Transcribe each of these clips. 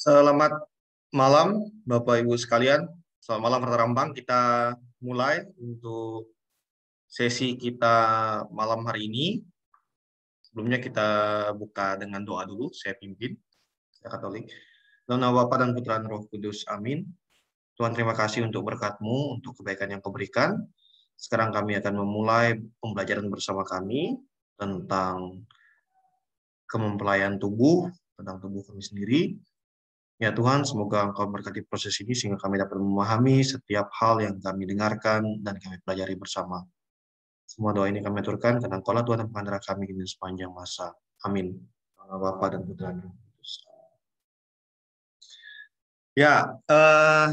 Selamat malam Bapak Ibu sekalian. Selamat malam Rata Rambang. Kita mulai untuk sesi kita malam hari ini. Sebelumnya kita buka dengan doa dulu. Saya pimpin. Saya Katolik. Dona Bapak dan Putra Roh Kudus. Amin. Tuhan terima kasih untuk berkatmu, untuk kebaikan yang kau berikan. Sekarang kami akan memulai pembelajaran bersama kami tentang kemempelayan tubuh, tentang tubuh kami sendiri Ya Tuhan, semoga Engkau memberkati proses ini sehingga kami dapat memahami setiap hal yang kami dengarkan dan kami pelajari bersama. Semua doa ini kami aturkan karena Engkau lah Tuhan dan pengantara kami ini sepanjang masa. Amin. Bapa dan Putra Ya, uh,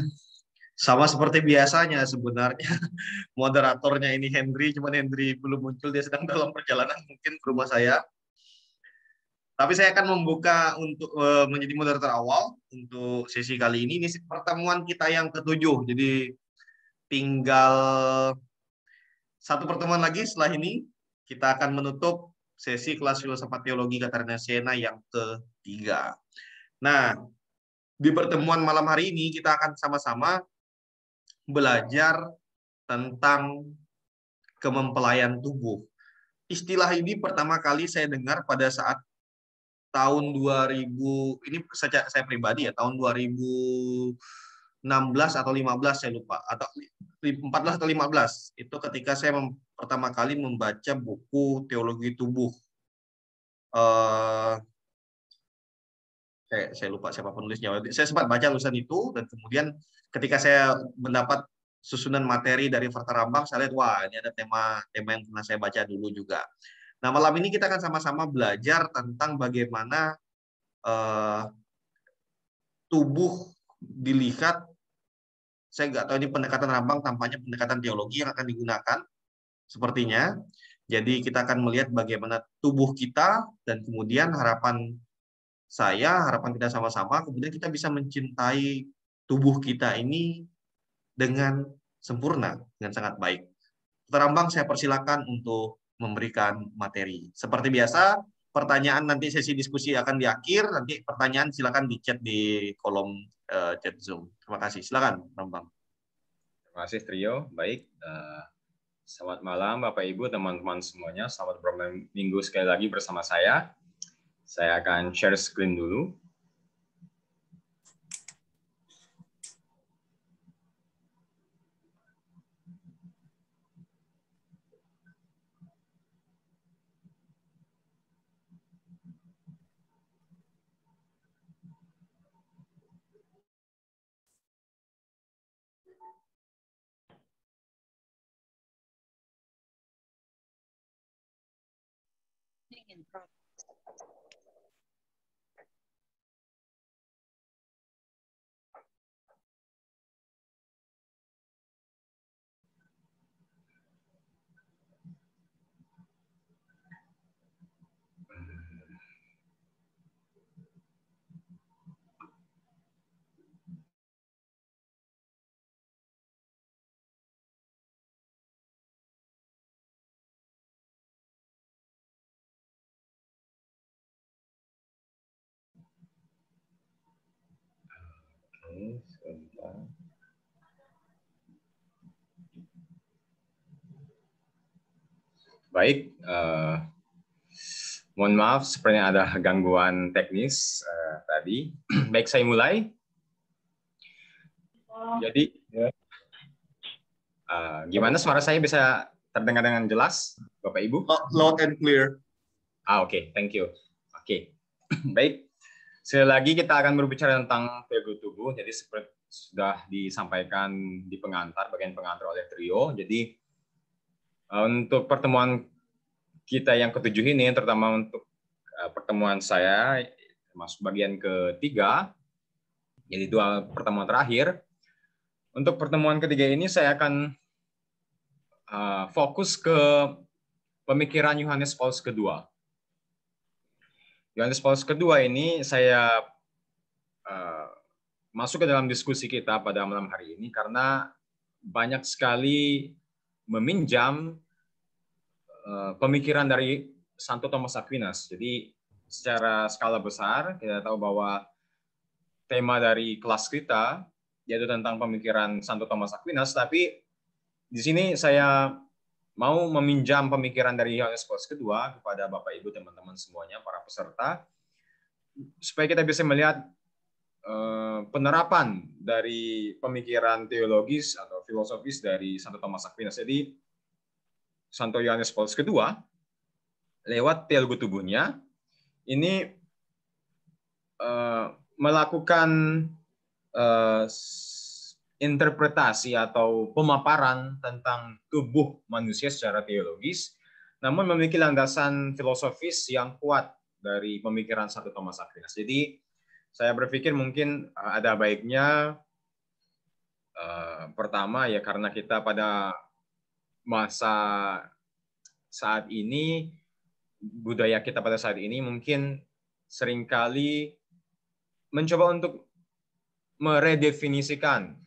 sama seperti biasanya sebenarnya moderatornya ini Henry, cuman Henry belum muncul, dia sedang dalam perjalanan mungkin ke rumah saya. Tapi saya akan membuka untuk uh, menjadi moderator awal untuk sesi kali ini. Ini pertemuan kita yang ketujuh. Jadi tinggal satu pertemuan lagi setelah ini kita akan menutup sesi kelas filsafat teologi Katarina Sena yang ketiga. Nah, di pertemuan malam hari ini kita akan sama-sama belajar tentang kemempelayan tubuh. Istilah ini pertama kali saya dengar pada saat tahun 2000 ini saya, saya pribadi ya tahun 2016 atau 15 saya lupa atau 14 atau 15 itu ketika saya mem, pertama kali membaca buku teologi tubuh uh, saya, lupa siapa penulisnya saya sempat baca tulisan itu dan kemudian ketika saya mendapat susunan materi dari Verta Rambang saya lihat wah ini ada tema tema yang pernah saya baca dulu juga Nah, malam ini kita akan sama-sama belajar tentang bagaimana eh, tubuh dilihat. Saya nggak tahu ini pendekatan Rambang, tampaknya pendekatan teologi yang akan digunakan sepertinya. Jadi kita akan melihat bagaimana tubuh kita dan kemudian harapan saya, harapan kita sama-sama, kemudian kita bisa mencintai tubuh kita ini dengan sempurna, dengan sangat baik. Terambang saya persilakan untuk memberikan materi. Seperti biasa, pertanyaan nanti sesi diskusi akan di akhir. Nanti pertanyaan silakan di chat di kolom uh, chat Zoom. Terima kasih. Silakan, Bambang. Terima kasih, Trio. Baik. Uh, selamat malam, Bapak Ibu, teman-teman semuanya. Selamat berminggu minggu sekali lagi bersama saya. Saya akan share screen dulu. product ini sebentar. Baik, uh, mohon maaf sepertinya ada gangguan teknis uh, tadi. Baik, saya mulai. Jadi, uh, gimana suara saya bisa terdengar dengan jelas, Bapak Ibu? Loud and clear. Ah, oke, okay. thank you. Oke, okay. baik. Selagi kita akan berbicara tentang perilaku tubuh, jadi seperti sudah disampaikan di pengantar, bagian pengantar oleh Trio. Jadi eh, untuk pertemuan kita yang ketujuh ini, terutama untuk eh, pertemuan saya, masuk bagian ketiga, jadi dua pertemuan terakhir. Untuk pertemuan ketiga ini saya akan eh, fokus ke pemikiran Yohanes Paulus kedua Yohanes Paulus kedua ini saya uh, masuk ke dalam diskusi kita pada malam hari ini karena banyak sekali meminjam uh, pemikiran dari Santo Thomas Aquinas. Jadi secara skala besar kita tahu bahwa tema dari kelas kita yaitu tentang pemikiran Santo Thomas Aquinas, tapi di sini saya mau meminjam pemikiran dari Yohanes Paulus kedua kepada Bapak Ibu teman-teman semuanya para peserta supaya kita bisa melihat eh, penerapan dari pemikiran teologis atau filosofis dari Santo Thomas Aquinas. Jadi Santo Yohanes Paulus kedua lewat teologi tubuhnya ini eh, melakukan eh, interpretasi atau pemaparan tentang tubuh manusia secara teologis, namun memiliki landasan filosofis yang kuat dari pemikiran Santo Thomas Aquinas. Jadi saya berpikir mungkin eh, ada baiknya eh, pertama ya karena kita pada masa saat ini budaya kita pada saat ini mungkin seringkali mencoba untuk meredefinisikan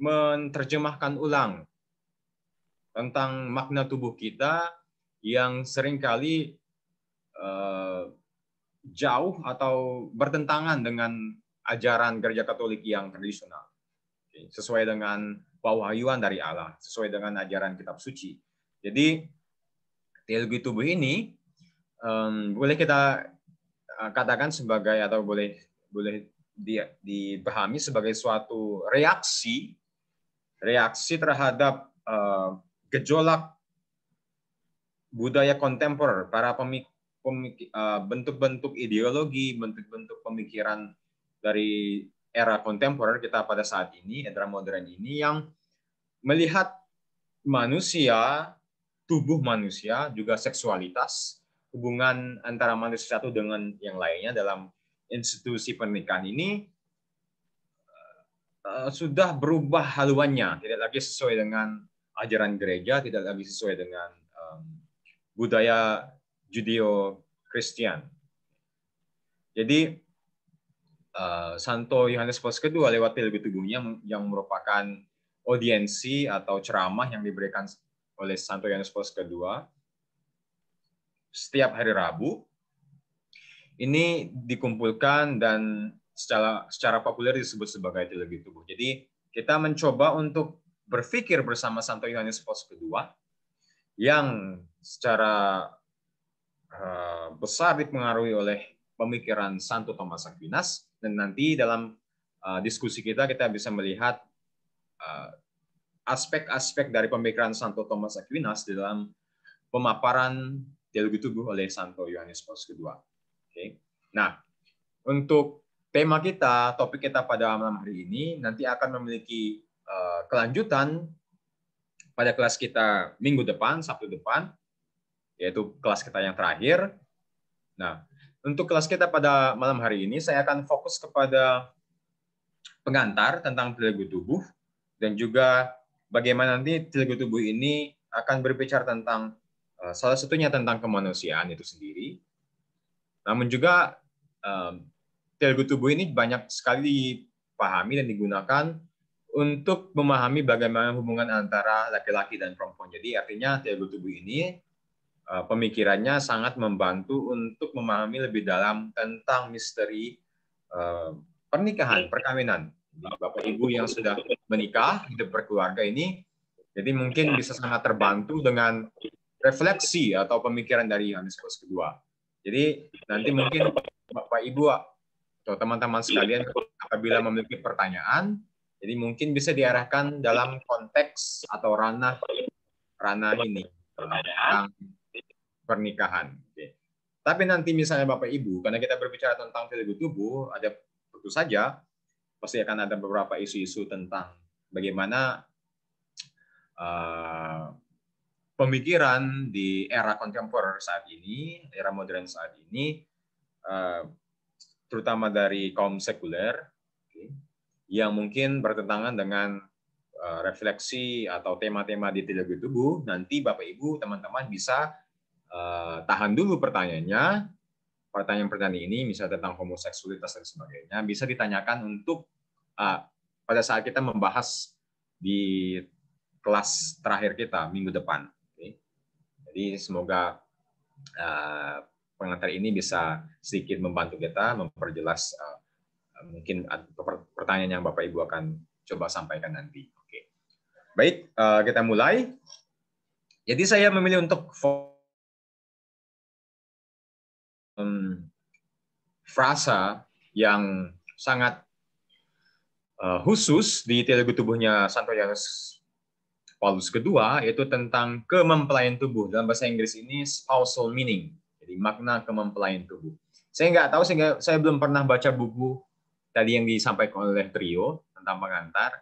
menerjemahkan ulang tentang makna tubuh kita yang seringkali uh, jauh atau bertentangan dengan ajaran gereja Katolik yang tradisional. Sesuai dengan pewahyuan dari Allah, sesuai dengan ajaran kitab suci. Jadi teologi tubuh ini um, boleh kita eh, katakan sebagai atau boleh boleh dipahami sebagai suatu reaksi reaksi terhadap uh, gejolak budaya kontemporer, para pemik pemik uh, bentuk-bentuk ideologi, bentuk-bentuk pemikiran dari era kontemporer kita pada saat ini, era modern ini yang melihat manusia, tubuh manusia, juga seksualitas, hubungan antara manusia satu dengan yang lainnya dalam institusi pernikahan ini Eh, sudah berubah haluannya, tidak lagi sesuai dengan ajaran gereja, tidak lagi sesuai dengan um, budaya Judeo-Kristian. Jadi uh, Santo Yohanes Paulus II lewat teologi tubuhnya yang merupakan audiensi atau ceramah yang diberikan oleh Santo Yohanes Paulus II setiap hari Rabu ini dikumpulkan dan secara secara populer disebut sebagai teologi tubuh. Jadi kita mencoba untuk berpikir bersama Santo Yohanes Paulus kedua yang secara uh, besar dipengaruhi oleh pemikiran Santo Thomas Aquinas dan nanti dalam uh, diskusi kita kita bisa melihat eh, aspek-aspek uh, dari pemikiran Santo Thomas Aquinas di dalam pemaparan teologi tubuh oleh Santo Yohanes Paulus kedua. Oke. Okay. Nah, untuk tema kita, topik kita pada malam hari ini nanti akan memiliki eh, kelanjutan pada kelas kita minggu depan, Sabtu depan, yaitu kelas kita yang terakhir. Nah, untuk kelas kita pada malam hari ini saya akan fokus kepada pengantar tentang telegu tubuh dan juga bagaimana nanti telegu tubuh ini akan berbicara tentang eh, salah satunya tentang kemanusiaan itu sendiri. Namun juga eh, teori tubuh ini banyak sekali dipahami dan digunakan untuk memahami bagaimana hubungan antara laki-laki dan perempuan. Jadi artinya teori tubuh ini eh, pemikirannya sangat membantu untuk memahami lebih dalam tentang misteri eh, pernikahan, perkawinan. Bapak Ibu yang sudah menikah, hidup berkeluarga ini, jadi mungkin bisa sangat terbantu dengan refleksi atau pemikiran dari Yohanes kedua. Jadi nanti mungkin Bapak Ibu teman-teman iya. sekalian apabila memiliki pertanyaan, jadi mungkin bisa diarahkan dalam konteks atau ranah ranah ini tentang pernikahan. Oke. Tapi nanti misalnya Bapak Ibu, karena kita berbicara tentang teori tubuh, ada tentu saja pasti akan ada beberapa isu-isu tentang bagaimana uh, pemikiran di era kontemporer saat ini, era modern saat ini, uh, terutama dari kaum sekuler yang mungkin bertentangan dengan eh, refleksi atau tema-tema di teologi tubuh, nanti Bapak Ibu, teman-teman bisa eh, tahan dulu pertanyaannya. Pertanyaan-pertanyaan ini misalnya tentang homoseksualitas dan sebagainya bisa ditanyakan untuk uh, pada saat kita membahas di kelas terakhir kita minggu depan. Jadi semoga uh, pengantar ini bisa sedikit membantu kita memperjelas uh, mungkin pertanyaan yang Bapak Ibu akan coba sampaikan nanti. Oke. Okay. Baik, uh, kita mulai. Jadi saya memilih untuk um, frasa yang sangat uh, khusus di teologi tubuhnya Santo Yohanes Paulus kedua yaitu tentang kemempelayan tubuh dalam bahasa Inggris ini spousal meaning jadi makna kemempelaian tubuh. Saya nggak tahu, sehingga saya belum pernah baca buku tadi yang disampaikan oleh Trio tentang pengantar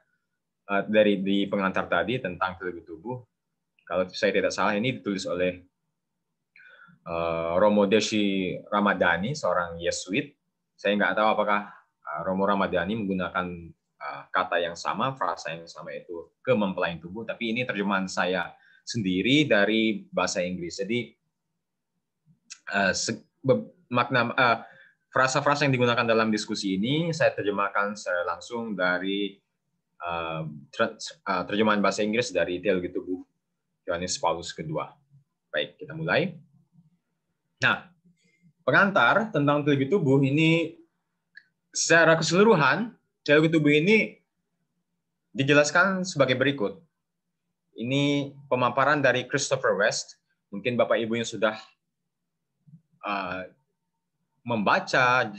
eh, dari di pengantar tadi tentang teori tubuh. Kalau saya tidak salah ini ditulis oleh eh, Romo Deshi Ramadhani, seorang Yesuit. Saya nggak tahu apakah eh, Romo Ramadhani menggunakan kata yang sama, frasa yang sama itu kemempelai tubuh, tapi ini terjemahan saya sendiri dari bahasa Inggris. Jadi Eh, makna uh, frasa-frasa yang digunakan dalam diskusi ini saya terjemahkan secara langsung dari uh, terjemahan bahasa Inggris dari Teologi Tubuh Yohanes Paulus kedua. Baik, kita mulai. Nah, pengantar tentang teologi tubuh ini secara keseluruhan, teologi tubuh ini dijelaskan sebagai berikut. Ini pemaparan dari Christopher West. Mungkin Bapak Ibu yang sudah Uh, membaca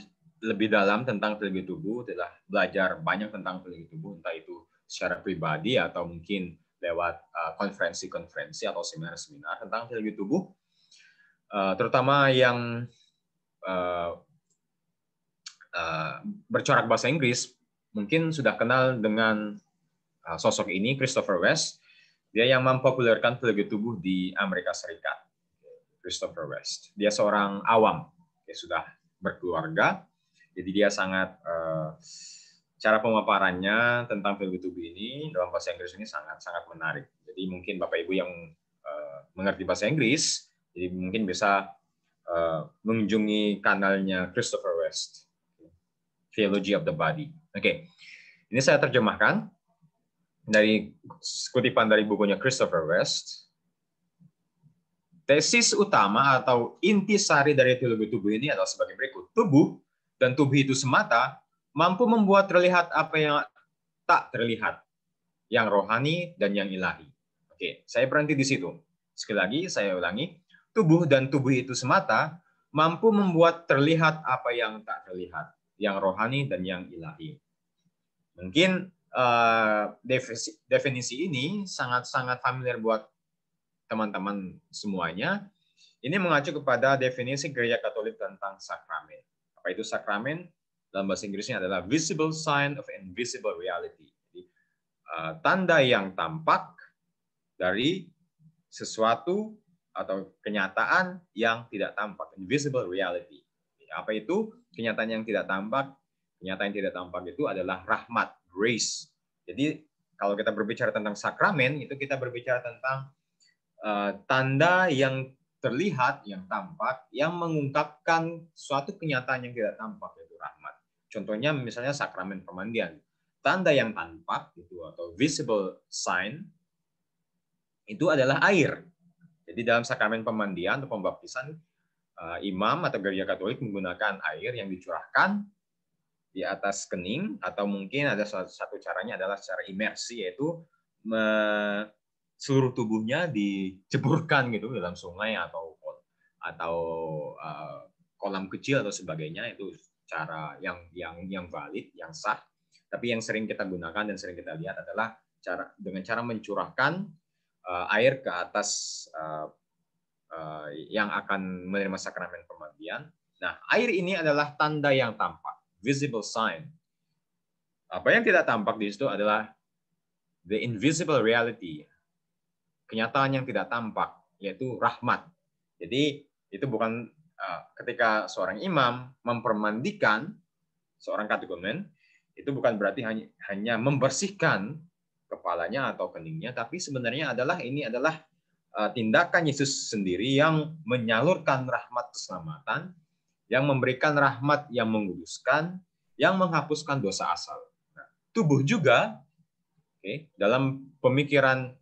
lebih dalam tentang teologi tubuh, telah belajar banyak tentang teologi tubuh, entah itu secara pribadi atau mungkin lewat uh, konferensi-konferensi uh, atau seminar-seminar tentang teologi tubuh, uh, terutama yang uh, uh, bercorak bahasa Inggris, mungkin sudah kenal dengan uh, sosok ini, Christopher West, dia yang mempopulerkan teologi tubuh di Amerika Serikat. Christopher West. Dia seorang awam, dia sudah berkeluarga, jadi dia sangat uh, cara pemaparannya tentang film YouTube ini dalam bahasa Inggris ini sangat sangat menarik. Jadi mungkin Bapak Ibu yang uh, mengerti bahasa Inggris, jadi mungkin bisa uh, mengunjungi kanalnya Christopher West, Theology of the Body. Oke, okay. ini saya terjemahkan dari kutipan dari bukunya Christopher West. Tesis utama atau inti sari dari teologi tubuh ini adalah sebagai berikut. Tubuh dan tubuh itu semata mampu membuat terlihat apa yang tak terlihat, yang rohani dan yang ilahi. Oke, saya berhenti di situ. Sekali lagi saya ulangi, tubuh dan tubuh itu semata mampu membuat terlihat apa yang tak terlihat, yang rohani dan yang ilahi. Mungkin uh, definisi, definisi ini sangat-sangat familiar buat teman-teman semuanya, ini mengacu kepada definisi gereja Katolik tentang sakramen. Apa itu sakramen? Dalam bahasa Inggrisnya adalah visible sign of invisible reality. Jadi, eh, tanda yang tampak dari sesuatu atau kenyataan yang tidak tampak, invisible reality. Jadi, apa itu? Kenyataan yang tidak tampak. Kenyataan yang tidak tampak itu adalah rahmat, grace. Jadi kalau kita berbicara tentang sakramen, itu kita berbicara tentang Eh, tanda yang terlihat, yang tampak, yang mengungkapkan suatu kenyataan yang tidak tampak yaitu rahmat. Contohnya misalnya sakramen pemandian Tanda yang tampak itu atau visible sign itu adalah air. Jadi dalam sakramen pemandian atau pembaptisan eh, imam atau gereja Katolik menggunakan air yang dicurahkan di atas kening atau mungkin ada satu, caranya adalah secara imersi yaitu seluruh tubuhnya diceburkan gitu dalam sungai atau atau uh, kolam kecil atau sebagainya itu cara yang yang yang valid yang sah tapi yang sering kita gunakan dan sering kita lihat adalah cara dengan cara mencurahkan uh, air ke atas uh, uh, yang akan menerima sakramen pemandian nah air ini adalah tanda yang tampak visible sign apa yang tidak tampak di situ adalah the invisible reality kenyataan yang tidak tampak, yaitu rahmat. Jadi itu bukan e, ketika seorang imam mempermandikan seorang katekumen, itu bukan berarti hanya, membersihkan kepalanya atau keningnya, tapi sebenarnya adalah ini adalah e, tindakan Yesus sendiri yang menyalurkan rahmat keselamatan, yang memberikan rahmat yang menguduskan, yang menghapuskan dosa asal. Nah, tubuh juga, okay, dalam pemikiran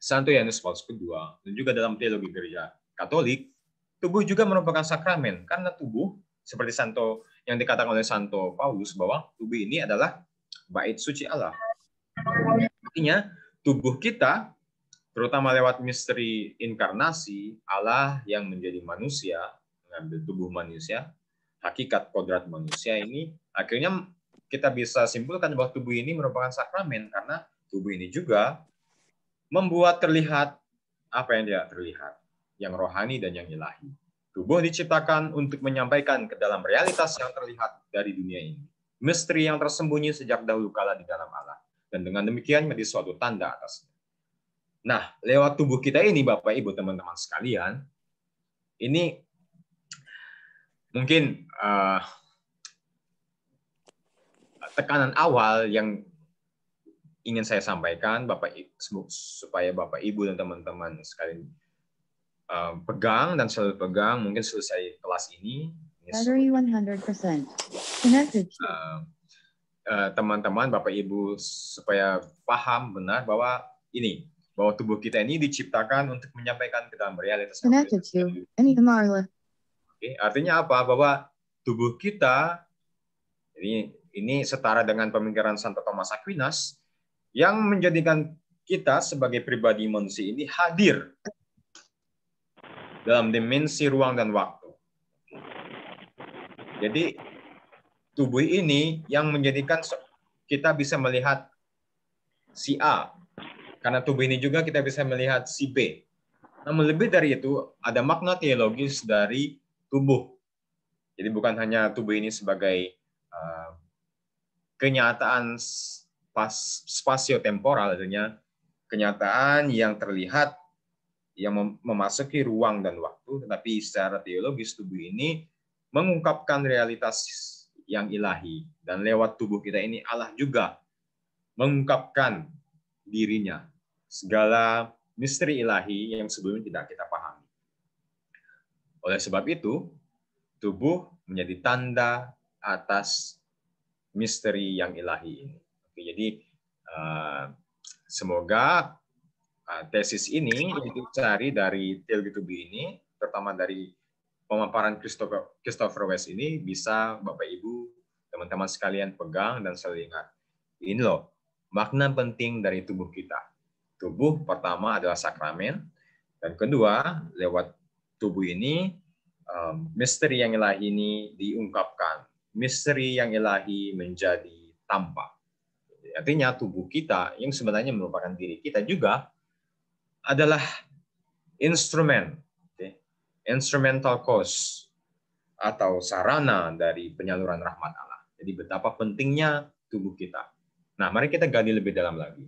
Santo Yohanes Paulus II, dan juga dalam teologi gereja Katolik, tubuh juga merupakan sakramen karena tubuh seperti Santo yang dikatakan oleh Santo Paulus bahwa tubuh ini adalah bait suci Allah. Artinya tubuh kita terutama lewat misteri inkarnasi Allah yang menjadi manusia mengambil tubuh manusia hakikat kodrat manusia ini akhirnya kita bisa simpulkan bahwa tubuh ini merupakan sakramen karena tubuh ini juga membuat terlihat apa yang tidak terlihat, yang rohani dan yang ilahi. Tubuh diciptakan untuk menyampaikan ke dalam realitas yang terlihat dari dunia ini. Misteri yang tersembunyi sejak dahulu kala di dalam Allah. Dan dengan demikian menjadi suatu tanda atasnya. Nah, lewat tubuh kita ini, Bapak, Ibu, teman-teman sekalian, ini mungkin uh, tekanan awal yang ingin saya sampaikan Bapak supaya Bapak Ibu dan teman-teman sekalian uh, pegang dan selalu pegang mungkin selesai kelas ini. 100%. Uh, uh, teman-teman, uh, Bapak Ibu supaya paham benar bahwa ini bahwa tubuh kita ini diciptakan untuk menyampaikan ke dalam realitas. Connected ini Oke, artinya apa? Bahwa tubuh kita ini ini setara dengan pemikiran Santo Thomas Aquinas yang menjadikan kita sebagai pribadi manusia ini hadir dalam dimensi ruang dan waktu. Jadi tubuh ini yang menjadikan kita bisa melihat si A. Karena tubuh ini juga kita bisa melihat si B. Namun lebih dari itu, ada makna teologis dari tubuh. Jadi bukan hanya tubuh ini sebagai uh, kenyataan spasio spasiotemporal artinya kenyataan yang terlihat yang memasuki ruang dan waktu tetapi secara teologis tubuh ini mengungkapkan realitas yang ilahi dan lewat tubuh kita ini Allah juga mengungkapkan dirinya segala misteri ilahi yang sebelumnya tidak kita pahami. Oleh sebab itu, tubuh menjadi tanda atas misteri yang ilahi ini gitu. jadi uh, semoga uh, tesis ini dicari dari Tail gitu ini, terutama dari pemaparan Christopher, Christopher West ini bisa Bapak Ibu, teman-teman sekalian pegang dan selalu ingat. Ini loh, makna penting dari tubuh kita. Tubuh pertama adalah sakramen, dan kedua, lewat tubuh ini, um, misteri yang ilahi ini diungkapkan. Misteri yang ilahi menjadi tampak. Artinya tubuh kita yang sebenarnya merupakan diri kita juga adalah instrumen, instrumental cause atau sarana dari penyaluran rahmat Allah. Jadi betapa pentingnya tubuh kita. Nah, mari kita gali lebih dalam lagi.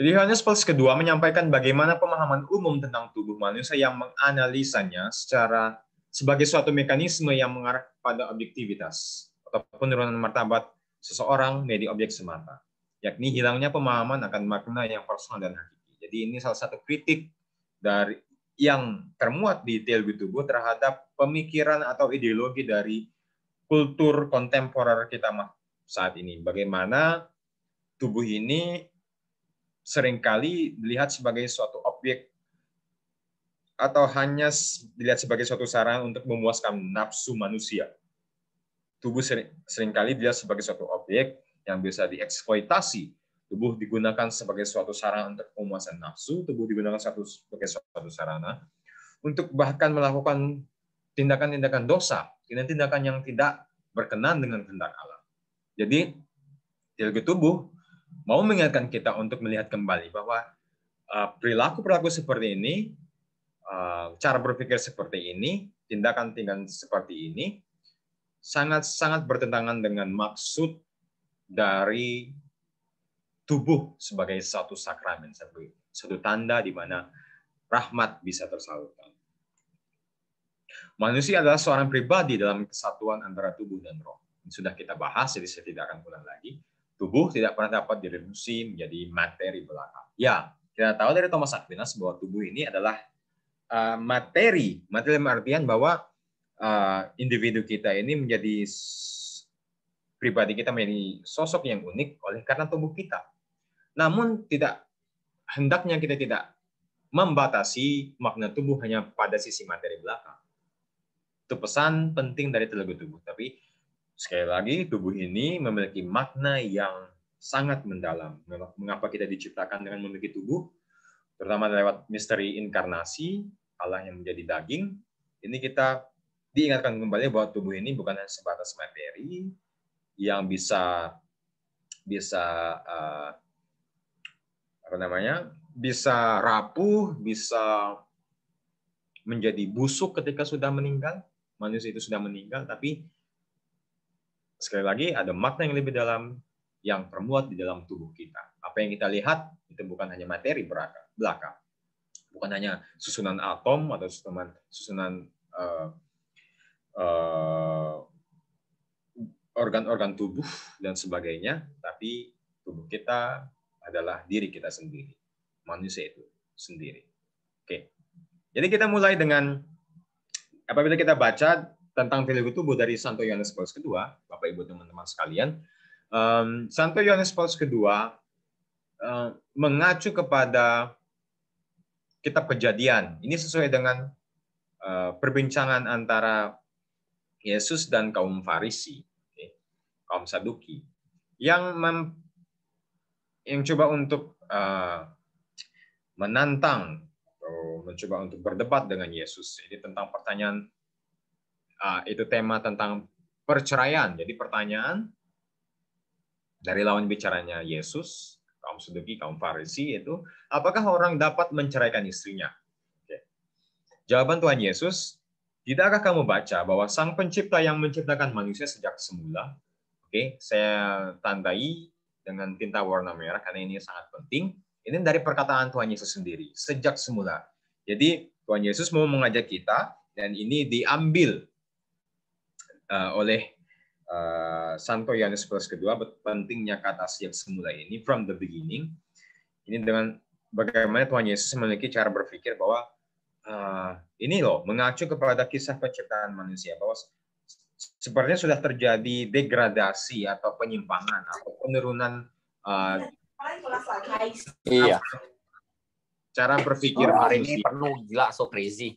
Jadi Yohanes Paulus kedua menyampaikan bagaimana pemahaman umum tentang tubuh manusia yang menganalisanya secara sebagai suatu mekanisme yang mengarah pada objektivitas atau penurunan martabat seseorang menjadi objek semata, yakni hilangnya pemahaman akan makna yang personal dan hakiki. Jadi ini salah satu kritik dari yang termuat di TLB Tubuh terhadap pemikiran atau ideologi dari kultur kontemporer kita saat ini. Bagaimana tubuh ini seringkali dilihat sebagai suatu objek atau hanya dilihat sebagai suatu sarana untuk memuaskan nafsu manusia Tubuh seringkali dia sebagai suatu objek yang bisa dieksploitasi. Tubuh digunakan sebagai suatu sarana untuk pemuasan nafsu, tubuh digunakan sebagai suatu sarana untuk bahkan melakukan tindakan-tindakan dosa, tindakan-tindakan yang tidak berkenan dengan kehendak Allah. Jadi, teologi tubuh mau mengingatkan kita untuk melihat kembali bahwa eh, perilaku-perilaku seperti ini, eh, cara berpikir seperti ini, tindakan-tindakan seperti ini sangat-sangat bertentangan dengan maksud dari tubuh sebagai satu sakramen, satu, satu tanda di mana rahmat bisa tersalurkan. Manusia adalah seorang pribadi dalam kesatuan antara tubuh dan roh. Ini sudah kita bahas, jadi saya tidak akan ulang lagi. Tubuh tidak pernah dapat direduksi menjadi materi belaka. Ya, kita tahu dari Thomas Aquinas bahwa tubuh ini adalah uh, materi, materi artian bahwa Eh, individu kita ini menjadi pribadi kita menjadi sosok yang unik oleh karena tubuh kita. Namun tidak hendaknya kita tidak membatasi makna tubuh hanya pada sisi materi belaka. Itu pesan penting dari telugu tubuh. Tapi sekali lagi tubuh ini memiliki makna yang sangat mendalam. Mengapa kita diciptakan dengan memiliki tubuh? Terutama lewat misteri inkarnasi, Allah yang menjadi daging. Ini kita diingatkan kembali bahwa tubuh ini bukan hanya sebatas materi yang bisa bisa uh, apa namanya bisa rapuh bisa menjadi busuk ketika sudah meninggal manusia itu sudah meninggal tapi sekali lagi ada makna yang lebih dalam yang termuat di dalam tubuh kita apa yang kita lihat itu bukan hanya materi belaka bukan hanya susunan atom atau susunan susunan uh, Eh, organ-organ tubuh dan sebagainya, tapi tubuh kita adalah diri kita sendiri. Manusia itu sendiri. Oke. Jadi kita mulai dengan apabila kita baca tentang teologi tubuh dari Santo Yohanes Paulus II, Bapak Ibu teman-teman sekalian, um, Santo Yohanes Paulus II uh, eh, mengacu kepada kitab Kejadian. Ini sesuai dengan uh, perbincangan antara Yesus dan kaum Farisi, kaum Saduki, yang mem, yang coba untuk eh, menantang atau mencoba untuk berdebat dengan Yesus. Ini tentang pertanyaan ah, itu tema tentang perceraian. Jadi pertanyaan dari lawan bicaranya Yesus, kaum Saduki, kaum Farisi itu, apakah orang dapat menceraikan istrinya? Jawaban Tuhan Yesus Tidakkah kamu baca bahwa Sang Pencipta yang menciptakan manusia sejak semula? Oke, okay, saya tandai dengan tinta warna merah karena ini sangat penting. Ini dari perkataan Tuhan Yesus sendiri, sejak semula. Jadi Tuhan Yesus mau mengajak kita dan ini diambil uh, oleh uh, Santo Yohanes Paulus kedua pentingnya kata sejak semula ini from the beginning. Ini dengan bagaimana Tuhan Yesus memiliki cara berpikir bahwa uh, ini loh mengacu kepada kisah penciptaan manusia bahwa sebenarnya sudah terjadi degradasi atau penyimpangan atau penurunan uh, iya. cara berpikir oh, hari manusia. ini penuh gila so crazy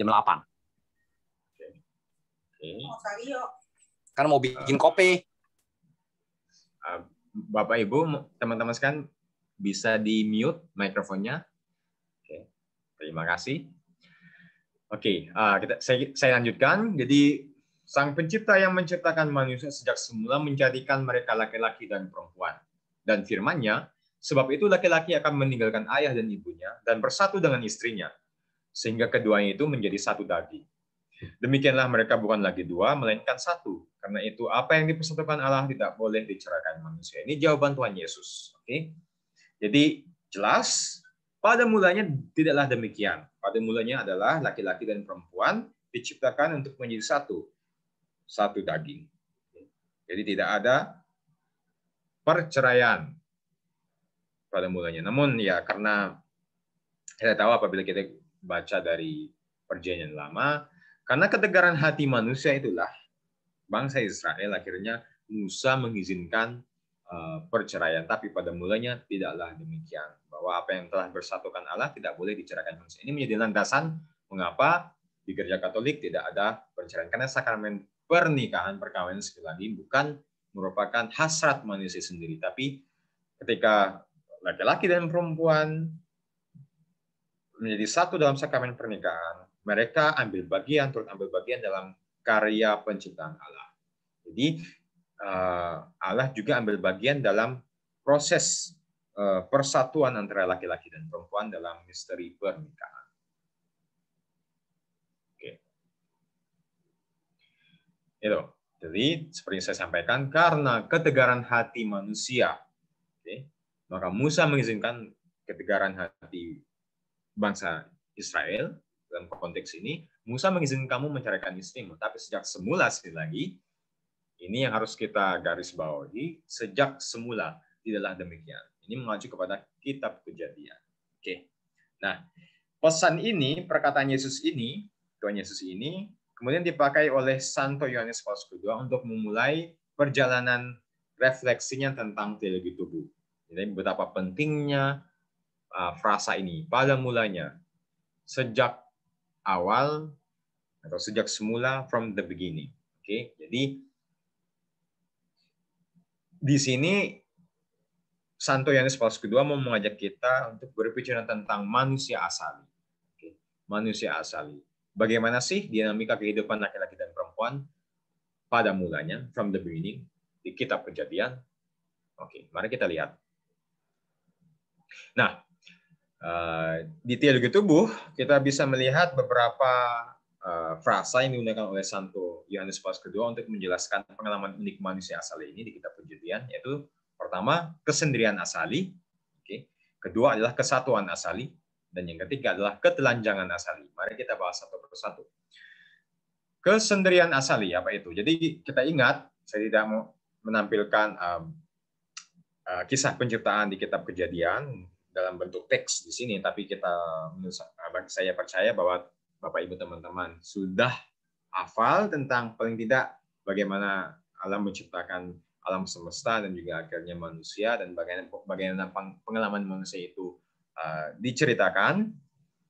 jam 8 kan mau bikin eh, kopi Bapak Ibu, teman-teman sekalian bisa di mute mikrofonnya Terima kasih. Oke, ah, kita, saya, saya lanjutkan. Jadi, Sang Pencipta yang menciptakan manusia sejak semula menjadikan mereka laki-laki dan perempuan. Dan firman-nya sebab itu laki-laki akan meninggalkan ayah dan ibunya dan bersatu dengan istrinya, sehingga keduanya itu menjadi satu daging. Demikianlah mereka bukan lagi dua, melainkan satu. Karena itu apa yang dipersatukan Allah tidak boleh diceraikan manusia. Ini jawaban Tuhan Yesus. Oke, Jadi jelas pada mulanya tidaklah demikian. Pada mulanya adalah laki-laki dan perempuan diciptakan untuk menjadi satu, satu daging. Jadi tidak ada perceraian pada mulanya. Namun ya karena saya tahu apabila kita baca dari perjanjian lama, karena ketegaran hati manusia itulah bangsa Israel akhirnya Musa mengizinkan Eh, perceraian. Tapi pada mulanya tidaklah demikian. Bahwa apa yang telah bersatukan Allah tidak boleh diceraikan manusia. Ini menjadi landasan mengapa di gereja Katolik tidak ada perceraian. Karena sakramen pernikahan perkawinan sekali lagi bukan merupakan hasrat manusia sendiri. Tapi ketika laki-laki dan perempuan menjadi satu dalam sakramen pernikahan, mereka ambil bagian, turut ambil bagian dalam karya penciptaan Allah. Jadi Eh, Allah juga ambil bagian dalam proses eh, persatuan antara laki-laki dan perempuan dalam misteri pernikahan. Oke. Itu. Jadi seperti yang saya sampaikan, karena ketegaran hati manusia, okay, maka Musa mengizinkan ketegaran hati bangsa Israel dalam konteks ini, Musa mengizinkan kamu menceraikan istrimu. Tapi sejak semula sekali lagi, ini yang harus kita garis bawahi sejak semula tidaklah demikian. Ini mengacu kepada kitab kejadian. Oke. Nah, pesan ini, perkataan Yesus ini, Tuhan Yesus ini, kemudian dipakai oleh Santo Yohanes Paulus II untuk memulai perjalanan refleksinya tentang teologi tubuh. Jadi betapa pentingnya uh, frasa ini pada mulanya sejak awal atau sejak semula from the beginning. Oke, jadi di sini Santo Yohanes Paulus Kedua mau mengajak kita untuk berbicara tentang manusia asali. Manusia asali. Bagaimana sih dinamika kehidupan laki-laki dan perempuan pada mulanya, from the beginning, di kitab kejadian. Oke, mari kita lihat. Nah, eh, di teologi tubuh, kita bisa melihat beberapa uh, frasa yang digunakan oleh Santo Yohanes Paulus kedua untuk menjelaskan pengalaman unik manusia asali ini di kitab kejadian yaitu pertama kesendirian asali, Okay. Kedua adalah kesatuan asali dan yang ketiga adalah ketelanjangan asali. Mari kita bahas satu persatu. Kesendirian asali apa itu? Jadi kita ingat saya tidak mau menampilkan um, uh, kisah penciptaan di kitab Kejadian dalam bentuk teks di sini, tapi kita bagi saya percaya bahwa Bapak Ibu teman-teman sudah hafal tentang paling tidak bagaimana alam menciptakan alam semesta dan juga akhirnya manusia dan bagaimana bagaimana pengalaman manusia itu uh, diceritakan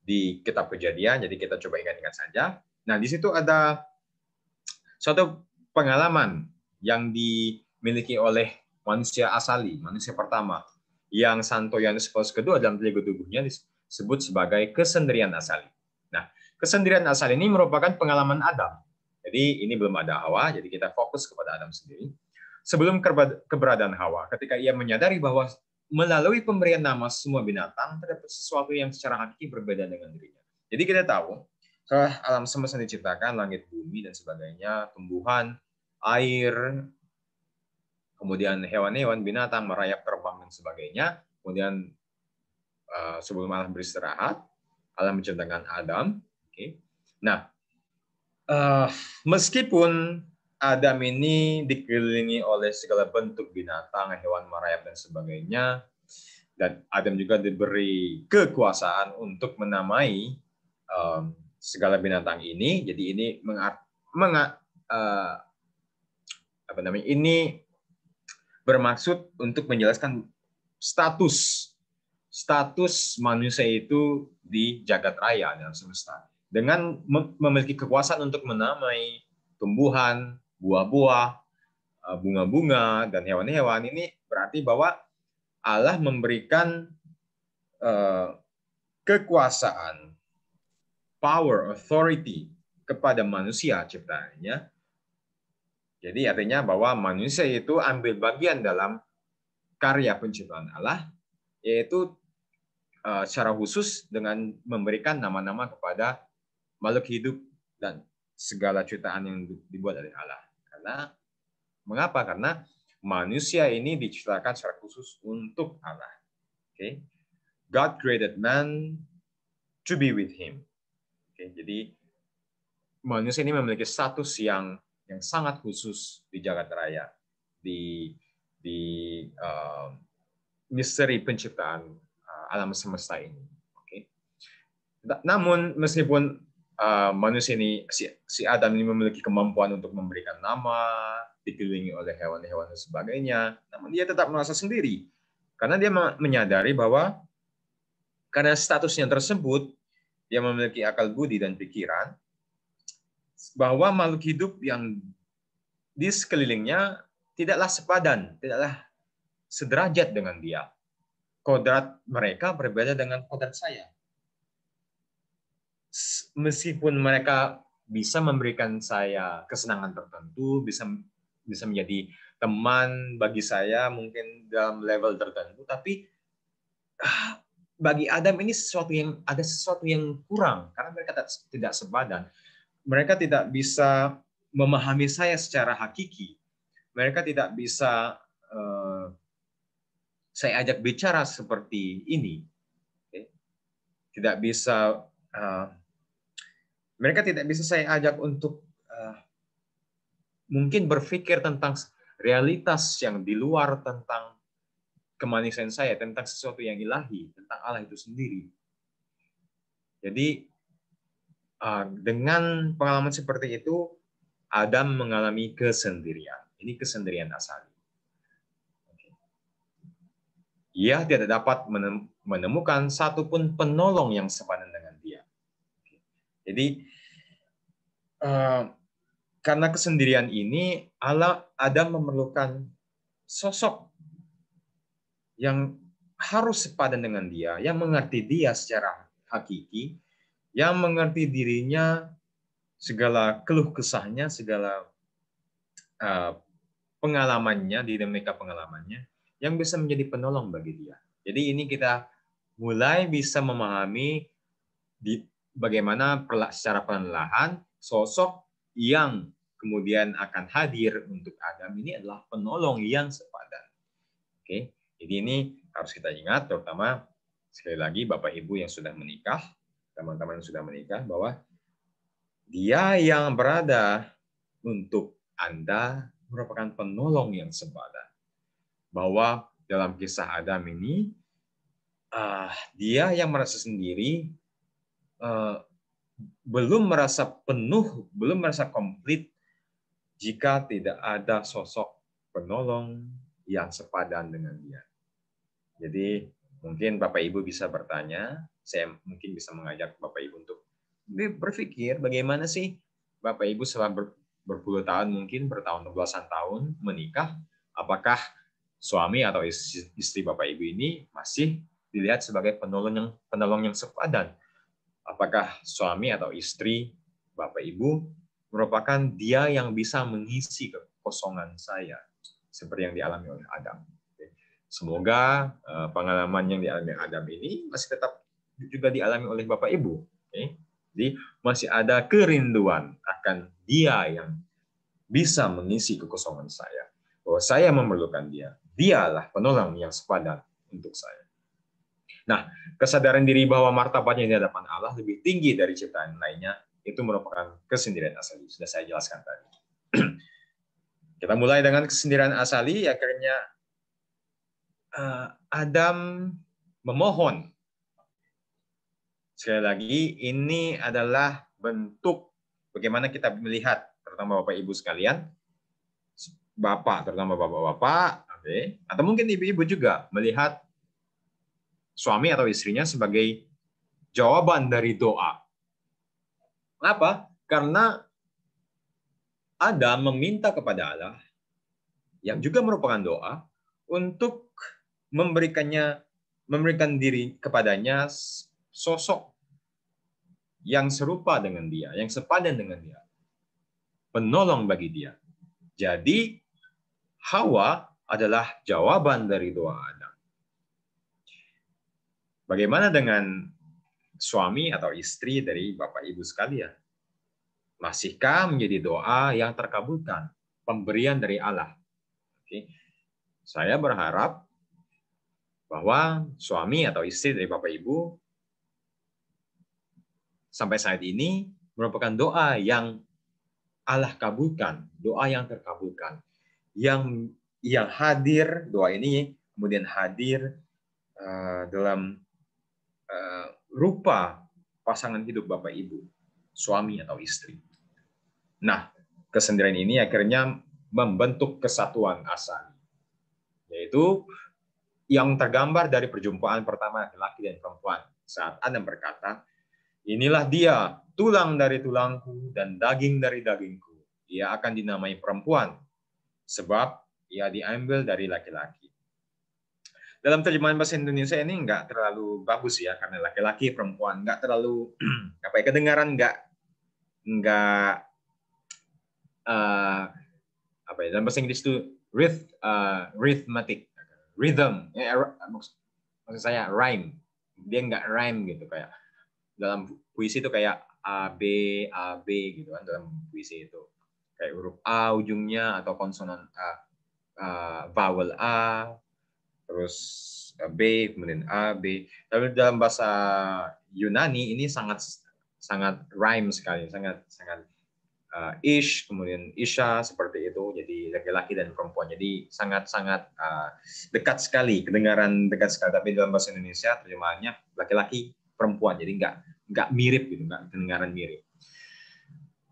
di kitab kejadian jadi kita coba ingat-ingat saja nah di situ ada suatu pengalaman yang dimiliki oleh manusia asali manusia pertama yang Santo Yohanes Paulus kedua dalam telinga tubuhnya disebut sebagai kesendirian asali nah Kesendirian asal ini merupakan pengalaman Adam. Jadi ini belum ada Hawa, jadi kita fokus kepada Adam sendiri. Sebelum keberadaan Hawa, ketika ia menyadari bahwa melalui pemberian nama semua binatang terdapat sesuatu yang secara hakiki berbeda dengan dirinya. Jadi kita tahu setelah alam semesta diciptakan, langit, bumi dan sebagainya, tumbuhan, air, kemudian hewan-hewan, binatang merayap terbang dan sebagainya. Kemudian eh, sebelum alam beristirahat, alam menciptakan Adam, Okay. Nah, uh, meskipun Adam ini dikelilingi oleh segala bentuk binatang, hewan merayap dan sebagainya, dan Adam juga diberi kekuasaan untuk menamai um, segala binatang ini. Jadi ini mengat, mengat, uh, eh, apa namanya? Ini bermaksud untuk menjelaskan status status manusia itu di jagat raya dalam semesta dengan memiliki kekuasaan untuk menamai tumbuhan, buah-buah, eh, bunga-bunga, dan hewan-hewan ini berarti bahwa Allah memberikan eh, kekuasaan, power, authority kepada manusia ciptaannya. Jadi artinya bahwa manusia itu ambil bagian dalam karya penciptaan Allah, yaitu eh, secara khusus dengan memberikan nama-nama kepada makhluk hidup dan segala ciptaan yang dibuat oleh Allah. Karena mengapa? Karena manusia ini diciptakan secara khusus untuk Allah. Oke. Okay? God created man to be with him. Oke, okay? jadi manusia ini memiliki status yang yang sangat khusus di jagat raya di di uh, misteri penciptaan uh, alam semesta ini. Oke. Okay? Nah, namun meskipun Eh, manusia ini si, si Adam ini memiliki kemampuan untuk memberikan nama, dikelilingi oleh hewan-hewan dan sebagainya, namun dia tetap merasa sendiri karena dia menyadari bahwa karena statusnya tersebut dia memiliki akal budi dan pikiran bahwa makhluk hidup yang di sekelilingnya tidaklah sepadan, tidaklah sederajat dengan dia. Kodrat mereka berbeda dengan kodrat saya meskipun mereka bisa memberikan saya kesenangan tertentu, bisa bisa menjadi teman bagi saya mungkin dalam level tertentu, tapi ah, bagi Adam ini sesuatu yang ada sesuatu yang kurang karena mereka tidak sepadan. Mereka tidak bisa memahami saya secara hakiki. Mereka tidak bisa uh, saya ajak bicara seperti ini. Okay? Tidak bisa uh, mereka tidak bisa saya ajak untuk uh, mungkin berpikir tentang realitas yang di luar tentang kemanisan saya, tentang sesuatu yang ilahi, tentang Allah itu sendiri. Jadi eh, dengan pengalaman seperti itu, Adam mengalami kesendirian. Ini kesendirian asali. Ia tidak dapat menemukan satupun penolong yang sepadan dengan dia. Jadi Eh, karena kesendirian ini Allah Adam memerlukan sosok yang harus sepadan dengan dia, yang mengerti dia secara hakiki, yang mengerti dirinya, segala keluh kesahnya, segala uh, pengalamannya, dinamika pengalamannya, yang bisa menjadi penolong bagi dia. Jadi ini kita mulai bisa memahami di, bagaimana perla, secara perlahan sosok yang kemudian akan hadir untuk Adam ini adalah penolong yang sepadan. Oke, jadi ini harus kita ingat, terutama sekali lagi Bapak Ibu yang sudah menikah, teman-teman yang sudah menikah, bahwa dia yang berada untuk Anda merupakan penolong yang sepadan. Bahwa dalam kisah Adam ini, ah, dia yang merasa sendiri eh, belum merasa penuh, belum merasa komplit jika tidak ada sosok penolong yang sepadan dengan dia. Jadi mungkin Bapak Ibu bisa bertanya, saya mungkin bisa mengajak Bapak Ibu untuk berpikir bagaimana sih Bapak Ibu selama ber, berpuluh tahun mungkin bertahun belasan tahun menikah, apakah suami atau istri, istri Bapak Ibu ini masih dilihat sebagai penolong yang penolong yang sepadan apakah suami atau istri, Bapak Ibu, merupakan dia yang bisa mengisi kekosongan saya seperti yang dialami oleh Adam. Semoga eh, pengalaman yang dialami Adam ini masih tetap juga dialami oleh Bapak Ibu. Jadi masih ada kerinduan akan dia yang bisa mengisi kekosongan saya. Bahwa saya memerlukan dia. Dialah penolong yang sepadan untuk saya. Nah, kesadaran diri bahwa martabatnya di hadapan Allah lebih tinggi dari ciptaan lainnya itu merupakan kesendirian asali. Sudah saya jelaskan tadi. Kita mulai dengan kesendirian asali, akhirnya eh, Adam memohon. Sekali lagi, ini adalah bentuk bagaimana kita melihat, terutama Bapak Ibu sekalian, Bapak, terutama Bapak-Bapak, okay, atau mungkin Ibu-Ibu juga melihat suami atau istrinya sebagai jawaban dari doa. Kenapa? Karena Adam meminta kepada Allah yang juga merupakan doa untuk memberikannya memberikan diri kepadanya sosok yang serupa dengan dia, yang sepadan dengan dia. Penolong bagi dia. Jadi Hawa adalah jawaban dari doa Adam Bagaimana dengan suami atau istri dari Bapak Ibu sekalian? Masihkah menjadi doa yang terkabulkan, pemberian dari Allah? Oke. Saya berharap bahwa suami atau istri dari Bapak Ibu sampai saat ini merupakan doa yang Allah kabulkan, doa yang terkabulkan, yang yang hadir doa ini kemudian hadir eh, dalam Eh, rupa pasangan hidup Bapak Ibu, suami atau istri. Nah, kesendirian ini akhirnya membentuk kesatuan asal, yaitu yang tergambar dari perjumpaan pertama laki-laki dan perempuan saat Adam berkata, Inilah dia, tulang dari tulangku dan daging dari dagingku. Ia akan dinamai perempuan, sebab ia diambil dari laki-laki dalam terjemahan bahasa Indonesia ini nggak terlalu bagus ya karena laki-laki perempuan nggak terlalu apa ya kedengaran nggak nggak uh, apa ya dalam bahasa Inggris itu rhythm uh, rhythmatic rhythm ya, eh, maksud, maksud saya rhyme dia nggak rhyme gitu kayak dalam puisi itu kayak a b a b gitu kan dalam puisi itu kayak huruf a ujungnya atau konsonan a uh, vowel a terus eh, B, kemudian A, B. Tapi dalam bahasa Yunani ini sangat sangat rhyme sekali, sangat sangat uh, ish, kemudian isha seperti itu. Jadi laki-laki dan perempuan. Jadi sangat-sangat uh, eh, dekat sekali, kedengaran dekat sekali. Tapi dalam bahasa Indonesia terjemahannya laki-laki perempuan. Jadi nggak nggak mirip gitu, nggak kedengaran mirip.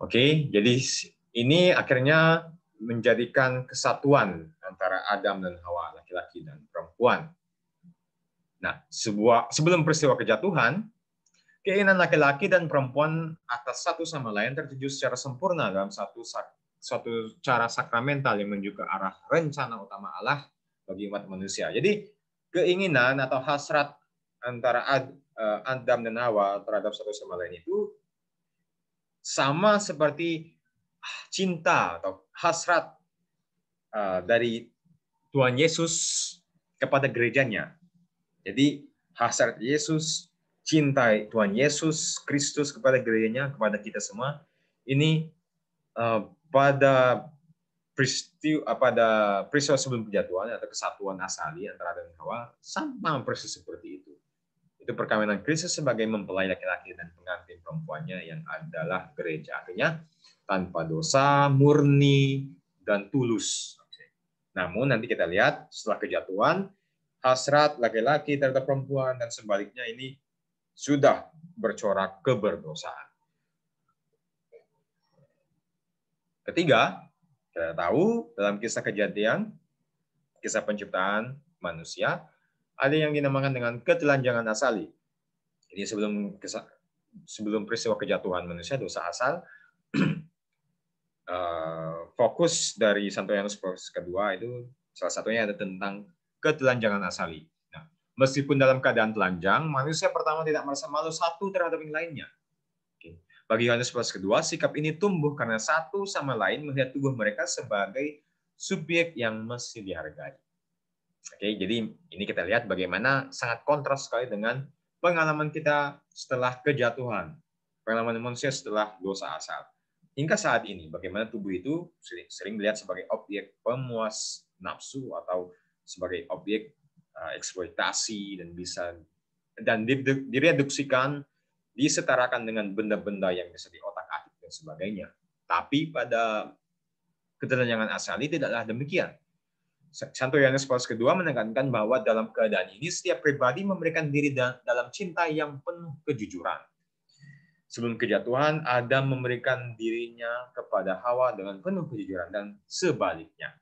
Oke, okay, jadi ini akhirnya menjadikan kesatuan antara Adam dan Hawa laki-laki dan perempuan. Nah, sebuah, sebelum peristiwa kejatuhan, keinginan laki-laki dan perempuan atas satu sama lain tertuju secara sempurna dalam satu suatu cara sakramental yang menuju ke arah rencana utama Allah bagi umat manusia. Jadi keinginan atau hasrat antara eh, Adam dan Hawa terhadap satu sama lain itu sama seperti cinta atau hasrat eh, dari Tuhan Yesus kepada gerejanya. Jadi hasrat Yesus, cinta Tuhan Yesus Kristus kepada gerejanya, kepada kita semua, ini uh, pada peristiwa eh, pada peristiwa sebelum penjatuhan atau kesatuan asali antara Adam dan Hawa sama persis seperti itu. Itu perkawinan Kristus sebagai mempelai laki-laki dan pengantin perempuannya yang adalah gereja. Artinya tanpa dosa, murni, dan tulus namun nanti kita lihat setelah kejatuhan, hasrat laki-laki terhadap perempuan dan sebaliknya ini sudah bercorak keberdosaan. Ketiga, kita tahu dalam kisah kejadian, kisah penciptaan manusia, ada yang dinamakan dengan ketelanjangan asali. ini sebelum sebelum peristiwa kejatuhan manusia dosa asal, Eh, fokus dari Santo Yanus Paulus kedua itu salah satunya ada tentang ketelanjangan asali. Nah, meskipun dalam keadaan telanjang, manusia pertama tidak merasa malu satu terhadap yang lainnya. Bagi Yohanes Paulus kedua, sikap ini tumbuh karena satu sama lain melihat tubuh mereka sebagai subjek yang mesti dihargai. Oke, jadi ini kita lihat bagaimana sangat kontras sekali dengan pengalaman kita setelah kejatuhan, pengalaman manusia setelah dosa asal. Hingga saat ini, bagaimana tubuh itu sering, sering dilihat sebagai objek pemuas nafsu atau sebagai objek eh, eksploitasi dan bisa dan direduksikan disetarakan dengan benda-benda yang bisa otak atik dan sebagainya. Tapi pada ketenangan asali tidaklah demikian. Santo Yohanes Paulus kedua menekankan bahwa dalam keadaan ini setiap pribadi memberikan diri dalam cinta yang penuh kejujuran. Sebelum kejatuhan, Adam memberikan dirinya kepada Hawa dengan penuh kejujuran dan sebaliknya.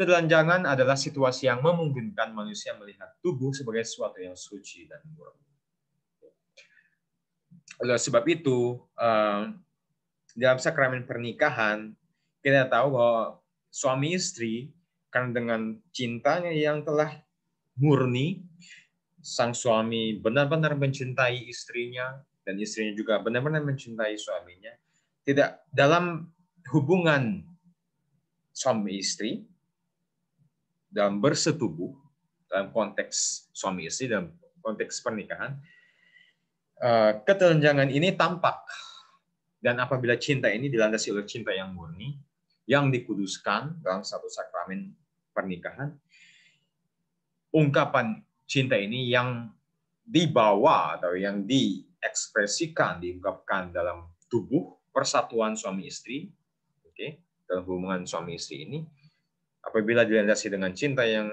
Ketelanjangan adalah situasi yang memungkinkan manusia melihat tubuh sebagai sesuatu yang suci dan murni. Oleh sebab itu, eh, dalam sakramen pernikahan, kita tahu bahwa suami istri karena dengan cintanya yang telah murni, sang suami benar-benar mencintai istrinya, dan istrinya juga benar-benar mencintai suaminya, tidak dalam hubungan suami istri, dalam bersetubuh, dalam konteks suami istri, dalam konteks pernikahan, eh, ketelanjangan ini tampak. Dan apabila cinta ini dilandasi oleh cinta yang murni, yang dikuduskan dalam satu sakramen pernikahan, ungkapan cinta ini yang dibawa atau yang di diekspresikan, diungkapkan dalam tubuh persatuan suami istri, oke, okay, dalam hubungan suami istri ini, apabila dilandasi dengan cinta yang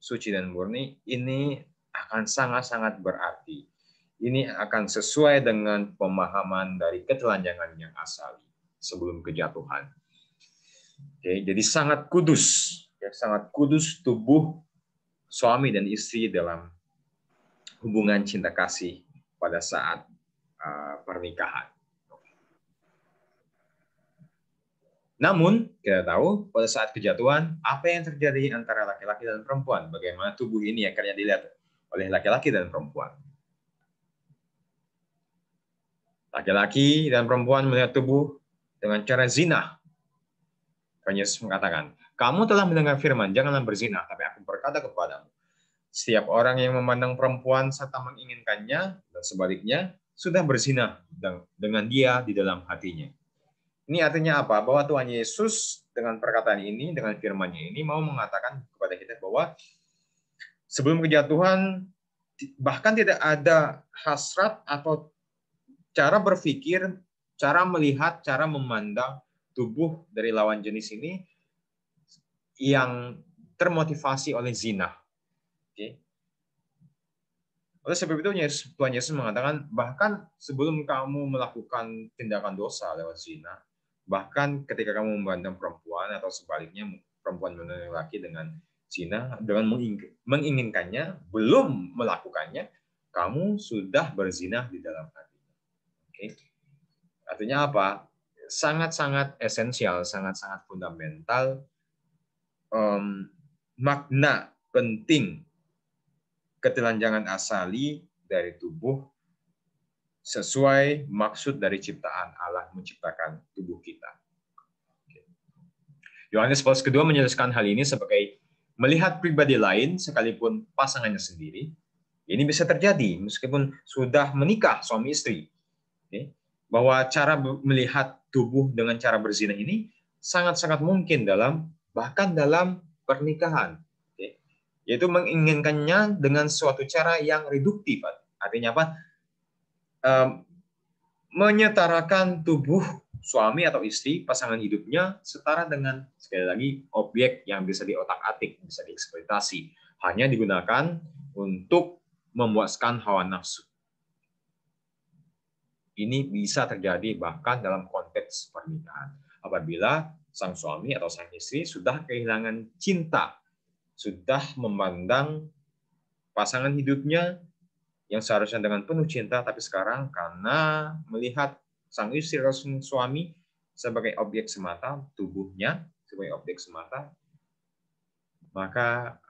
suci dan murni, ini akan sangat-sangat berarti. Ini akan sesuai dengan pemahaman dari ketelanjangan yang asali sebelum kejatuhan. Oke, okay, jadi sangat kudus, ya, sangat kudus tubuh suami dan istri dalam hubungan cinta kasih pada saat uh, pernikahan. Namun, kita tahu pada saat kejatuhan, apa yang terjadi antara laki-laki dan perempuan? Bagaimana tubuh ini akhirnya dilihat oleh laki-laki dan perempuan? Laki-laki dan perempuan melihat tubuh dengan cara zina. Tuhan Yesus mengatakan, kamu telah mendengar firman, janganlah berzina, tapi aku berkata kepadamu, setiap orang yang memandang perempuan serta menginginkannya, dan sebaliknya sudah berzina dengan dia di dalam hatinya. Ini artinya apa? Bahwa Tuhan Yesus dengan perkataan ini, dengan firman-Nya ini mau mengatakan kepada kita bahwa sebelum kejatuhan bahkan tidak ada hasrat atau cara berpikir, cara melihat, cara memandang tubuh dari lawan jenis ini yang termotivasi oleh zina. Oleh sebab itu Tuhan Yesus mengatakan bahkan sebelum kamu melakukan tindakan dosa lewat zina, bahkan ketika kamu membandang perempuan atau sebaliknya perempuan menentang laki dengan zina dengan menginginkannya belum melakukannya kamu sudah berzina di dalam hati. Oke. Artinya apa? Sangat-sangat esensial, sangat-sangat fundamental um, makna penting ketelanjangan asali dari tubuh sesuai maksud dari ciptaan Allah menciptakan tubuh kita. Yohanes Paulus kedua menjelaskan hal ini sebagai melihat pribadi lain sekalipun pasangannya sendiri. Ini bisa terjadi meskipun sudah menikah suami istri. Bahwa cara melihat tubuh dengan cara berzina ini sangat-sangat mungkin dalam bahkan dalam pernikahan yaitu menginginkannya dengan suatu cara yang reduktif. Artinya apa? menyetarakan tubuh suami atau istri, pasangan hidupnya setara dengan sekali lagi objek yang bisa diotak-atik, bisa dieksploitasi. Hanya digunakan untuk memuaskan hawa nafsu. Ini bisa terjadi bahkan dalam konteks pernikahan. Apabila sang suami atau sang istri sudah kehilangan cinta sudah memandang pasangan hidupnya yang seharusnya dengan penuh cinta, tapi sekarang karena melihat sang istri atau suami sebagai objek semata, tubuhnya sebagai objek semata, maka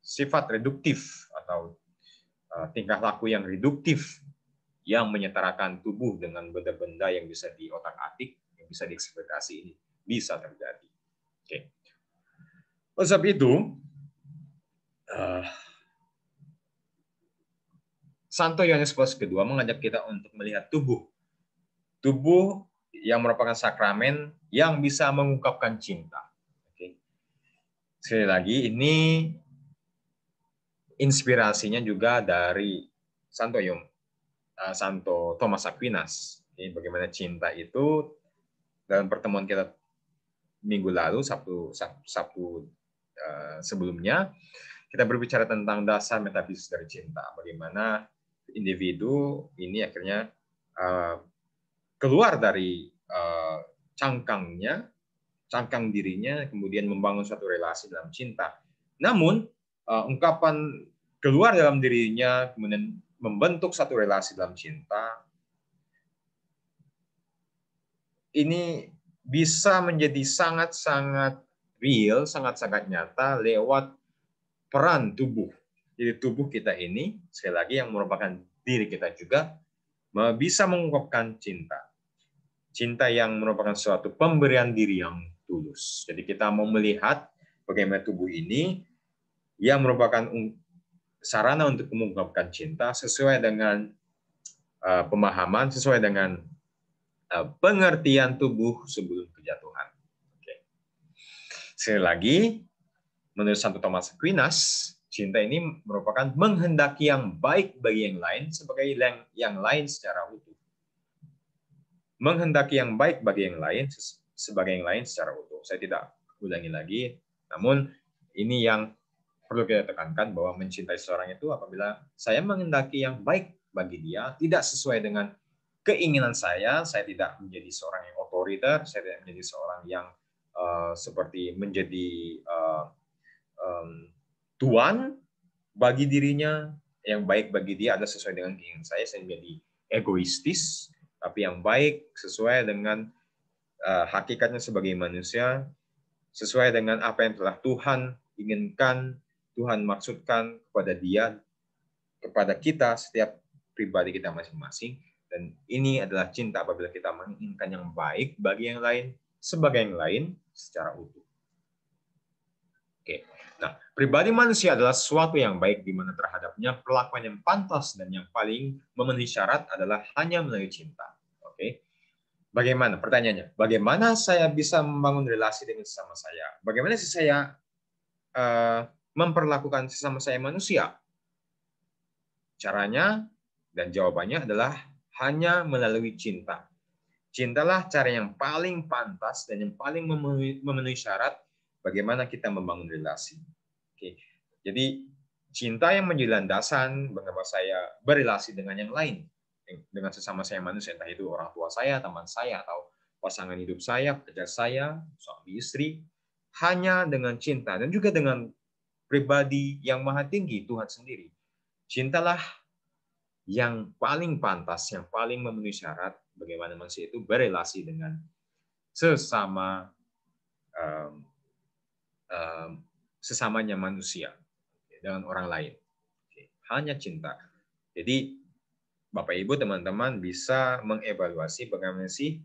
sifat reduktif atau eh, tingkah laku yang reduktif yang menyetarakan tubuh dengan benda-benda yang bisa diotak atik yang bisa dieksploitasi ini bisa terjadi. Oke. Okay. Oleh sebab itu, Eh, Santo Yohanes Paulus kedua mengajak kita untuk melihat tubuh. Tubuh yang merupakan sakramen yang bisa mengungkapkan cinta. Oke. Sekali lagi, ini inspirasinya juga dari Santo Yom, eh, Santo Thomas Aquinas. Ini bagaimana cinta itu dalam pertemuan kita minggu lalu Sabtu Sabtu, Sabtu eh, sebelumnya kita berbicara tentang dasar metafisik dari cinta, bagaimana individu ini akhirnya eh, keluar dari eh, cangkangnya, cangkang dirinya, kemudian membangun suatu relasi dalam cinta. Namun eh, ungkapan keluar dalam dirinya, kemudian membentuk satu relasi dalam cinta, ini bisa menjadi sangat-sangat real, sangat-sangat nyata lewat peran tubuh. Jadi tubuh kita ini, sekali lagi yang merupakan diri kita juga, bisa mengungkapkan cinta. Cinta yang merupakan suatu pemberian diri yang tulus. Jadi kita mau melihat bagaimana tubuh ini yang merupakan sarana untuk mengungkapkan cinta sesuai dengan eh, pemahaman, sesuai dengan eh, pengertian tubuh sebelum kejatuhan. Sekali lagi, Menurut Santo Thomas Aquinas, cinta ini merupakan menghendaki yang baik bagi yang lain sebagai yang, lain secara utuh. Menghendaki yang baik bagi yang lain sebagai yang lain secara utuh. Saya tidak ulangi lagi, namun ini yang perlu kita tekankan bahwa mencintai seorang itu apabila saya menghendaki yang baik bagi dia tidak sesuai dengan keinginan saya, saya tidak menjadi seorang yang otoriter, saya tidak menjadi seorang yang uh, seperti menjadi uh, um, tuan bagi dirinya, yang baik bagi dia adalah sesuai dengan keinginan saya, saya menjadi egoistis, tapi yang baik sesuai dengan uh, hakikatnya sebagai manusia, sesuai dengan apa yang telah Tuhan inginkan, Tuhan maksudkan kepada dia, kepada kita, setiap pribadi kita masing-masing. Dan ini adalah cinta apabila kita menginginkan yang baik bagi yang lain, sebagai yang lain secara utuh. Oke. Okay. Nah, pribadi manusia adalah suatu yang baik di mana terhadapnya perlakuan yang pantas dan yang paling memenuhi syarat adalah hanya melalui cinta. Oke. Okay? Bagaimana pertanyaannya? Bagaimana saya bisa membangun relasi dengan sesama saya? Bagaimana sih saya uh, memperlakukan sesama saya manusia? Caranya dan jawabannya adalah hanya melalui cinta. Cintalah cara yang paling pantas dan yang paling memenuhi, memenuhi syarat bagaimana kita membangun relasi. Oke. Jadi cinta yang menjadi landasan mengapa saya berrelasi dengan yang lain, dengan sesama saya manusia, entah itu orang tua saya, teman saya, atau pasangan hidup saya, pekerja saya, suami istri, hanya dengan cinta dan juga dengan pribadi yang maha tinggi Tuhan sendiri. Cintalah yang paling pantas, yang paling memenuhi syarat bagaimana manusia itu berrelasi dengan sesama ehm, sesamanya manusia dengan orang lain. Hanya cinta. Jadi Bapak Ibu teman-teman bisa mengevaluasi bagaimana sih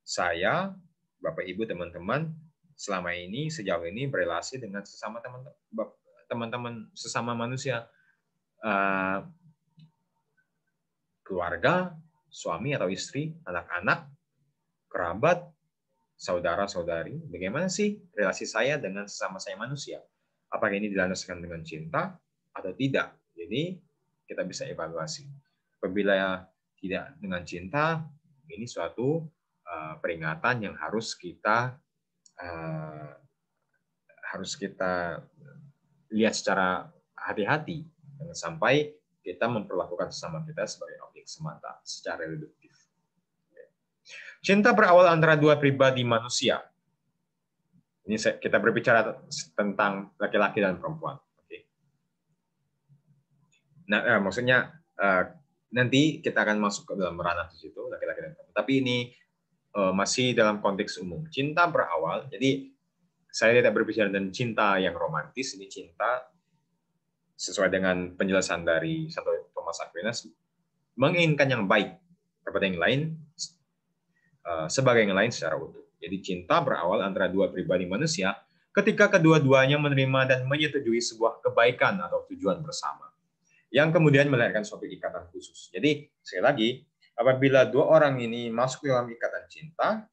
saya Bapak Ibu teman-teman selama ini sejauh ini berrelasi dengan sesama teman-teman teman-teman sesama manusia eh, keluarga, suami atau istri, anak-anak, kerabat, saudara-saudari, bagaimana sih relasi saya dengan sesama saya manusia? Apakah ini dilandaskan dengan cinta atau tidak? Jadi kita bisa evaluasi. Apabila tidak dengan cinta, ini suatu eh, peringatan yang harus kita eh, harus kita lihat secara hati-hati jangan sampai kita memperlakukan sesama kita sebagai objek semata secara lebih Cinta berawal antara dua pribadi manusia. Ini kita berbicara tentang laki-laki dan perempuan. Nah, eh, maksudnya eh, nanti kita akan masuk ke dalam ranah di situ laki-laki dan perempuan. Tapi ini eh, masih dalam konteks umum. Cinta berawal. Jadi saya tidak berbicara tentang cinta yang romantis. Ini cinta sesuai dengan penjelasan dari satu Thomas Aquinas menginginkan yang baik kepada yang lain Eh, sebagai yang lain secara utuh. Jadi cinta berawal antara dua pribadi manusia ketika kedua-duanya menerima dan menyetujui sebuah kebaikan atau tujuan bersama yang kemudian melahirkan suatu ikatan khusus. Jadi sekali lagi, apabila dua orang ini masuk dalam ikatan cinta,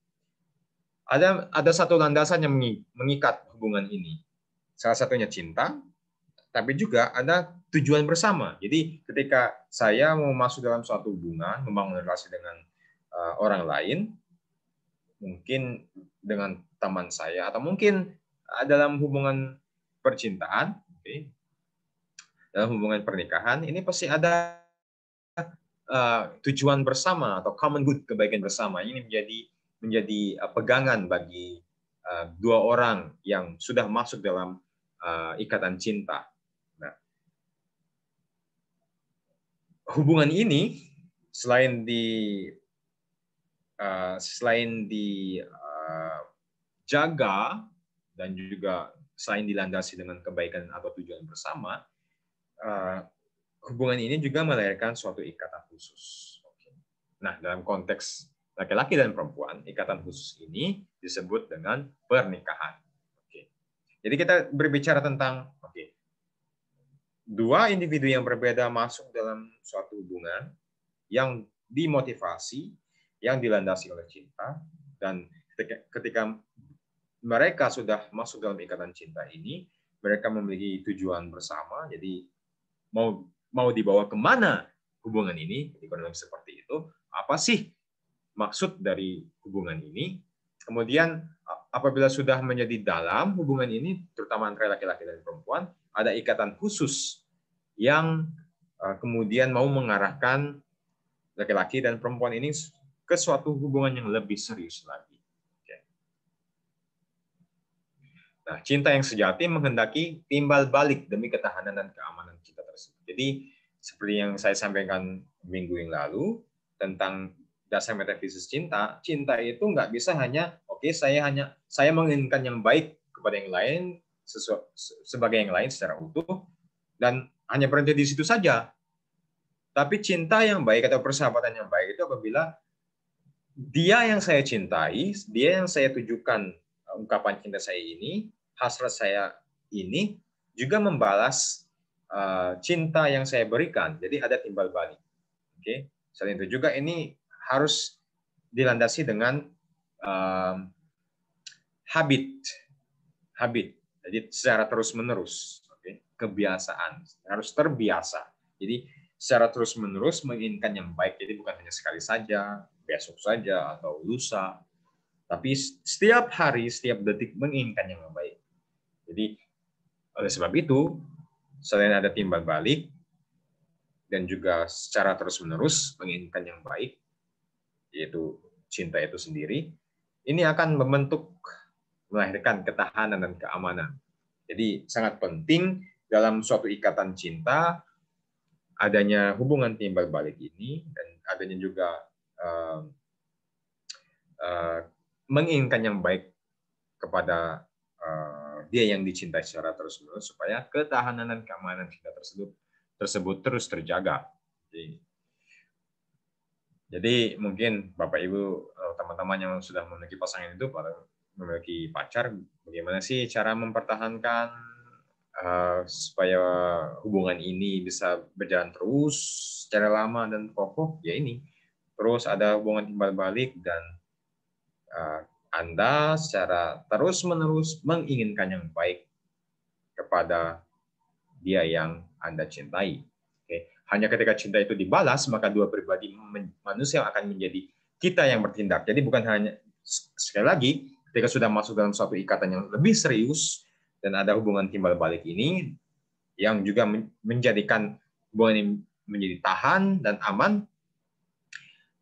ada ada satu landasan yang mengikat hubungan ini. Salah satunya cinta, tapi juga ada tujuan bersama. Jadi ketika saya mau masuk dalam suatu hubungan, membangun relasi dengan Eh, orang lain, mungkin dengan teman saya atau mungkin eh, dalam hubungan percintaan, okay, dalam hubungan pernikahan ini pasti ada uh, tujuan bersama atau common good kebaikan bersama ini menjadi menjadi uh, pegangan bagi uh, dua orang yang sudah masuk dalam uh, ikatan cinta. Nah, hubungan ini selain di uh, selain dijaga eh, uh, dan juga selain dilandasi dengan kebaikan atau tujuan bersama, uh, hubungan ini juga melahirkan suatu ikatan khusus. Okay. Nah, dalam konteks laki-laki dan perempuan, ikatan khusus ini disebut dengan pernikahan. Okay. Jadi kita berbicara tentang okay, dua individu yang berbeda masuk dalam suatu hubungan yang dimotivasi yang dilandasi oleh cinta dan ketika, ketika mereka sudah masuk dalam ikatan cinta ini mereka memiliki tujuan bersama jadi mau mau dibawa kemana hubungan ini ekonomi seperti itu apa sih maksud dari hubungan ini kemudian apabila sudah menjadi dalam hubungan ini terutama antara laki-laki dan perempuan ada ikatan khusus yang kemudian mau mengarahkan laki-laki dan perempuan ini ke suatu hubungan yang lebih serius lagi. Nah, cinta yang sejati menghendaki timbal balik demi ketahanan dan keamanan kita tersebut. Jadi, seperti yang saya sampaikan minggu yang lalu tentang dasar metafisis cinta, cinta itu nggak bisa hanya oke okay, saya hanya saya menginginkan yang baik kepada yang lain sesu, sebagai yang lain secara utuh dan hanya berhenti di situ saja. Tapi cinta yang baik atau persahabatan yang baik itu apabila dia yang saya cintai, dia yang saya tujukan uh, ungkapan cinta saya ini, hasrat saya ini juga membalas uh, cinta yang saya berikan. Jadi ada timbal balik. Oke. Okay? Selain itu juga ini harus dilandasi dengan uh, habit, habit. Jadi secara terus menerus, oke, okay? kebiasaan harus terbiasa. Jadi secara terus menerus menginginkan yang baik. Jadi bukan hanya sekali saja, besok saja atau lusa. Tapi setiap hari, setiap detik menginginkan yang baik. Jadi oleh sebab itu, selain ada timbal balik dan juga secara terus-menerus menginginkan yang baik, yaitu cinta itu sendiri, ini akan membentuk melahirkan ketahanan dan keamanan. Jadi sangat penting dalam suatu ikatan cinta adanya hubungan timbal balik ini dan adanya juga uh, menginginkan yang baik kepada uh, dia yang dicintai secara terus-menerus supaya ketahanan dan keamanan kita tersebut tersebut terus terjaga. Jadi, jadi mungkin Bapak Ibu eh, teman-teman yang sudah memiliki pasangan itu memiliki pacar bagaimana sih cara mempertahankan uh, supaya hubungan ini bisa berjalan terus secara lama dan kokoh ya ini terus ada hubungan timbal balik dan uh, Anda secara terus-menerus menginginkan yang baik kepada dia yang Anda cintai. Oke. Hanya ketika cinta itu dibalas, maka dua pribadi manusia akan menjadi kita yang bertindak. Jadi bukan hanya sekali lagi ketika sudah masuk dalam suatu ikatan yang lebih serius dan ada hubungan timbal balik ini yang juga menjadikan hubungan ini menjadi tahan dan aman,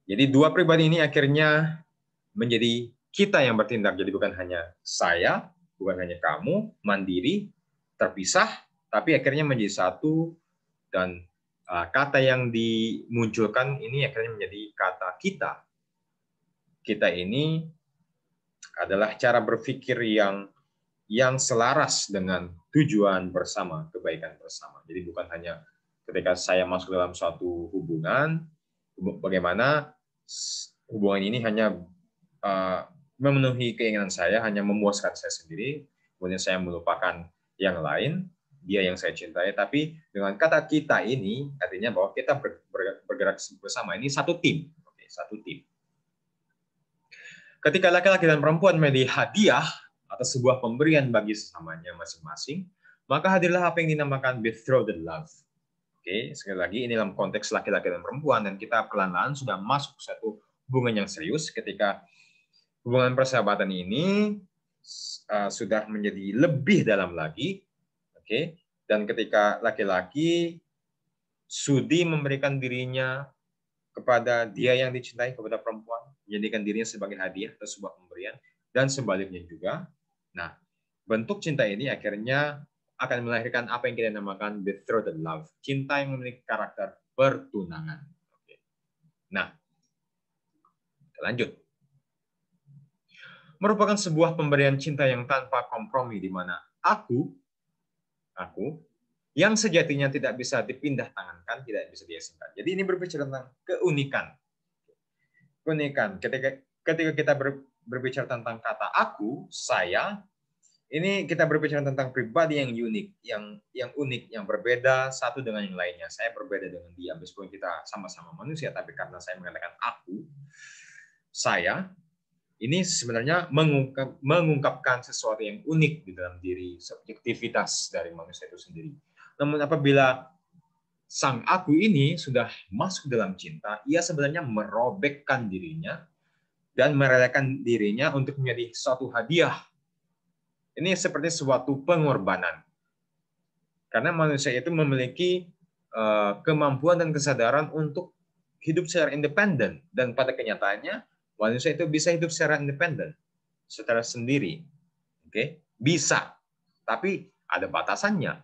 jadi dua pribadi ini akhirnya menjadi kita yang bertindak. Jadi bukan hanya saya, bukan hanya kamu, mandiri, terpisah, tapi akhirnya menjadi satu dan uh, kata yang dimunculkan ini akhirnya menjadi kata kita. Kita ini adalah cara berpikir yang yang selaras dengan tujuan bersama, kebaikan bersama. Jadi bukan hanya ketika saya masuk dalam suatu hubungan, bagaimana hubungan ini hanya uh, memenuhi keinginan saya, hanya memuaskan saya sendiri, kemudian saya melupakan yang lain, dia yang saya cintai. Tapi dengan kata kita ini, artinya bahwa kita bergerak, bersama. Ini satu tim. Oke, satu tim. Ketika laki-laki dan perempuan melihat hadiah atau sebuah pemberian bagi sesamanya masing-masing, maka hadirlah apa yang dinamakan betrothed love Oke, sekali lagi ini dalam konteks laki-laki dan perempuan dan kita perlahan-lahan sudah masuk satu hubungan yang serius ketika hubungan persahabatan ini eh, sudah menjadi lebih dalam lagi. Oke, dan ketika laki-laki sudi memberikan dirinya kepada dia yang dicintai kepada perempuan, menjadikan dirinya sebagai hadiah atau sebuah pemberian dan sebaliknya juga. Nah, bentuk cinta ini akhirnya akan melahirkan apa yang kita namakan the betrothed love, cinta yang memiliki karakter pertunangan. Oke. Nah, kita lanjut. Merupakan sebuah pemberian cinta yang tanpa kompromi di mana aku, aku yang sejatinya tidak bisa dipindah tangankan, tidak bisa diasingkan. Jadi ini berbicara tentang keunikan. Keunikan. Ketika ketika kita ber, berbicara tentang kata aku, saya, ini kita berbicara tentang pribadi yang unik, yang yang unik, yang berbeda satu dengan yang lainnya. Saya berbeda dengan dia, meskipun kita sama-sama manusia, tapi karena saya mengatakan aku, saya, ini sebenarnya mengungkap, mengungkapkan sesuatu yang unik di dalam diri subjektivitas dari manusia itu sendiri. Namun apabila sang aku ini sudah masuk dalam cinta, ia sebenarnya merobekkan dirinya dan merelakan dirinya untuk menjadi suatu hadiah ini seperti suatu pengorbanan. Karena manusia itu memiliki eh, kemampuan dan kesadaran untuk hidup secara independen dan pada kenyataannya manusia itu bisa hidup secara independen secara sendiri. Oke, bisa. Tapi ada batasannya.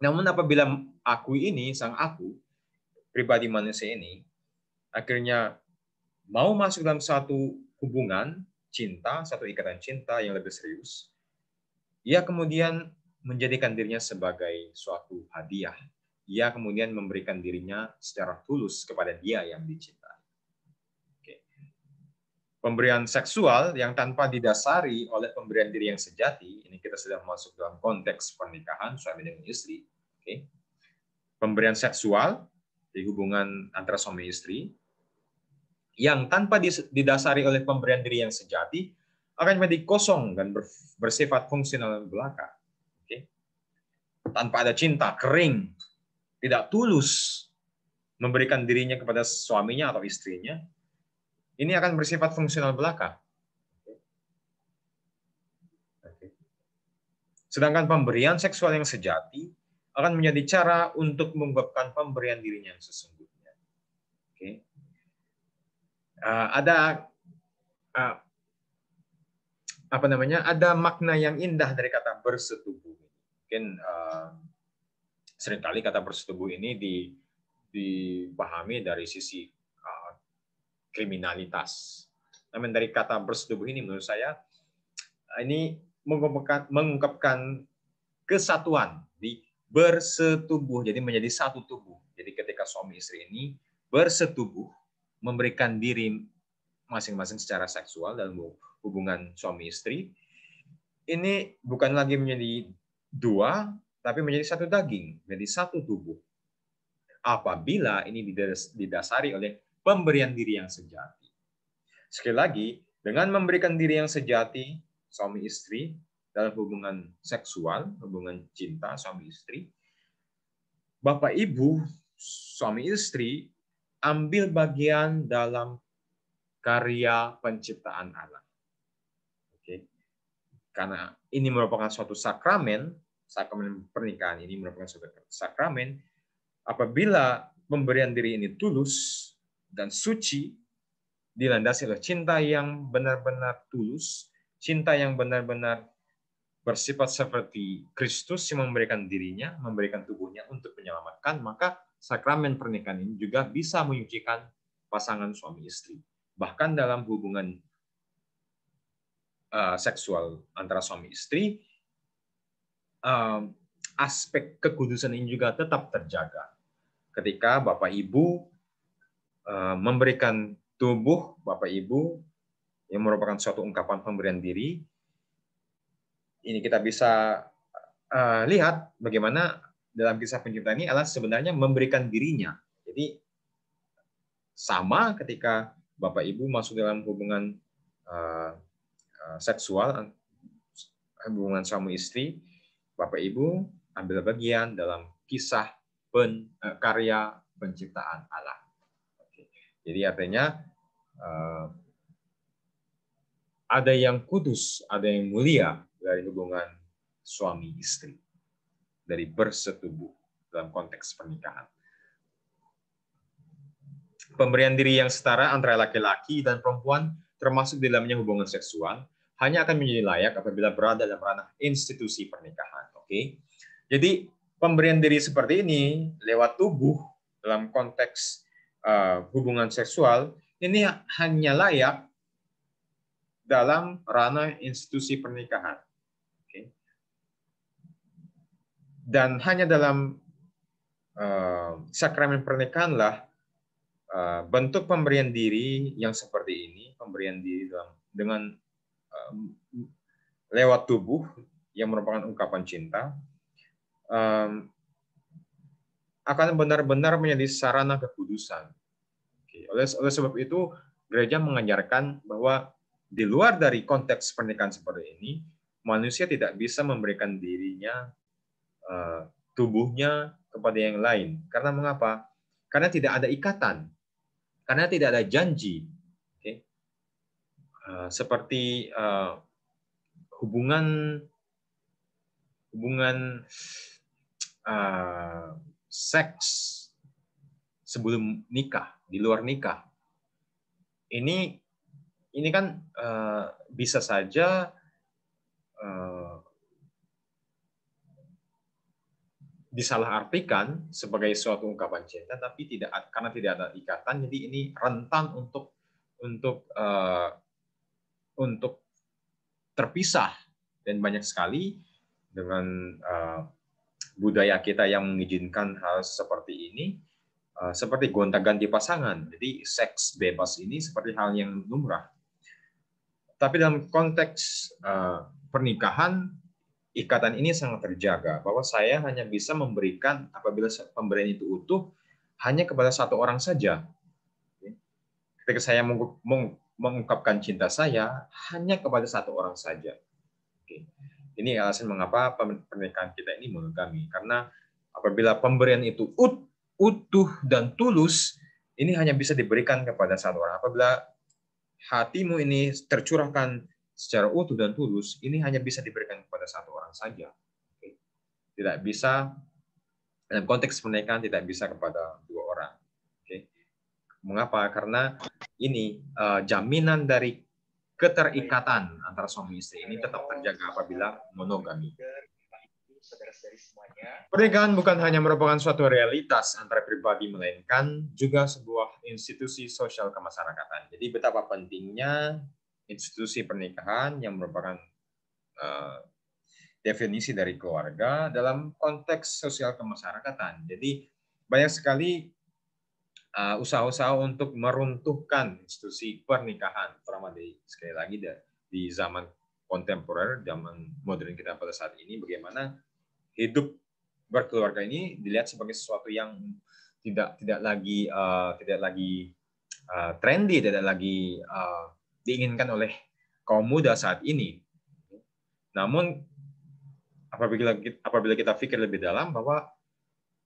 Namun apabila aku ini sang aku pribadi manusia ini akhirnya mau masuk dalam satu hubungan cinta, satu ikatan cinta yang lebih serius, ia kemudian menjadikan dirinya sebagai suatu hadiah. Ia kemudian memberikan dirinya secara tulus kepada dia yang dicinta. Oke. Pemberian seksual yang tanpa didasari oleh pemberian diri yang sejati, ini kita sedang masuk dalam konteks pernikahan suami dengan istri. Oke. Pemberian seksual di hubungan antara suami istri yang tanpa didasari oleh pemberian diri yang sejati akan menjadi kosong dan bersifat fungsional belaka. Okay? Tanpa ada cinta, kering, tidak tulus memberikan dirinya kepada suaminya atau istrinya, ini akan bersifat fungsional belaka. Sedangkan pemberian seksual yang sejati akan menjadi cara untuk membuatkan pemberian dirinya yang sesungguhnya. Ah, ada ah, apa namanya ada makna yang indah dari kata bersetubuh mungkin uh, seringkali kata bersetubuh ini di, dipahami dari sisi uh, kriminalitas namun dari kata bersetubuh ini menurut saya ini mengungkapkan, mengungkapkan kesatuan di bersetubuh jadi menjadi satu tubuh jadi ketika suami istri ini bersetubuh memberikan diri masing-masing secara seksual dalam hubungan suami istri, ini bukan lagi menjadi dua, tapi menjadi satu daging, menjadi satu tubuh. Apabila ini didasari oleh pemberian diri yang sejati. Sekali lagi, dengan memberikan diri yang sejati, suami istri, dalam hubungan seksual, hubungan cinta suami istri, Bapak Ibu, suami istri, ambil bagian dalam karya penciptaan Allah. Oke, Karena ini merupakan suatu sakramen, sakramen pernikahan ini merupakan suatu sakramen. Apabila pemberian diri ini tulus dan suci, dilandasi oleh cinta yang benar-benar tulus, cinta yang benar-benar bersifat seperti Kristus yang memberikan dirinya, memberikan tubuhnya untuk menyelamatkan, maka sakramen pernikahan ini juga bisa menyucikan pasangan suami istri. Bahkan dalam hubungan Eh, seksual antara suami istri, aspek kekudusan ini juga tetap terjaga. Ketika Bapak Ibu eh, memberikan tubuh Bapak Ibu yang merupakan suatu ungkapan pemberian diri, ini kita bisa eh, lihat bagaimana dalam kisah pencipta ini Allah sebenarnya memberikan dirinya. Jadi sama ketika Bapak Ibu masuk dalam hubungan Eh, seksual hubungan suami istri, Bapak Ibu ambil bagian dalam kisah pen, eh, karya penciptaan Allah. Jadi artinya eh, ada yang kudus, ada yang mulia dari hubungan suami istri, dari bersetubuh dalam konteks pernikahan. Pemberian diri yang setara antara laki-laki dan perempuan termasuk di dalamnya hubungan seksual, hanya akan menjadi layak apabila berada dalam ranah institusi pernikahan. Oke, jadi pemberian diri seperti ini lewat tubuh dalam konteks eh, hubungan seksual ini hanya layak dalam ranah institusi pernikahan. Okay? Dan hanya dalam eh, sakramen pernikahanlah Eh, bentuk pemberian diri yang seperti ini, pemberian diri dalam dengan uh, lewat tubuh yang merupakan ungkapan cinta, um, akan benar-benar menjadi sarana kekudusan. Oke. Oleh, oleh sebab itu, gereja mengajarkan bahwa di luar dari konteks pernikahan seperti ini, manusia tidak bisa memberikan dirinya, uh, tubuhnya kepada yang lain. Karena mengapa? Karena tidak ada ikatan karena tidak ada janji. Okay. Uh, eh, seperti uh, hubungan hubungan uh, seks sebelum nikah, di luar nikah. Ini ini kan uh, bisa saja uh, disalahartikan sebagai suatu ungkapan cinta tapi tidak karena tidak ada ikatan jadi ini rentan untuk untuk uh, untuk terpisah dan banyak sekali dengan uh, budaya kita yang mengizinkan hal seperti ini uh, seperti gonta-ganti pasangan jadi seks bebas ini seperti hal yang lumrah tapi dalam konteks uh, pernikahan ikatan ini sangat terjaga bahwa saya hanya bisa memberikan apabila pemberian itu utuh hanya kepada satu orang saja. Ketika saya mengungkapkan cinta saya hanya kepada satu orang saja. Ini alasan mengapa pernikahan kita ini monogami karena apabila pemberian itu utuh dan tulus ini hanya bisa diberikan kepada satu orang. Apabila hatimu ini tercurahkan secara utuh dan tulus, ini hanya bisa diberikan kepada satu orang saja. Tidak bisa dalam konteks pernikahan tidak bisa kepada dua orang. Oke. Mengapa? Karena ini eh, jaminan dari keterikatan antara suami istri ini tetap terjaga apabila monogami. Pernikahan bukan hanya merupakan suatu realitas antara pribadi, melainkan juga sebuah institusi sosial kemasyarakatan. Jadi betapa pentingnya institusi pernikahan yang merupakan eh, definisi dari keluarga dalam konteks sosial kemasyarakatan. Jadi banyak sekali uh, usaha-usaha untuk meruntuhkan institusi pernikahan, terutama di sekali lagi di zaman kontemporer, zaman modern kita pada saat ini, bagaimana hidup berkeluarga ini dilihat sebagai sesuatu yang tidak tidak lagi uh, tidak lagi uh, trendy, tidak lagi uh, diinginkan oleh kaum muda saat ini. Namun apabila kita, apabila kita pikir lebih dalam bahwa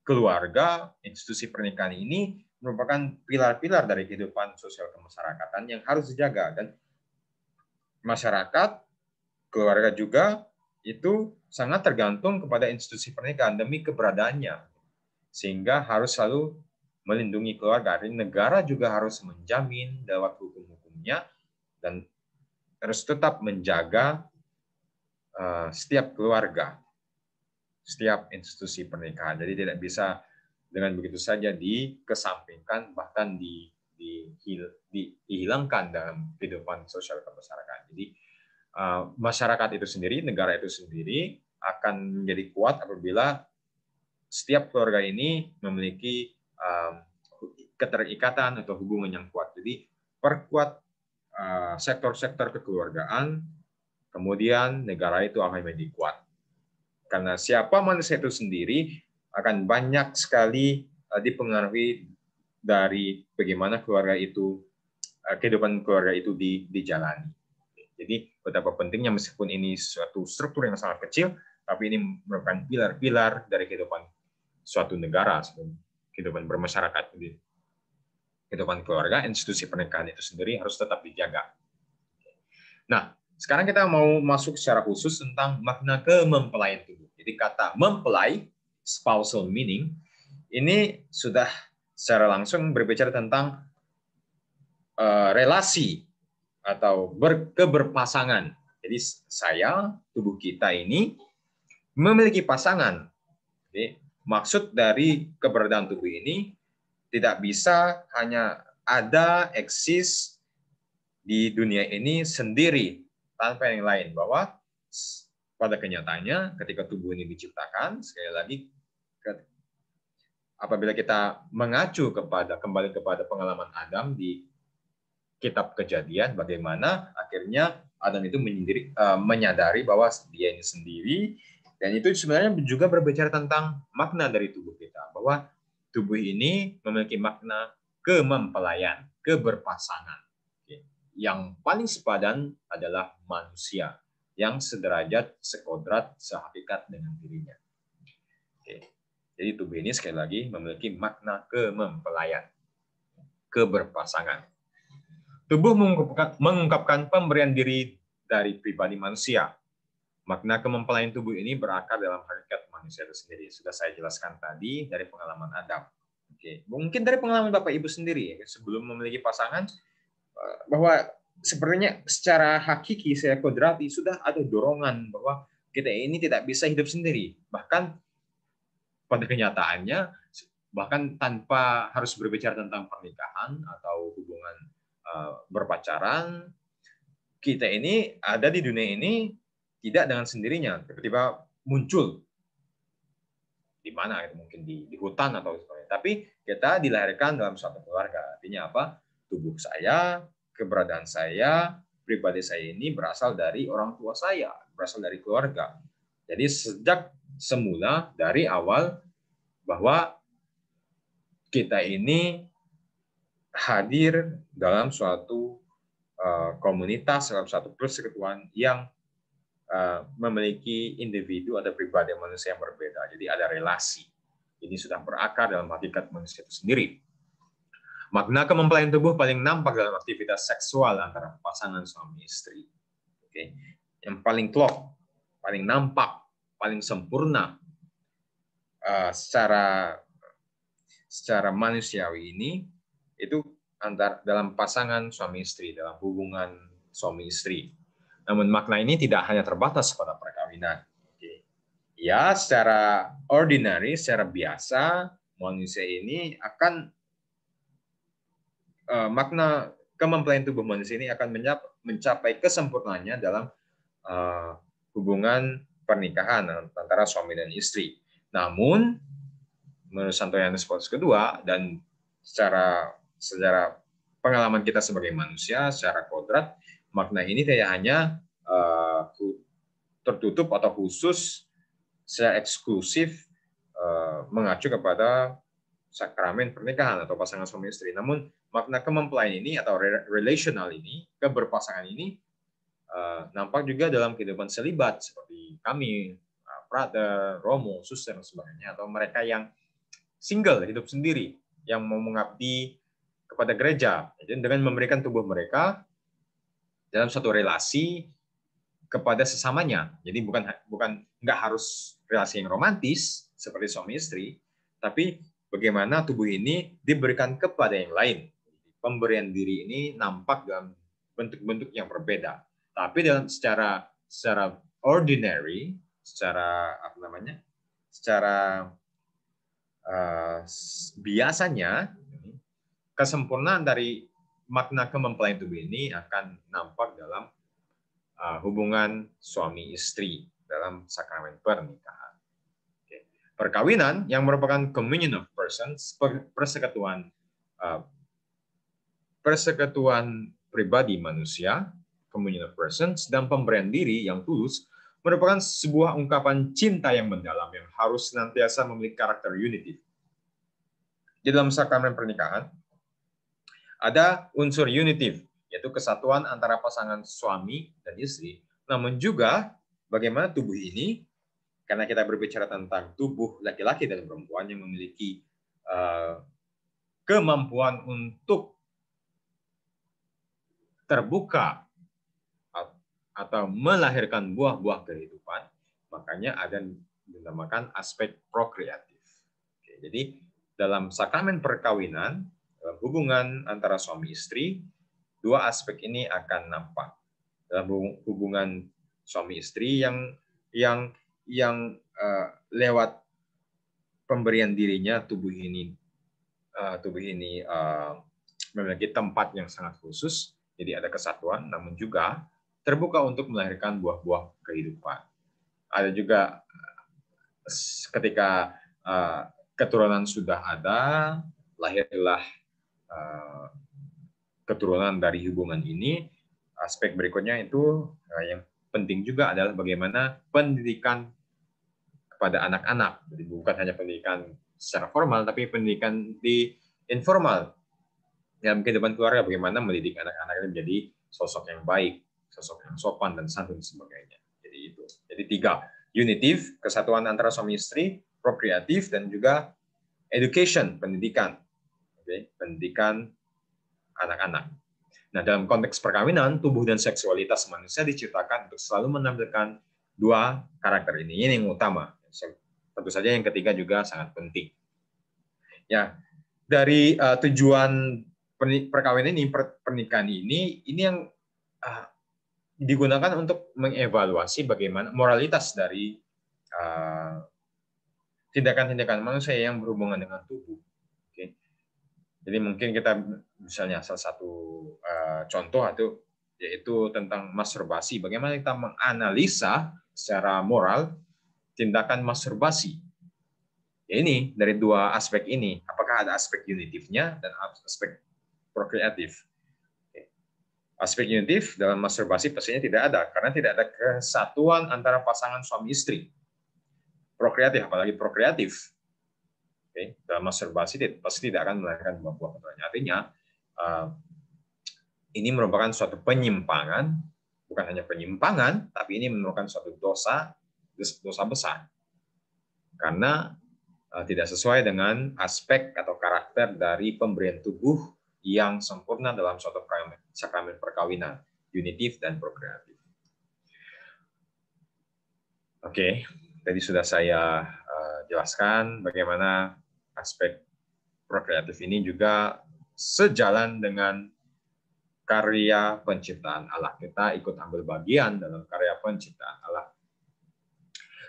keluarga, institusi pernikahan ini merupakan pilar-pilar dari kehidupan sosial kemasyarakatan yang harus dijaga dan masyarakat, keluarga juga itu sangat tergantung kepada institusi pernikahan demi keberadaannya. Sehingga harus selalu melindungi keluarga. Dan negara juga harus menjamin lewat hukum-hukumnya dan harus tetap menjaga Eh, setiap keluarga, setiap institusi pernikahan. Jadi tidak bisa dengan begitu saja dikesampingkan bahkan di, di, di, dihilangkan dalam kehidupan sosial kemasyarakatan. Jadi eh, masyarakat itu sendiri, negara itu sendiri akan menjadi kuat apabila setiap keluarga ini memiliki eh, keterikatan atau hubungan yang kuat. Jadi perkuat sektor-sektor kekeluargaan kemudian negara itu akan menjadi kuat. Karena siapa manusia itu sendiri akan banyak sekali eh, dipengaruhi dari bagaimana keluarga itu eh, kehidupan keluarga itu di, dijalani. Jadi betapa pentingnya meskipun ini suatu struktur yang sangat kecil, tapi ini merupakan pilar-pilar dari kehidupan suatu negara, kehidupan bermasyarakat, kehidupan keluarga, institusi pernikahan itu sendiri harus tetap dijaga. Nah, sekarang kita mau masuk secara khusus tentang makna mempelai tubuh. Jadi kata mempelai, spousal meaning, ini sudah secara langsung berbicara tentang uh, relasi atau keberpasangan. Jadi saya, tubuh kita ini memiliki pasangan. Jadi maksud dari keberadaan tubuh ini tidak bisa hanya ada eksis di dunia ini sendiri, tanpa yang lain bahwa pada kenyataannya ketika tubuh ini diciptakan sekali lagi apabila kita mengacu kepada kembali kepada pengalaman Adam di kitab kejadian bagaimana akhirnya Adam itu menyendiri, uh, menyadari bahwa dia ini sendiri dan itu sebenarnya juga berbicara tentang makna dari tubuh kita bahwa tubuh ini memiliki makna kemempelayan keberpasangan yang paling sepadan adalah manusia yang sederajat, sekodrat, sehakikat dengan dirinya. Oke. Jadi tubuh ini sekali lagi memiliki makna kemempelayan, keberpasangan. Tubuh mengungkapkan, mengungkapkan pemberian diri dari pribadi manusia. Makna kemempelayan tubuh ini berakar dalam hakikat manusia itu sendiri. Sudah saya jelaskan tadi dari pengalaman Adam. Oke, mungkin dari pengalaman Bapak Ibu sendiri ya, sebelum memiliki pasangan bahwa sebenarnya secara hakiki, saya kodrati sudah ada dorongan bahwa kita ini tidak bisa hidup sendiri. Bahkan pada kenyataannya, bahkan tanpa harus berbicara tentang pernikahan atau hubungan eh, berpacaran, kita ini ada di dunia ini tidak dengan sendirinya. Tiba-tiba muncul di mana gitu, mungkin di, di hutan atau sebagainya. Tapi kita dilahirkan dalam suatu keluarga. Artinya apa? tubuh saya, keberadaan saya, pribadi saya ini berasal dari orang tua saya, berasal dari keluarga. Jadi sejak semula dari awal bahwa kita ini hadir dalam suatu eh, komunitas, dalam suatu persekutuan yang eh, memiliki individu atau pribadi manusia yang berbeda. Jadi ada relasi. Ini sudah berakar dalam hakikat manusia itu sendiri. Makna kemampuan tubuh paling nampak dalam aktivitas seksual antara pasangan suami istri. Oke. Yang paling klop, paling nampak, paling sempurna uh, secara secara manusiawi ini itu antar dalam pasangan suami istri dalam hubungan suami istri. Namun makna ini tidak hanya terbatas pada perkawinan. Oke. Ya, secara ordinary, secara biasa manusia ini akan uh, makna kemampuan tubuh manusia ini akan mencapai kesempurnaannya dalam uh, hubungan pernikahan antara suami dan istri. Namun menurut Santo Yohanes Paulus kedua dan secara secara pengalaman kita sebagai manusia secara kodrat makna ini tidak hanya uh, tertutup atau khusus secara eksklusif uh, mengacu kepada sakramen pernikahan atau pasangan suami istri. Namun makna kemempelai ini atau relational ini, keberpasangan ini eh, nampak juga dalam kehidupan selibat seperti kami, Prada, eh, Romo, Suster, dan sebagainya. Atau mereka yang single, hidup sendiri, yang mau mengabdi kepada gereja. dengan memberikan tubuh mereka dalam satu relasi kepada sesamanya. Jadi bukan bukan nggak harus relasi yang romantis seperti suami istri, tapi bagaimana tubuh ini diberikan kepada yang lain. Pemberian diri ini nampak dalam bentuk-bentuk yang berbeda. Tapi dalam secara secara ordinary, secara apa namanya? secara uh, biasanya kesempurnaan dari makna kemempelai tubuh ini akan nampak dalam uh, hubungan suami istri dalam sakramen pernikahan. Perkawinan yang merupakan communion of persons, persekutuan persekutuan uh, pribadi manusia, communion of persons, dan pemberian diri yang tulus merupakan sebuah ungkapan cinta yang mendalam yang harus senantiasa memiliki karakter unity. Di dalam sakramen pernikahan, ada unsur unity, yaitu kesatuan antara pasangan suami dan istri, namun juga bagaimana tubuh ini karena kita berbicara tentang tubuh laki-laki dan perempuan yang memiliki eh, kemampuan untuk terbuka atau melahirkan buah-buah kehidupan, makanya ada dinamakan aspek prokreatif. jadi dalam sakramen perkawinan, dalam hubungan antara suami istri, dua aspek ini akan nampak dalam hubungan suami istri yang yang yang uh, lewat pemberian dirinya tubuh ini uh, tubuh ini uh, memiliki tempat yang sangat khusus jadi ada kesatuan namun juga terbuka untuk melahirkan buah-buah kehidupan ada juga ketika uh, keturunan sudah ada lahirlah uh, keturunan dari hubungan ini aspek berikutnya itu uh, yang penting juga adalah bagaimana pendidikan kepada anak-anak. Jadi bukan hanya pendidikan secara formal, tapi pendidikan di informal. Ya, dalam kehidupan keluarga, bagaimana mendidik anak-anak ini menjadi sosok yang baik, sosok yang sopan, dan santun sebagainya. Jadi itu. Jadi tiga, unitive, kesatuan antara suami istri, prokreatif, dan juga education, pendidikan. Okay? Pendidikan anak-anak. Nah, dalam konteks perkawinan, tubuh dan seksualitas manusia diciptakan untuk selalu menampilkan dua karakter ini. Ini yang utama. Tentu saja yang ketiga juga sangat penting. Ya, dari uh, tujuan perkawinan ini, pernikahan ini, ini yang uh, digunakan untuk mengevaluasi bagaimana moralitas dari tindakan eh, tindakan-tindakan manusia yang berhubungan dengan tubuh. Okay. Jadi mungkin kita misalnya salah satu uh, contoh itu yaitu tentang masturbasi. Bagaimana kita menganalisa secara moral tindakan masturbasi. Ya, ini dari dua aspek ini, apakah ada aspek unitifnya dan aspek prokreatif. Aspek unitif dalam masturbasi pastinya tidak ada karena tidak ada kesatuan antara pasangan suami istri. Prokreatif apalagi prokreatif. Oke, dalam masturbasi pasti tidak akan melahirkan dua buah keturunan. Artinya eh, ini merupakan suatu penyimpangan, bukan hanya penyimpangan, tapi ini merupakan suatu dosa dosa besar karena eh, tidak sesuai dengan aspek atau karakter dari pemberian tubuh yang sempurna dalam suatu sakramen perkawinan, unitif dan prokreatif. Oke, tadi sudah saya eh, jelaskan bagaimana aspek prokreatif ini juga sejalan dengan karya penciptaan Allah. Kita ikut ambil bagian dalam karya penciptaan Allah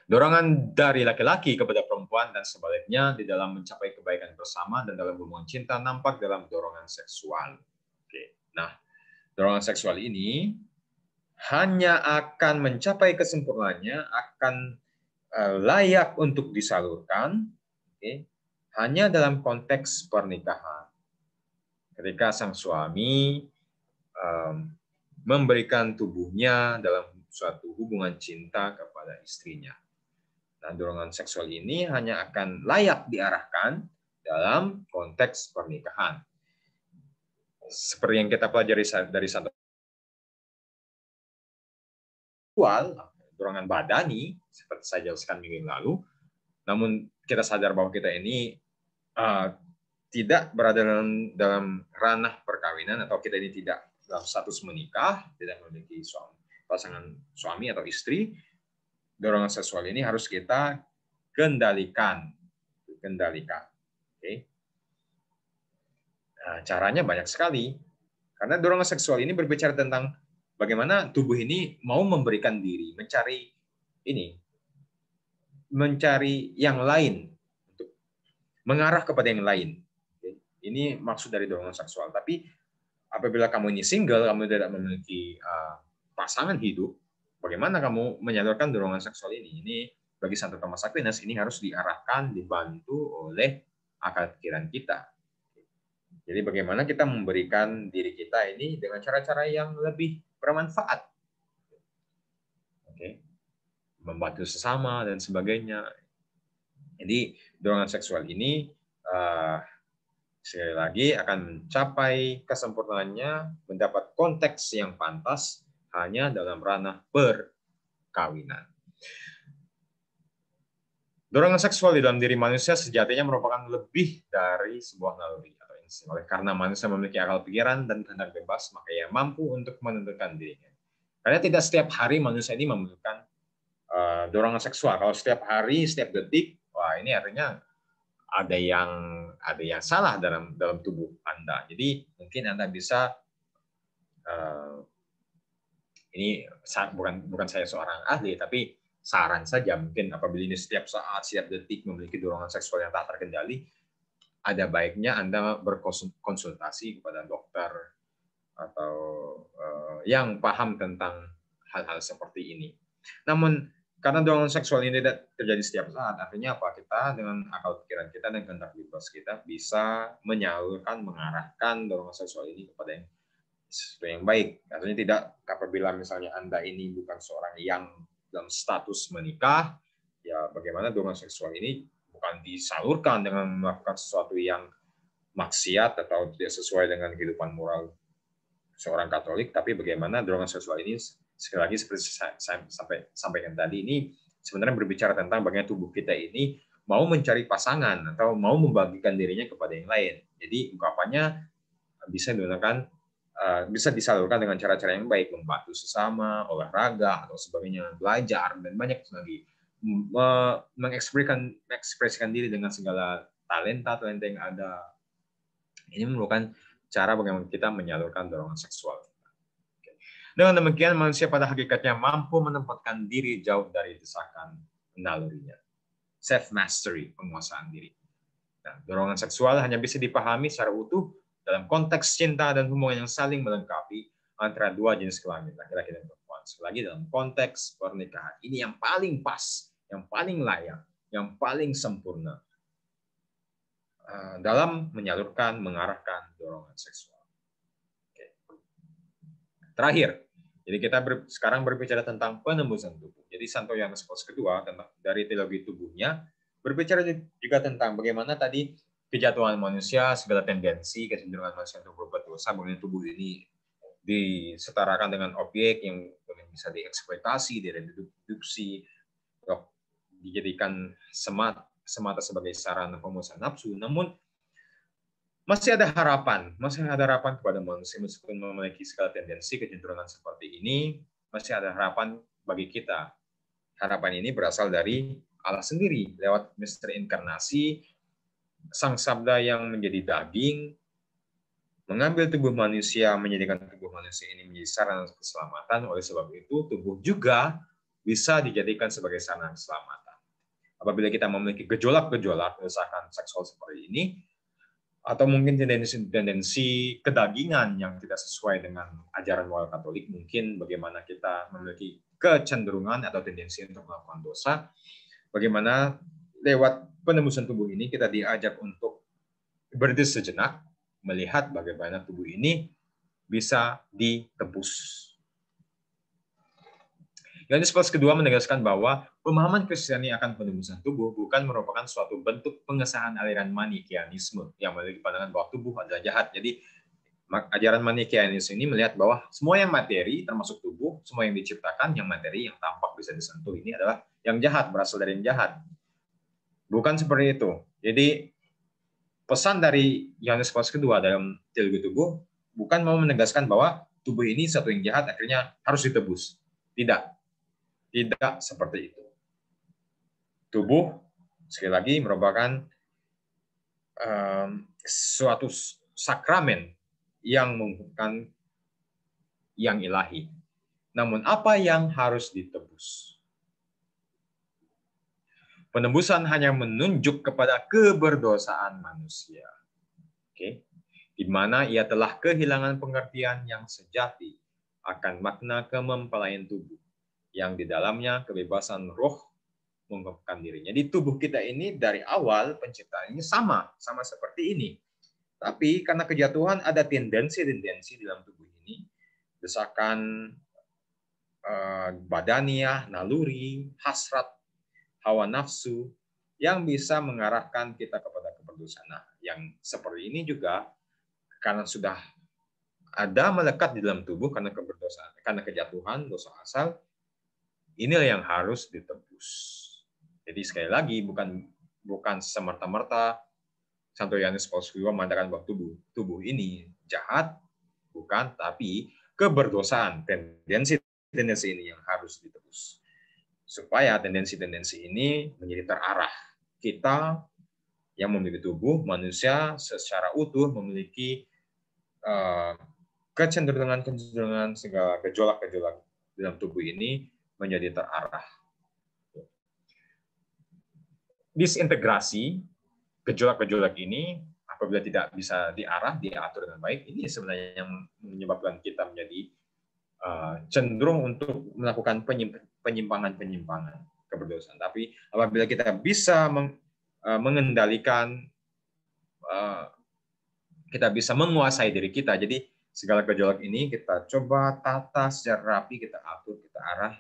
Dorongan dari laki-laki kepada perempuan dan sebaliknya di dalam mencapai kebaikan bersama dan dalam hubungan cinta nampak dalam dorongan seksual. Oke. Nah, dorongan seksual ini hanya akan mencapai kesempurnaannya akan eh, layak untuk disalurkan oke, hanya dalam konteks pernikahan. Ketika sang suami um, memberikan tubuhnya dalam suatu hubungan cinta kepada istrinya. Nah, dorongan seksual ini hanya akan layak diarahkan dalam konteks pernikahan. Seperti yang kita pelajari dari santo. seksual, dorongan badani, seperti saya jelaskan minggu lalu, namun kita sadar bahwa kita ini uh, tidak berada dalam, dalam ranah perkawinan atau kita ini tidak dalam status menikah, tidak memiliki suami, pasangan suami atau istri, dorongan seksual ini harus kita kendalikan, kendalikan. Oke. Okay. Nah, caranya banyak sekali. Karena dorongan seksual ini berbicara tentang bagaimana tubuh ini mau memberikan diri, mencari ini, mencari yang lain, untuk mengarah kepada yang lain. Ini maksud dari dorongan seksual. Tapi apabila kamu ini single, kamu tidak memiliki eh, pasangan hidup, bagaimana kamu menyadarkan dorongan seksual ini? Ini bagi Santo Thomas Aquinas ini harus diarahkan, dibantu oleh akal pikiran kita. Jadi bagaimana kita memberikan diri kita ini dengan cara-cara yang lebih bermanfaat. Oke. Membantu sesama dan sebagainya. Jadi dorongan seksual ini uh, sekali lagi akan mencapai kesempurnaannya, mendapat konteks yang pantas hanya dalam ranah perkawinan. Dorongan seksual di dalam diri manusia sejatinya merupakan lebih dari sebuah naluri atau insting. Oleh karena manusia memiliki akal pikiran dan kehendak bebas, maka ia mampu untuk menentukan dirinya. Karena tidak setiap hari manusia ini membutuhkan eh, dorongan seksual. Kalau setiap hari, setiap detik, wah ini artinya ada yang ada yang salah dalam dalam tubuh Anda. Jadi mungkin Anda bisa eh, ini bukan bukan saya seorang ahli, tapi saran saja mungkin apabila ini setiap saat, setiap detik memiliki dorongan seksual yang tak terkendali, ada baiknya Anda berkonsultasi kepada dokter atau uh, yang paham tentang hal-hal seperti ini. Namun karena dorongan seksual ini tidak terjadi setiap saat, artinya apa? Kita dengan akal pikiran kita dan kehendak bebas kita bisa menyalurkan, mengarahkan dorongan seksual ini kepada yang sesuatu yang baik. Artinya tidak apabila misalnya Anda ini bukan seorang yang dalam status menikah, ya bagaimana dorongan seksual ini bukan disalurkan dengan melakukan sesuatu yang maksiat atau tidak sesuai dengan kehidupan moral seorang Katolik, tapi bagaimana dorongan seksual ini sekali lagi seperti saya sampai sampaikan tadi ini sebenarnya berbicara tentang bagaimana tubuh kita ini mau mencari pasangan atau mau membagikan dirinya kepada yang lain. Jadi ungkapannya bisa digunakan Eh, bisa disalurkan dengan cara-cara yang baik, membantu sesama, olahraga atau sebagainya, belajar dan banyak lagi mengekspresikan mengekspresikan diri dengan segala talenta talenta yang ada. Ini merupakan cara bagaimana kita menyalurkan dorongan seksual. Dengan demikian, manusia pada hakikatnya mampu menempatkan diri jauh dari desakan nalurinya. Self-mastery, penguasaan diri. Nah, dorongan seksual hanya bisa dipahami secara utuh dalam konteks cinta dan hubungan yang saling melengkapi antara dua jenis kelamin laki-laki dan perempuan. Sekali lagi dalam konteks pernikahan ini yang paling pas, yang paling layak, yang paling sempurna eh, dalam menyalurkan, mengarahkan dorongan seksual. Terakhir, jadi kita ber, sekarang berbicara tentang penembusan tubuh. Jadi Santo Yohanes Paulus kedua tentang dari teologi tubuhnya berbicara juga tentang bagaimana tadi kejatuhan manusia, segala tendensi kecenderungan manusia untuk berbuat dosa, kemudian tubuh ini disetarakan dengan objek yang bisa dieksploitasi, direduksi, dijadikan semat semata sebagai sarana pemuasan nafsu. Namun masih ada harapan, masih ada harapan kepada manusia meskipun memiliki segala tendensi kecenderungan seperti ini, masih ada harapan bagi kita. Harapan ini berasal dari Allah sendiri lewat misteri inkarnasi sang sabda yang menjadi daging, mengambil tubuh manusia, menjadikan tubuh manusia ini menjadi sarana keselamatan. Oleh sebab itu, tubuh juga bisa dijadikan sebagai sarana keselamatan. Apabila kita memiliki gejolak-gejolak misalkan seksual seperti ini, atau mungkin tendensi-tendensi kedagingan yang tidak sesuai dengan ajaran moral Katolik, mungkin bagaimana kita memiliki kecenderungan atau tendensi untuk melakukan dosa, bagaimana lewat penembusan tubuh ini kita diajak untuk berhenti sejenak, melihat bagaimana tubuh ini bisa ditebus. Yohanes Paulus kedua menegaskan bahwa pemahaman Kristiani akan penembusan tubuh bukan merupakan suatu bentuk pengesahan aliran manikianisme yang memiliki pandangan bahwa tubuh adalah jahat. Jadi ajaran manikianisme ini melihat bahwa semua yang materi termasuk tubuh, semua yang diciptakan, yang materi yang tampak bisa disentuh ini adalah yang jahat, berasal dari yang jahat. Bukan seperti itu. Jadi pesan dari Yohanes Paulus kedua dalam Teologi Tubuh bukan mau menegaskan bahwa tubuh ini satu yang jahat akhirnya harus ditebus. Tidak. Tidak seperti itu. Tubuh sekali lagi merupakan um, suatu sakramen yang menghubungkan yang ilahi. Namun apa yang harus ditebus? Penebusan hanya menunjuk kepada keberdosaan manusia. Oke. Okay? Di mana ia telah kehilangan pengertian yang sejati akan makna kemempelaian tubuh yang di dalamnya kebebasan roh mengungkapkan dirinya. Di tubuh kita ini dari awal penciptaannya sama, sama seperti ini. Tapi karena kejatuhan ada tendensi-tendensi dalam tubuh ini, desakan eh, badania naluri, hasrat hawa nafsu yang bisa mengarahkan kita kepada keperluan. Nah, yang seperti ini juga karena sudah ada melekat di dalam tubuh karena keberdosaan, karena kejatuhan dosa asal, inilah yang harus ditebus. Jadi sekali lagi bukan bukan semerta-merta Santo Yohanes Paulus II mengatakan bahwa tubuh tubuh ini jahat, bukan, tapi keberdosaan, tendensi tendensi ini yang harus ditebus supaya tendensi-tendensi ini menjadi terarah. Kita yang memiliki tubuh manusia secara utuh memiliki eh, kecenderungan-kecenderungan segala gejolak-gejolak dalam tubuh ini menjadi terarah. Disintegrasi gejolak-gejolak ini apabila tidak bisa diarah, diatur dengan baik, ini sebenarnya yang menyebabkan kita menjadi eh, cenderung untuk melakukan penyimpangan-penyimpangan keberdosaan. Tapi apabila kita bisa e, mengendalikan, e, kita bisa menguasai diri kita. Jadi segala gejolak ini kita coba tata secara rapi, kita atur, kita arah.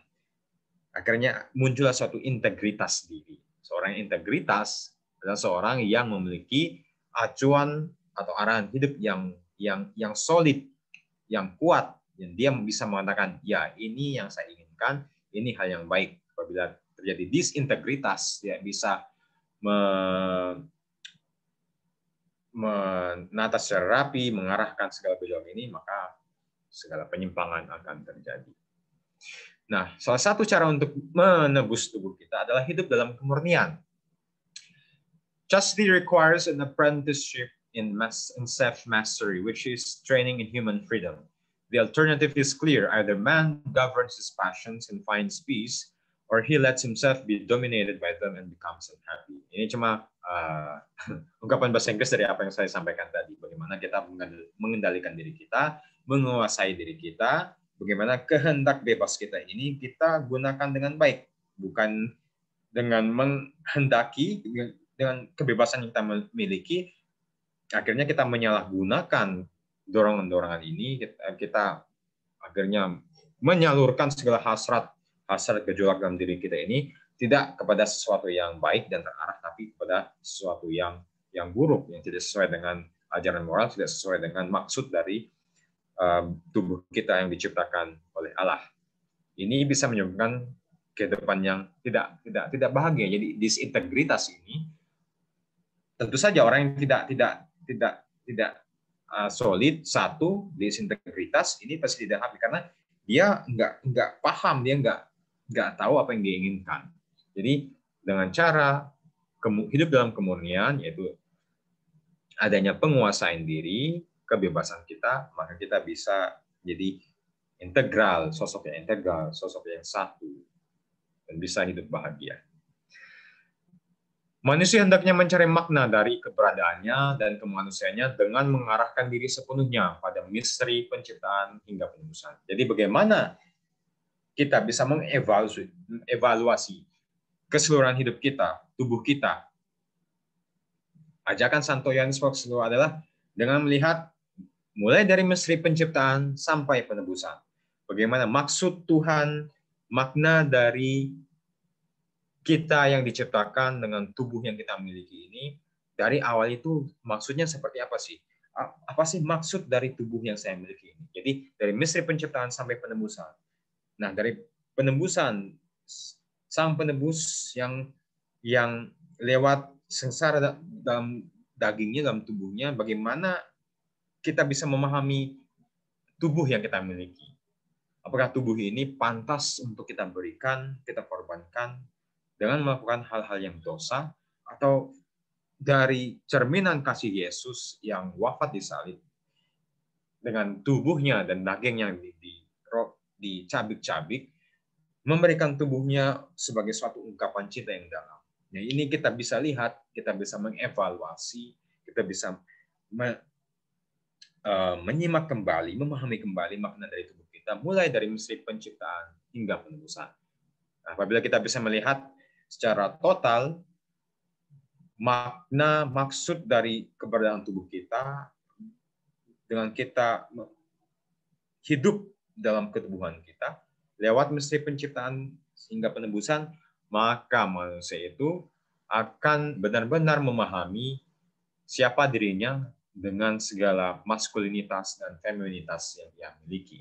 Akhirnya muncullah suatu integritas diri. Seorang yang integritas adalah seorang yang memiliki acuan atau arahan hidup yang yang yang solid, yang kuat, yang dia bisa mengatakan ya ini yang saya inginkan, ini hal yang baik apabila terjadi disintegritas ya bisa menata secara rapi mengarahkan segala bidang ini maka segala penyimpangan akan terjadi. Nah, salah satu cara untuk menebus tubuh kita adalah hidup dalam kemurnian. Chastity requires an apprenticeship in self-mastery, which is training in human freedom. The alternative is clear. Either man governs his passions and finds peace, or he lets himself be dominated by them and becomes unhappy. Ini cuma uh, ungkapan bahasa Inggris dari apa yang saya sampaikan tadi. Bagaimana kita mengendalikan diri kita, menguasai diri kita, bagaimana kehendak bebas kita ini kita gunakan dengan baik, bukan dengan menghendaki dengan kebebasan yang kita miliki, akhirnya kita menyalahgunakan dorongan-dorongan ini kita, kita akhirnya menyalurkan segala hasrat hasrat gejolak dalam diri kita ini tidak kepada sesuatu yang baik dan terarah tapi kepada sesuatu yang yang buruk yang tidak sesuai dengan ajaran moral tidak sesuai dengan maksud dari uh, tubuh kita yang diciptakan oleh Allah ini bisa menyebabkan kehidupan yang tidak tidak tidak bahagia jadi disintegritas ini tentu saja orang yang tidak tidak tidak tidak Eh, solid satu di integritas ini pasti tidak happy karena dia nggak nggak paham dia nggak nggak tahu apa yang diinginkan jadi dengan cara hidup dalam kemurnian yaitu adanya penguasaan diri kebebasan kita maka kita bisa jadi integral sosok yang integral sosok yang satu dan bisa hidup bahagia Manusia hendaknya mencari makna dari keberadaannya dan kemanusiaannya dengan mengarahkan diri sepenuhnya pada misteri penciptaan hingga penebusan. Jadi bagaimana kita bisa mengevaluasi keseluruhan hidup kita, tubuh kita. Ajakan Santo Yohanes Foxlo adalah dengan melihat mulai dari misteri penciptaan sampai penebusan. Bagaimana maksud Tuhan, makna dari kita yang diciptakan dengan tubuh yang kita miliki ini dari awal itu maksudnya seperti apa sih? Apa sih maksud dari tubuh yang saya miliki ini? Jadi dari misteri penciptaan sampai penembusan. Nah, dari penembusan sang penebus yang yang lewat sengsara dalam dagingnya dalam tubuhnya bagaimana kita bisa memahami tubuh yang kita miliki. Apakah tubuh ini pantas untuk kita berikan, kita korbankan, dengan melakukan hal-hal yang dosa atau dari cerminan kasih Yesus yang wafat di salib dengan tubuhnya dan daging yang di, di, dicabik memberikan tubuhnya sebagai suatu ungkapan cinta yang dalam. Nah, ini kita bisa lihat, kita bisa mengevaluasi, kita bisa me, uh, menyimak kembali, memahami kembali makna dari tubuh kita, mulai dari misteri penciptaan hingga penebusan. Nah, apabila kita bisa melihat secara total makna maksud dari keberadaan tubuh kita dengan kita hidup dalam ketubuhan kita lewat misteri penciptaan sehingga penebusan maka manusia itu akan benar-benar memahami siapa dirinya dengan segala maskulinitas dan feminitas yang ia miliki.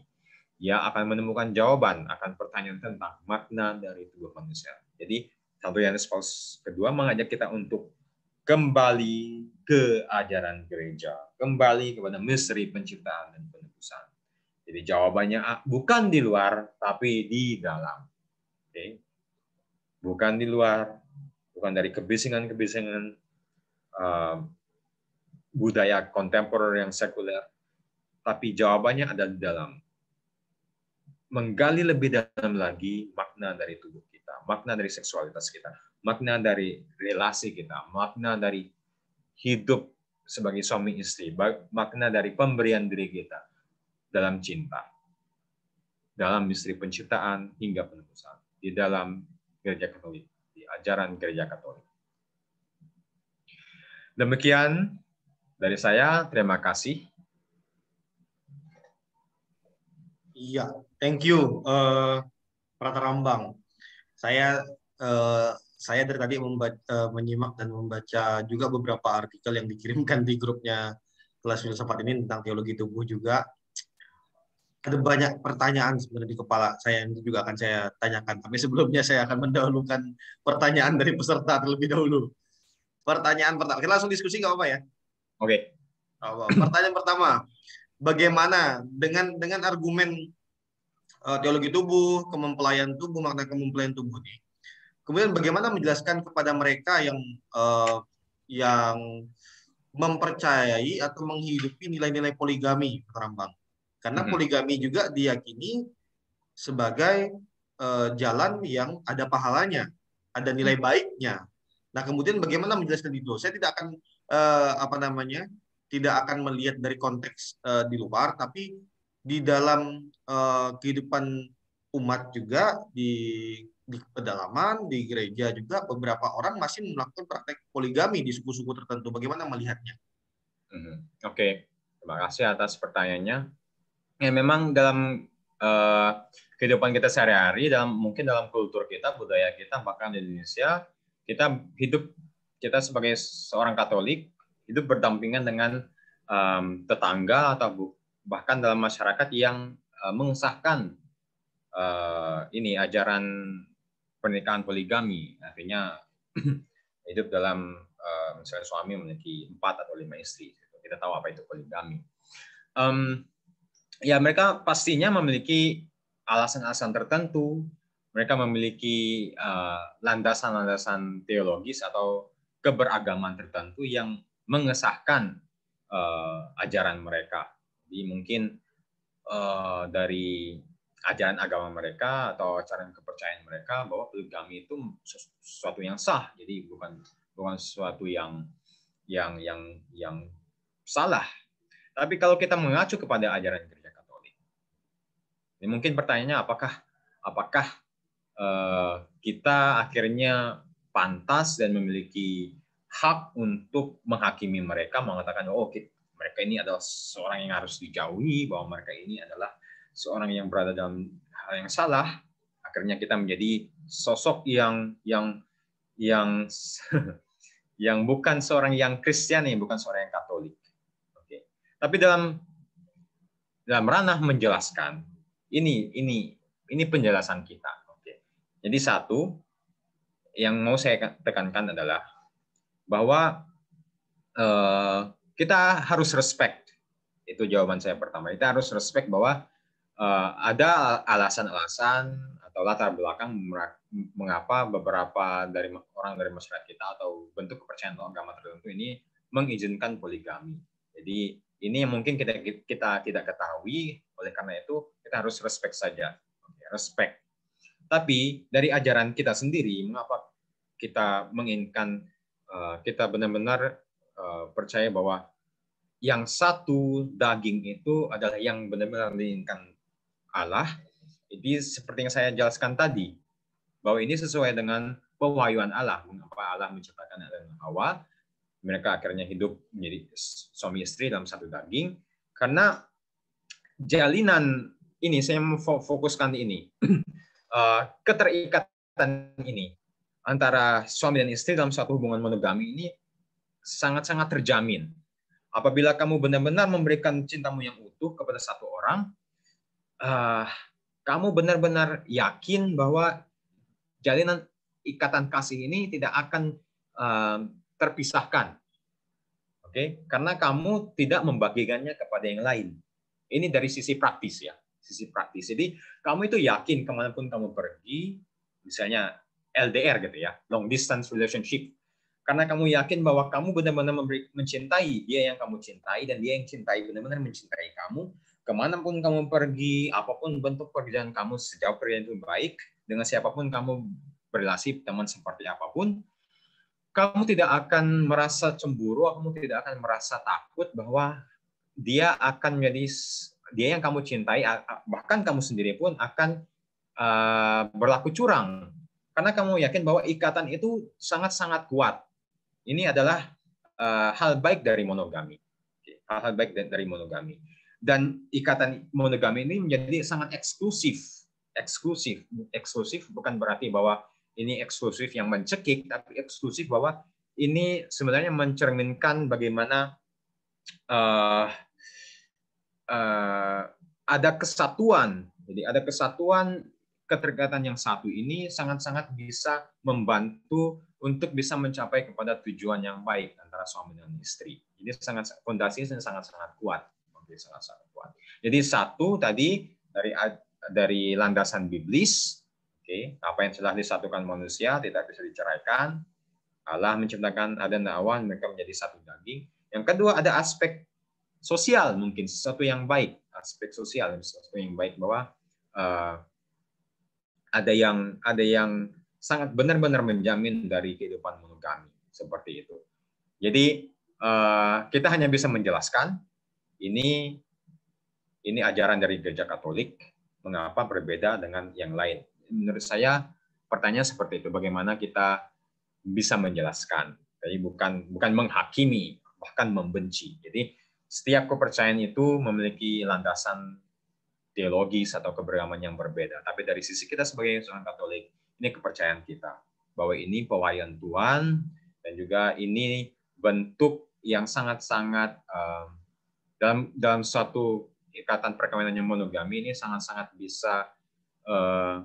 Ia akan menemukan jawaban akan pertanyaan tentang makna dari tubuh manusia. Jadi Santo Yohanes Paulus kedua mengajak kita untuk kembali ke ajaran gereja, kembali kepada misteri penciptaan dan penebusan. Jadi jawabannya ah, bukan di luar, tapi di dalam. Oke? Bukan di luar, bukan dari kebisingan-kebisingan ehm, budaya kontemporer yang sekuler, tapi jawabannya ada di dalam. Menggali lebih dalam lagi makna dari tubuh makna dari seksualitas kita, makna dari relasi kita, makna dari hidup sebagai suami istri, makna dari pemberian diri kita dalam cinta, dalam istri penciptaan hingga penebusan, di dalam gereja Katolik, di ajaran gereja Katolik. Demikian dari saya, terima kasih. Iya, thank you, uh, eh, Prata Rambang saya uh, saya dari tadi membaca, uh, menyimak dan membaca juga beberapa artikel yang dikirimkan di grupnya kelas filsafat ini tentang teologi tubuh juga ada banyak pertanyaan sebenarnya di kepala saya yang juga akan saya tanyakan. Tapi sebelumnya saya akan mendahulukan pertanyaan dari peserta terlebih dahulu. Pertanyaan pertama, kita langsung diskusi nggak apa-apa ya? Oke. Okay. Pertanyaan pertama, bagaimana dengan dengan argumen Eh, teologi tubuh, kemempelayan tubuh, makna kemempelayan tubuh ini. Kemudian bagaimana menjelaskan kepada mereka yang uh, yang mempercayai atau menghidupi nilai-nilai poligami Rambang. Karena poligami juga diyakini sebagai uh, jalan yang ada pahalanya, ada nilai baiknya. Nah, kemudian bagaimana menjelaskan itu? Saya tidak akan uh, apa namanya? tidak akan melihat dari konteks uh, di luar, tapi di dalam uh, kehidupan umat juga di di pedalaman, di gereja juga beberapa orang masih melakukan praktek poligami di suku-suku tertentu. Bagaimana melihatnya? Mhm. Oke, okay. terima kasih atas pertanyaannya. Ya memang dalam uh, kehidupan kita sehari-hari, dalam mungkin dalam kultur kita, budaya kita, bahkan di Indonesia, kita hidup kita sebagai seorang Katolik hidup berdampingan dengan um, tetangga atau bahkan dalam masyarakat yang eh, mengesahkan eh, ini ajaran pernikahan poligami artinya hidup dalam eh, misalnya suami memiliki empat atau lima istri gitu. kita tahu apa itu poligami ya mereka pastinya memiliki alasan-alasan tertentu mereka memiliki landasan-landasan teologis atau keberagaman tertentu yang mengesahkan ajaran mereka jadi mungkin uh, dari ajaran agama mereka atau ajaran kepercayaan mereka bahwa poligami itu sesuatu yang sah. Jadi bukan bukan sesuatu yang yang yang yang salah. Tapi kalau kita mengacu kepada ajaran gereja Katolik, ini mungkin pertanyaannya apakah apakah uh, kita akhirnya pantas dan memiliki hak untuk menghakimi mereka mengatakan oh kita mereka ini adalah seorang yang harus dijauhi, bahwa mereka ini adalah seorang yang berada dalam hal yang salah, akhirnya kita menjadi sosok yang yang yang yang bukan seorang yang Kristiani, bukan seorang yang Katolik. Oke. Tapi dalam dalam ranah menjelaskan ini ini ini penjelasan kita. Oke. Jadi satu yang mau saya tekankan adalah bahwa eh, kita harus respect. Itu jawaban saya pertama. Kita harus respect bahwa uh, ada alasan-alasan atau latar belakang mengapa beberapa dari orang dari masyarakat kita atau bentuk kepercayaan agama tertentu ini mengizinkan poligami. Jadi ini yang mungkin kita kita tidak ketahui, oleh karena itu kita harus respect saja. Respect. Tapi dari ajaran kita sendiri, mengapa kita menginginkan eh, kita benar-benar Eh, percaya bahwa yang satu daging itu adalah yang benar-benar diinginkan Allah. Jadi seperti yang saya jelaskan tadi, bahwa ini sesuai dengan pewahyuan Allah. Mengapa Allah menciptakan Adam dan Hawa? Mereka akhirnya hidup menjadi suami istri dalam satu daging. Karena jalinan ini, saya memfokuskan ini, eh, keterikatan ini antara suami dan istri dalam satu hubungan monogami ini sangat-sangat terjamin. Apabila kamu benar-benar memberikan cintamu yang utuh kepada satu orang, uh, kamu benar-benar yakin bahwa jalinan ikatan kasih ini tidak akan uh, terpisahkan. Oke, okay? karena kamu tidak membagikannya kepada yang lain. Ini dari sisi praktis ya, sisi praktis. Jadi kamu itu yakin kemanapun kamu pergi, misalnya LDR gitu ya, long distance relationship karena kamu yakin bahwa kamu benar-benar mencintai dia yang kamu cintai dan dia yang cintai benar-benar mencintai kamu kemanapun kamu pergi apapun bentuk perjalanan kamu sejauh perjalanan itu baik dengan siapapun kamu berrelasi teman seperti apapun kamu tidak akan merasa cemburu kamu tidak akan merasa takut bahwa dia akan menjadi dia yang kamu cintai bahkan kamu sendiri pun akan eh, berlaku curang karena kamu yakin bahwa ikatan itu sangat-sangat kuat ini adalah uh, hal baik dari monogami. Hal-hal baik dari monogami. Dan ikatan monogami ini menjadi sangat eksklusif. Eksklusif. Eksklusif bukan berarti bahwa ini eksklusif yang mencekik, tapi eksklusif bahwa ini sebenarnya mencerminkan bagaimana uh, uh, ada kesatuan. Jadi ada kesatuan keterikatan yang satu ini sangat-sangat bisa membantu untuk bisa mencapai kepada tujuan yang baik antara suami dan istri. Jadi sangat fondasinya sangat-sangat kuat, sangat-sangat kuat. Jadi satu tadi dari dari landasan biblis, oke, okay, apa yang telah disatukan manusia tidak bisa diceraikan. Allah menciptakan ada dan mereka menjadi satu daging. Yang kedua ada aspek sosial mungkin sesuatu yang baik, aspek sosial sesuatu yang baik bahwa uh, ada yang ada yang sangat benar-benar menjamin dari kehidupan monogami seperti itu. Jadi eh, kita hanya bisa menjelaskan ini ini ajaran dari gereja Katolik mengapa berbeda dengan yang lain. Menurut saya pertanyaan seperti itu bagaimana kita bisa menjelaskan. Jadi bukan bukan menghakimi bahkan membenci. Jadi setiap kepercayaan itu memiliki landasan teologis atau keberagaman yang berbeda. Tapi dari sisi kita sebagai seorang Katolik, ini kepercayaan kita bahwa ini pewayan Tuhan dan juga ini bentuk yang sangat-sangat um, dalam dalam suatu ikatan perkawinan yang monogami ini sangat-sangat bisa uh,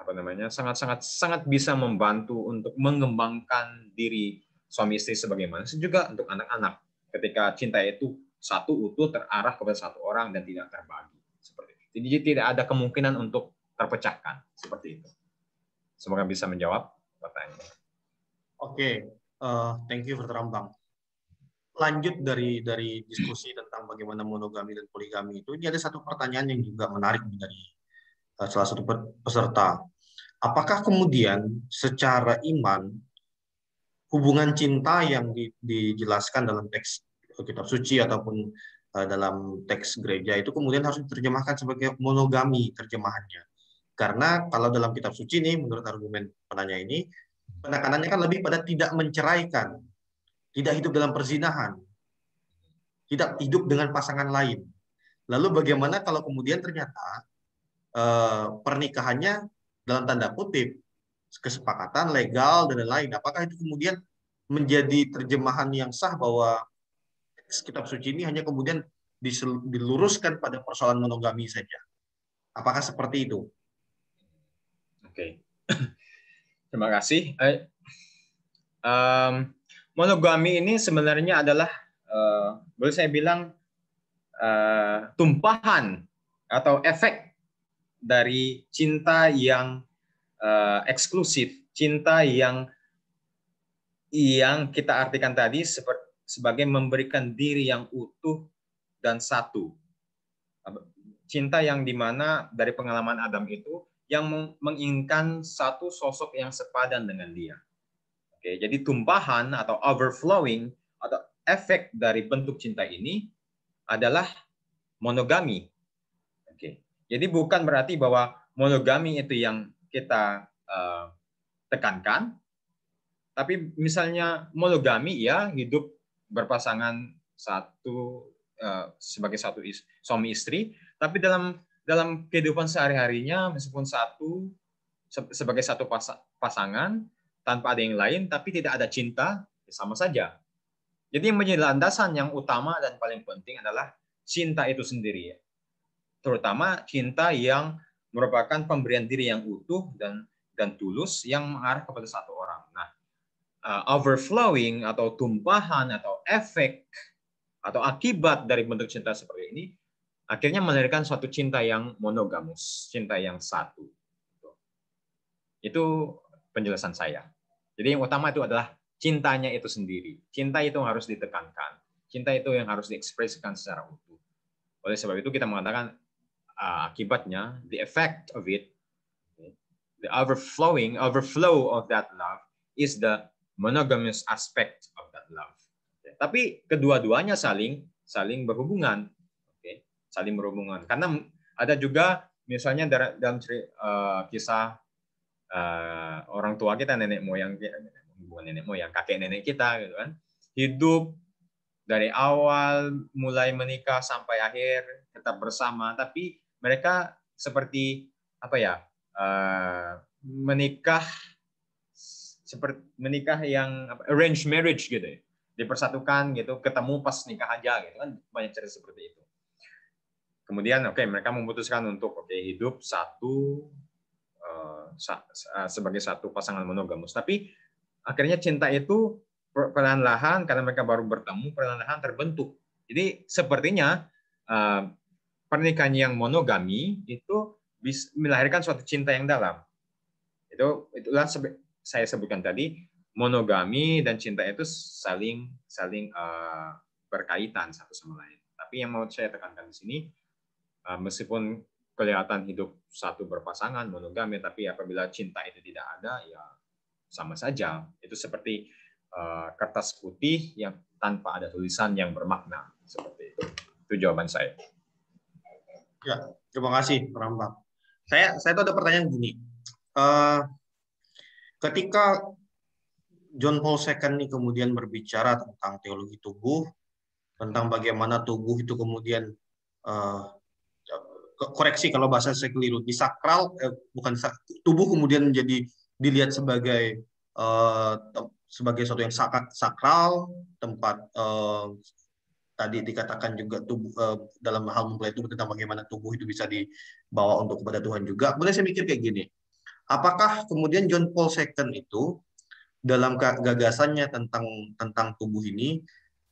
apa namanya sangat-sangat sangat bisa membantu untuk mengembangkan diri suami istri sebagaimana dan juga untuk anak-anak ketika cinta itu satu utuh terarah kepada satu orang dan tidak terbagi. Jadi tidak ada kemungkinan untuk terpecahkan seperti itu. Semoga bisa menjawab pertanyaan. Oke, okay. uh, eh, thank you Dr. Rambang. Lanjut dari dari diskusi tentang bagaimana monogami dan poligami itu, ini ada satu pertanyaan yang juga menarik dari eh, salah satu peserta. Apakah kemudian secara iman hubungan cinta yang di, dijelaskan dalam teks kitab suci ataupun Eh, dalam teks gereja itu kemudian harus diterjemahkan sebagai monogami terjemahannya. Karena kalau dalam kitab suci ini menurut argumen penanya ini penekanannya kan lebih pada tidak menceraikan, tidak hidup dalam perzinahan, tidak hidup dengan pasangan lain. Lalu bagaimana kalau kemudian ternyata eh, pernikahannya dalam tanda kutip kesepakatan legal dan lain-lain. Apakah itu kemudian menjadi terjemahan yang sah bahwa kitab suci ini hanya kemudian diluruskan pada persoalan monogami saja. Apakah seperti itu? Oke, terima kasih. Um, monogami ini sebenarnya adalah uh, boleh saya bilang uh, tumpahan atau efek dari cinta yang uh, eksklusif, cinta yang yang kita artikan tadi seperti sebagai memberikan diri yang utuh dan satu. Cinta yang dimana dari pengalaman Adam itu yang menginginkan satu sosok yang sepadan dengan dia. Oke, jadi tumpahan atau overflowing atau efek dari bentuk cinta ini adalah monogami. Oke, jadi bukan berarti bahwa monogami itu yang kita uh, tekankan, tapi misalnya monogami ya hidup berpasangan satu uh, sebagai satu is, suami istri, tapi dalam dalam kehidupan sehari-harinya meskipun satu se sebagai satu pasangan tanpa ada yang lain tapi tidak ada cinta ya sama saja. Jadi yang menjadi landasan yang utama dan paling penting adalah cinta itu sendiri ya. Terutama cinta yang merupakan pemberian diri yang utuh dan dan tulus yang mengarah kepada satu orang. Nah, uh, overflowing atau tumpahan atau efek atau akibat dari bentuk cinta seperti ini akhirnya melahirkan suatu cinta yang monogamus, cinta yang satu. Itu penjelasan saya. Jadi yang utama itu adalah cintanya itu sendiri. Cinta itu harus ditekankan. Cinta itu yang harus diekspresikan secara utuh. Oleh sebab itu kita mengatakan uh, akibatnya, the effect of it, the overflowing, overflow of that love is the monogamous aspect of that love. Okay. Tapi kedua-duanya saling saling berhubungan, okay. saling berhubungan. Karena ada juga misalnya dalam cerita, uh, eh, kisah uh, orang tua kita, nenek moyang bukan nenek moyang, kakek nenek kita, gitu kan, hidup dari awal mulai menikah sampai akhir tetap bersama, tapi mereka seperti apa ya uh, menikah seperti menikah yang apa, arranged marriage gitu ya dipersatukan gitu ketemu pas nikah aja gitu kan banyak cerita seperti itu kemudian oke okay, mereka memutuskan untuk oke okay, hidup satu eh, eh, sebagai satu pasangan monogamus tapi akhirnya cinta itu perlahan-lahan karena mereka baru bertemu perlahan-lahan terbentuk jadi sepertinya eh, pernikahan yang monogami itu bisa melahirkan suatu cinta yang dalam itu itulah saya sebutkan tadi monogami dan cinta itu saling saling uh, berkaitan satu sama lain. Tapi yang mau saya tekankan di sini uh, meskipun kelihatan hidup satu berpasangan monogami tapi apabila cinta itu tidak ada ya sama saja. Itu seperti uh, kertas putih yang tanpa ada tulisan yang bermakna seperti itu. Itu jawaban saya. Ya, terima kasih Rambang. Saya saya tuh ada pertanyaan gini. Uh, Ketika John Paul II ini kemudian berbicara tentang teologi tubuh, tentang bagaimana tubuh itu kemudian uh, koreksi kalau bahasa saya keliru, disakral eh, bukan tubuh kemudian menjadi dilihat sebagai uh, sebagai sesuatu yang sakat, sakral, tempat uh, tadi dikatakan juga tubuh dalam hal mempelai tubuh tentang bagaimana tubuh itu bisa dibawa untuk kepada Tuhan juga. Kemudian saya mikir kayak gini, Apakah kemudian John Paul II itu dalam gagasannya tentang tentang tubuh ini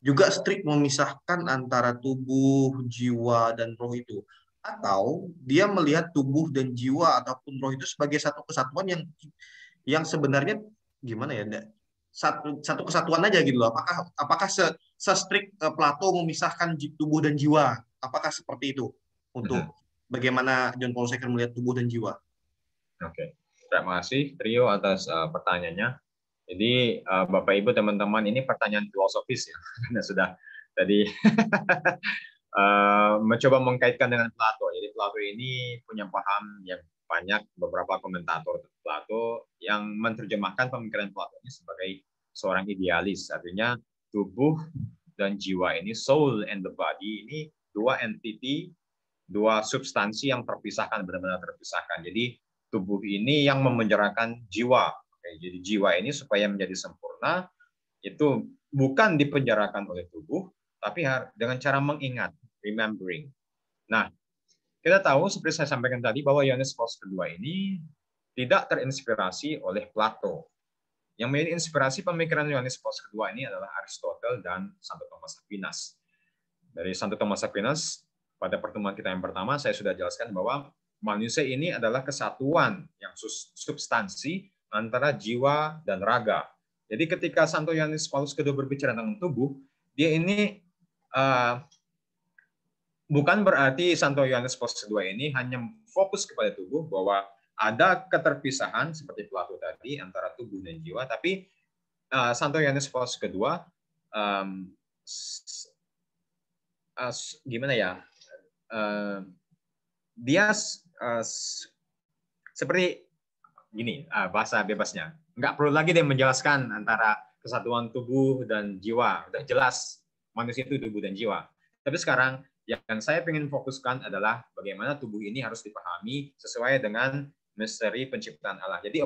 juga strict memisahkan antara tubuh, jiwa dan roh itu atau dia melihat tubuh dan jiwa ataupun roh itu sebagai satu kesatuan yang yang sebenarnya gimana ya satu satu kesatuan aja gitu loh apakah apakah se, se strict eh, Plato memisahkan tubuh dan jiwa apakah seperti itu untuk mhm. bagaimana John Paul II melihat tubuh dan jiwa oke okay. Terima kasih Rio atas uh, pertanyaannya. Jadi uh, Bapak Ibu teman-teman ini pertanyaan filosofis ya karena sudah tadi uh, mencoba mengkaitkan dengan Plato. Jadi Plato ini punya paham yang banyak beberapa komentator Plato yang menerjemahkan pemikiran Plato ini sebagai seorang idealis. Artinya tubuh dan jiwa ini soul and the body ini dua entity, dua substansi yang terpisahkan benar-benar terpisahkan. Jadi tubuh ini yang memenjarakan jiwa. jadi jiwa ini supaya menjadi sempurna itu bukan dipenjarakan oleh tubuh, tapi dengan cara mengingat, remembering. Nah, kita tahu seperti saya sampaikan tadi bahwa Yohanes Paulus kedua ini tidak terinspirasi oleh Plato. Yang menjadi inspirasi pemikiran Yohanes Paulus kedua ini adalah Aristoteles dan Santo Thomas Aquinas. Dari Santo Thomas Aquinas pada pertemuan kita yang pertama saya sudah jelaskan bahwa manusia ini adalah kesatuan yang substansi antara jiwa dan raga. Jadi ketika Santo Yohanes Paulus kedua berbicara tentang tubuh, dia ini uh, bukan berarti Santo Yohanes Paulus kedua ini hanya fokus kepada tubuh bahwa ada keterpisahan seperti pelaku tadi antara tubuh dan jiwa, tapi uh, Santo Yohanes Paulus kedua um, uh, gimana ya? Uh, dia Eh, seperti gini uh, bahasa bebasnya nggak perlu lagi dia menjelaskan antara kesatuan tubuh dan jiwa udah jelas manusia itu tubuh dan jiwa tapi sekarang yang saya ingin fokuskan adalah bagaimana tubuh ini harus dipahami sesuai dengan misteri penciptaan Allah. Jadi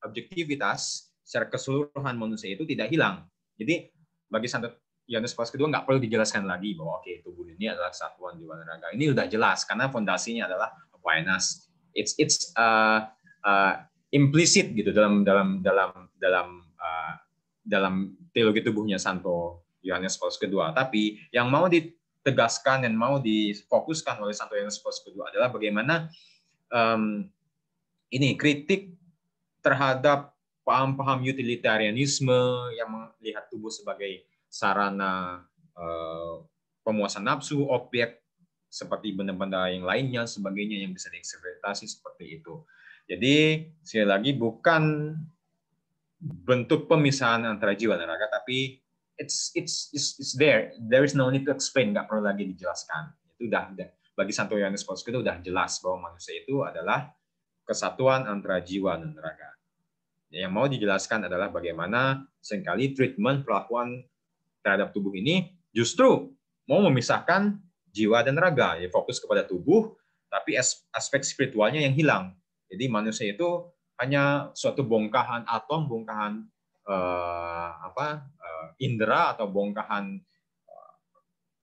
objektivitas secara keseluruhan manusia itu tidak hilang. Jadi bagi santo Yohanes pas kedua nggak perlu dijelaskan lagi bahwa oke okay, tubuh ini adalah kesatuan jiwa dan raga. Ini sudah jelas karena fondasinya adalah Aquinas. It's it's uh, uh, implicit gitu dalam dalam dalam dalam uh, dalam teologi tubuhnya Santo Yohanes Paulus kedua. Tapi yang mau ditegaskan dan mau difokuskan oleh Santo Yohanes Paulus kedua adalah bagaimana um, ini kritik terhadap paham-paham utilitarianisme yang melihat tubuh sebagai sarana uh, pemuasan nafsu, objek seperti benda-benda yang lainnya, sebagainya yang bisa dieksploitasi seperti itu. Jadi sekali lagi bukan bentuk pemisahan antara jiwa dan raga, tapi it's it's it's, it's there. There is no need to explain, nggak perlu lagi dijelaskan. Itu udah, udah bagi Santo Yohanes Paulus itu udah jelas bahwa manusia itu adalah kesatuan antara jiwa dan raga. Yang mau dijelaskan adalah bagaimana sekali treatment perlakuan terhadap tubuh ini justru mau memisahkan jiwa dan raga, ya fokus kepada tubuh, tapi aspek spiritualnya yang hilang. Jadi manusia itu hanya suatu bongkahan atom, bongkahan eh, apa eh, indera atau bongkahan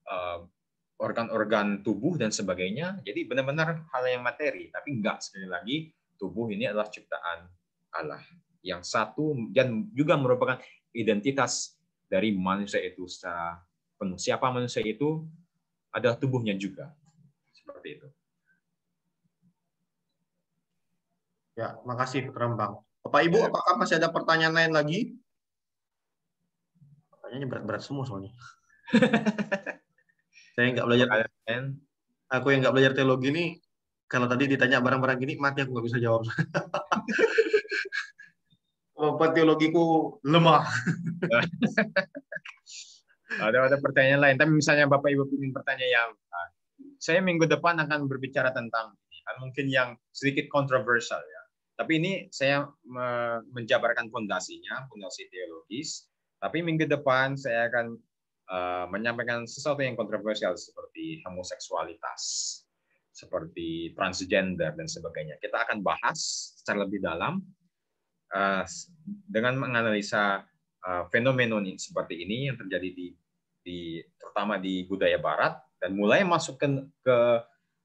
organ eh, organ-organ tubuh dan sebagainya. Jadi benar-benar hal yang materi, tapi enggak sekali lagi tubuh ini adalah ciptaan Allah yang satu dan juga merupakan identitas dari manusia itu secara penuh. Siapa manusia itu adalah tubuhnya juga. Seperti itu. Ya, makasih Rembang. Bapak Ibu, ya. apakah masih ada pertanyaan lain lagi? Pertanyaannya berat-berat semua soalnya. Saya nggak belajar kalian. Aku yang nggak belajar teologi ini, kalau tadi ditanya barang-barang gini, mati aku nggak bisa jawab. Bapak teologiku lemah. ada ada pertanyaan lain, tapi misalnya Bapak Ibu ingin bertanya yang ah, saya minggu depan akan berbicara tentang mungkin yang sedikit kontroversial ya. Tapi ini saya menjabarkan fondasinya, fondasi teologis. Tapi minggu depan saya akan ah, menyampaikan sesuatu yang kontroversial seperti homoseksualitas, seperti transgender dan sebagainya. Kita akan bahas secara lebih dalam Eh, dengan menganalisa uh, seperti ini yang terjadi di, di terutama di budaya Barat dan mulai masuk ke, ke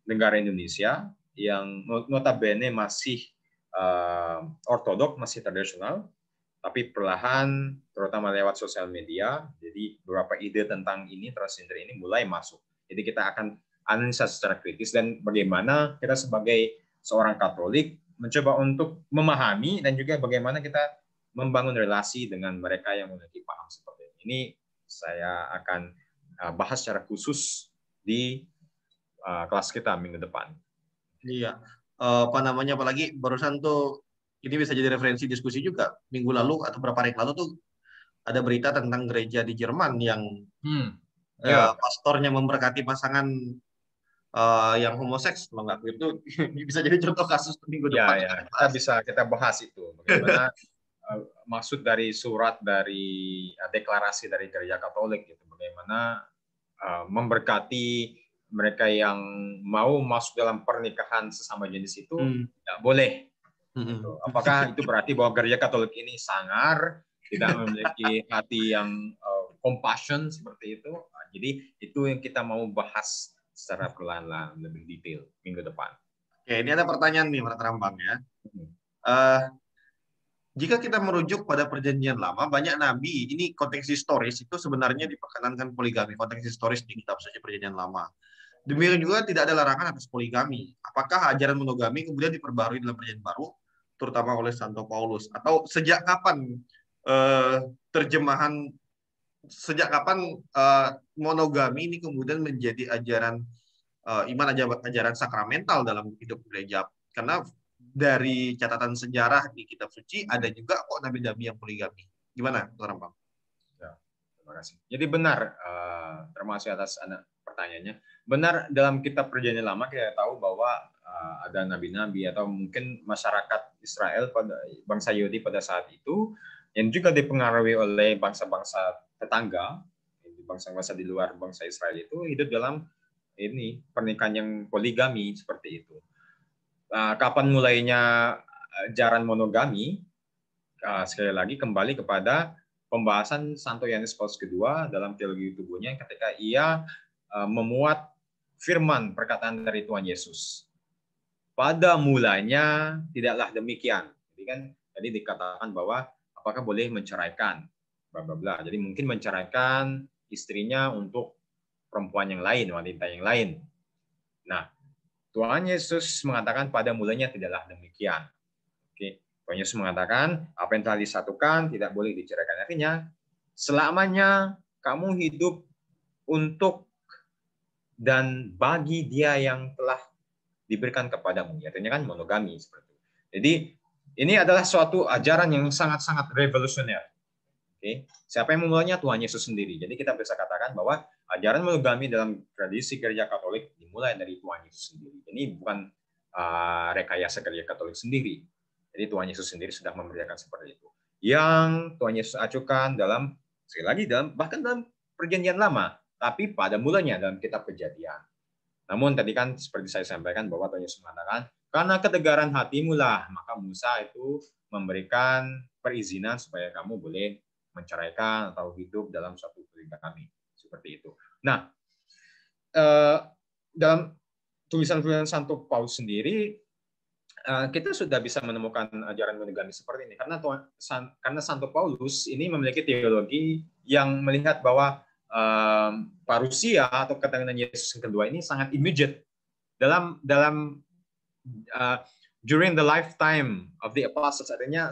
negara Indonesia yang notabene masih uh, ortodok, masih tradisional, tapi perlahan, terutama lewat sosial media, jadi beberapa ide tentang ini transgender ini mulai masuk. Jadi kita akan analisa secara kritis dan bagaimana kita sebagai seorang Katolik mencoba untuk memahami dan juga bagaimana kita membangun relasi dengan mereka yang memiliki paham seperti ini. Ini saya akan uh, bahas secara khusus di uh, kelas kita minggu depan. Iya, uh, apa namanya apalagi barusan tuh ini bisa jadi referensi diskusi juga. Minggu lalu atau beberapa hari lalu tuh ada berita tentang gereja di Jerman yang hmm. Ya. ya. pastornya memberkati pasangan uh, yang homoseks kalau itu bisa jadi contoh kasus minggu ya, depan. Ya, kita, kita bisa kita bahas itu bagaimana uh, maksud dari surat dari uh, deklarasi dari gereja Katolik gitu bagaimana uh, memberkati mereka yang mau masuk dalam pernikahan sesama jenis itu hmm. tidak boleh. Hmm. Gitu. Apakah itu berarti bahwa gereja Katolik ini sangar, tidak memiliki hati yang uh, compassion seperti itu? Nah, jadi itu yang kita mau bahas secara perlahan-lahan lebih detail minggu depan. Oke, ini ada pertanyaan nih, Pak Rambang ya. Uh, jika kita merujuk pada perjanjian lama, banyak nabi, ini konteks historis, itu sebenarnya diperkenankan poligami, konteks historis di kitab suci perjanjian lama. Demikian juga tidak ada larangan atas poligami. Apakah ajaran monogami kemudian diperbarui dalam perjanjian baru, terutama oleh Santo Paulus? Atau sejak kapan eh, terjemahan sejak kapan uh, monogami ini kemudian menjadi ajaran uh, iman ajaran, ajaran sakramental dalam hidup gereja? Karena dari catatan sejarah di kitab suci ada juga kok nabi-nabi yang poligami. Gimana, Pak bang? Ya, terima kasih. Jadi benar, uh, eh, terima kasih atas anak pertanyaannya. Benar dalam kitab perjanjian lama kita tahu bahwa uh, ada nabi-nabi atau mungkin masyarakat Israel pada bangsa Yahudi pada saat itu yang juga dipengaruhi oleh bangsa-bangsa tetangga, bangsa-bangsa di luar bangsa Israel itu hidup dalam ini pernikahan yang poligami seperti itu. Nah, kapan mulainya eh, jaran monogami? Ah, sekali lagi kembali kepada pembahasan Santo Yohanes Paulus kedua dalam teologi tubuhnya ketika ia eh, memuat firman perkataan dari Tuhan Yesus. Pada mulanya tidaklah demikian. Jadi kan tadi dikatakan bahwa apakah boleh menceraikan bla bla bla. Jadi mungkin menceraikan istrinya untuk perempuan yang lain, wanita yang lain. Nah, Tuhan Yesus mengatakan pada mulanya tidaklah demikian. Oke, Tuhan Yesus mengatakan apa yang telah disatukan tidak boleh diceraikan. Artinya selamanya kamu hidup untuk dan bagi dia yang telah diberikan kepadamu. Artinya kan monogami seperti itu. Jadi ini adalah suatu ajaran yang sangat-sangat revolusioner. Oke, siapa yang memulainya Tuhan Yesus sendiri. Jadi kita bisa katakan bahwa ajaran monogami dalam tradisi gereja Katolik dimulai dari Tuhan Yesus sendiri. Ini bukan uh, rekayasa gereja Katolik sendiri. Jadi Tuhan Yesus sendiri sudah memberikan seperti itu. Yang Tuhan Yesus acukan dalam sekali lagi dalam bahkan dalam perjanjian lama, tapi pada mulanya dalam kitab Kejadian. Namun tadi kan seperti saya sampaikan bahwa Tuhan Yesus mengatakan karena ketegaran hatimu lah, maka Musa itu memberikan perizinan supaya kamu boleh menceraikan atau hidup dalam suatu keluarga kami. Seperti itu. Nah, eh, dalam tulisan-tulisan Santo Paus sendiri, eh, kita sudah bisa menemukan ajaran monogami seperti ini. Karena, karena Santo Paulus ini memiliki teologi yang melihat bahwa eh, parusia atau kedatangan Yesus yang kedua ini sangat immediate dalam dalam Uh, during the lifetime of the apostles artinya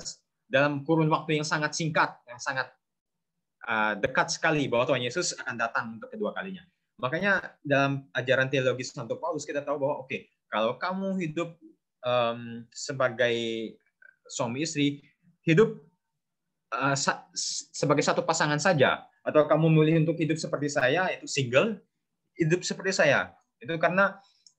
dalam kurun waktu yang sangat singkat yang sangat uh, dekat sekali bahwa Tuhan Yesus akan datang untuk kedua kalinya makanya dalam ajaran teologi Santo Paulus kita tahu bahwa oke okay, kalau kamu hidup um, sebagai suami istri hidup uh, sa sebagai satu pasangan saja atau kamu memilih untuk hidup seperti saya itu single hidup seperti saya itu karena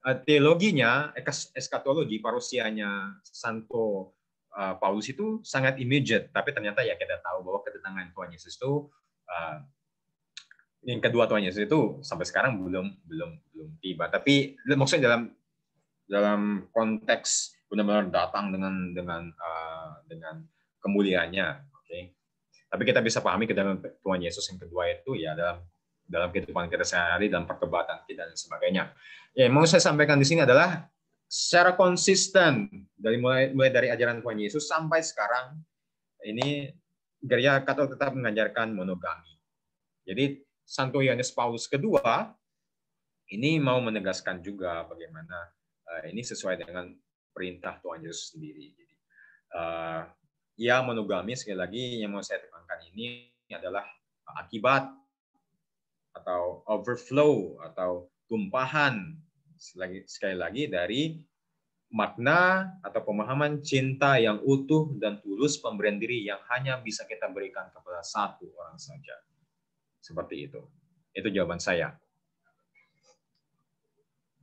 Eh, teologinya, eskatologi, parusianya Santo eh, Paulus itu sangat immediate, tapi ternyata ya kita tahu bahwa kedatangan Tuhan Yesus itu eh, yang kedua Tuhan Yesus itu sampai sekarang belum belum belum tiba. Tapi maksudnya dalam dalam konteks benar-benar datang dengan dengan dengan kemuliaannya, oke. Okay? Tapi kita bisa pahami ke Tuhan Yesus yang kedua itu ya dalam dalam kehidupan kita sehari-hari, dalam perdebatan kita dan sebagainya ya, yang mau saya sampaikan di sini adalah secara konsisten dari mulai mulai dari ajaran Tuhan Yesus sampai sekarang ini gereja Katolik tetap mengajarkan monogami. Jadi Santo Yohanes Paulus kedua ini mau menegaskan juga bagaimana eh, ini sesuai dengan perintah Tuhan Yesus sendiri. Jadi uh, ya monogami sekali lagi yang mau saya tekankan ini adalah akibat atau overflow atau tumpahan sekali lagi dari makna atau pemahaman cinta yang utuh dan tulus pemberian diri yang hanya bisa kita berikan kepada satu orang saja. Seperti itu. Itu jawaban saya.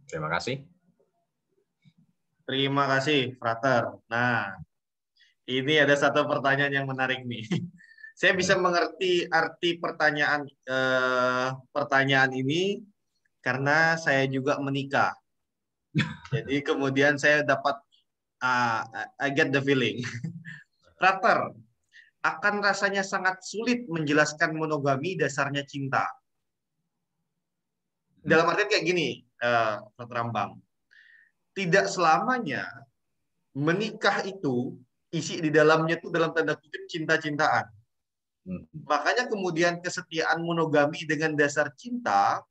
Terima kasih. Terima kasih, Frater. Nah, ini ada satu pertanyaan yang menarik nih. Saya bisa mengerti arti pertanyaan eh, pertanyaan ini karena saya juga menikah. Jadi kemudian saya dapat uh, I get the feeling. Prater, akan rasanya sangat sulit menjelaskan monogami dasarnya cinta. Dalam artian kayak gini, uh, Rambang. Tidak selamanya menikah itu isi di dalamnya itu dalam tanda kutip cinta-cintaan. Hmm. Makanya kemudian kesetiaan monogami dengan dasar cinta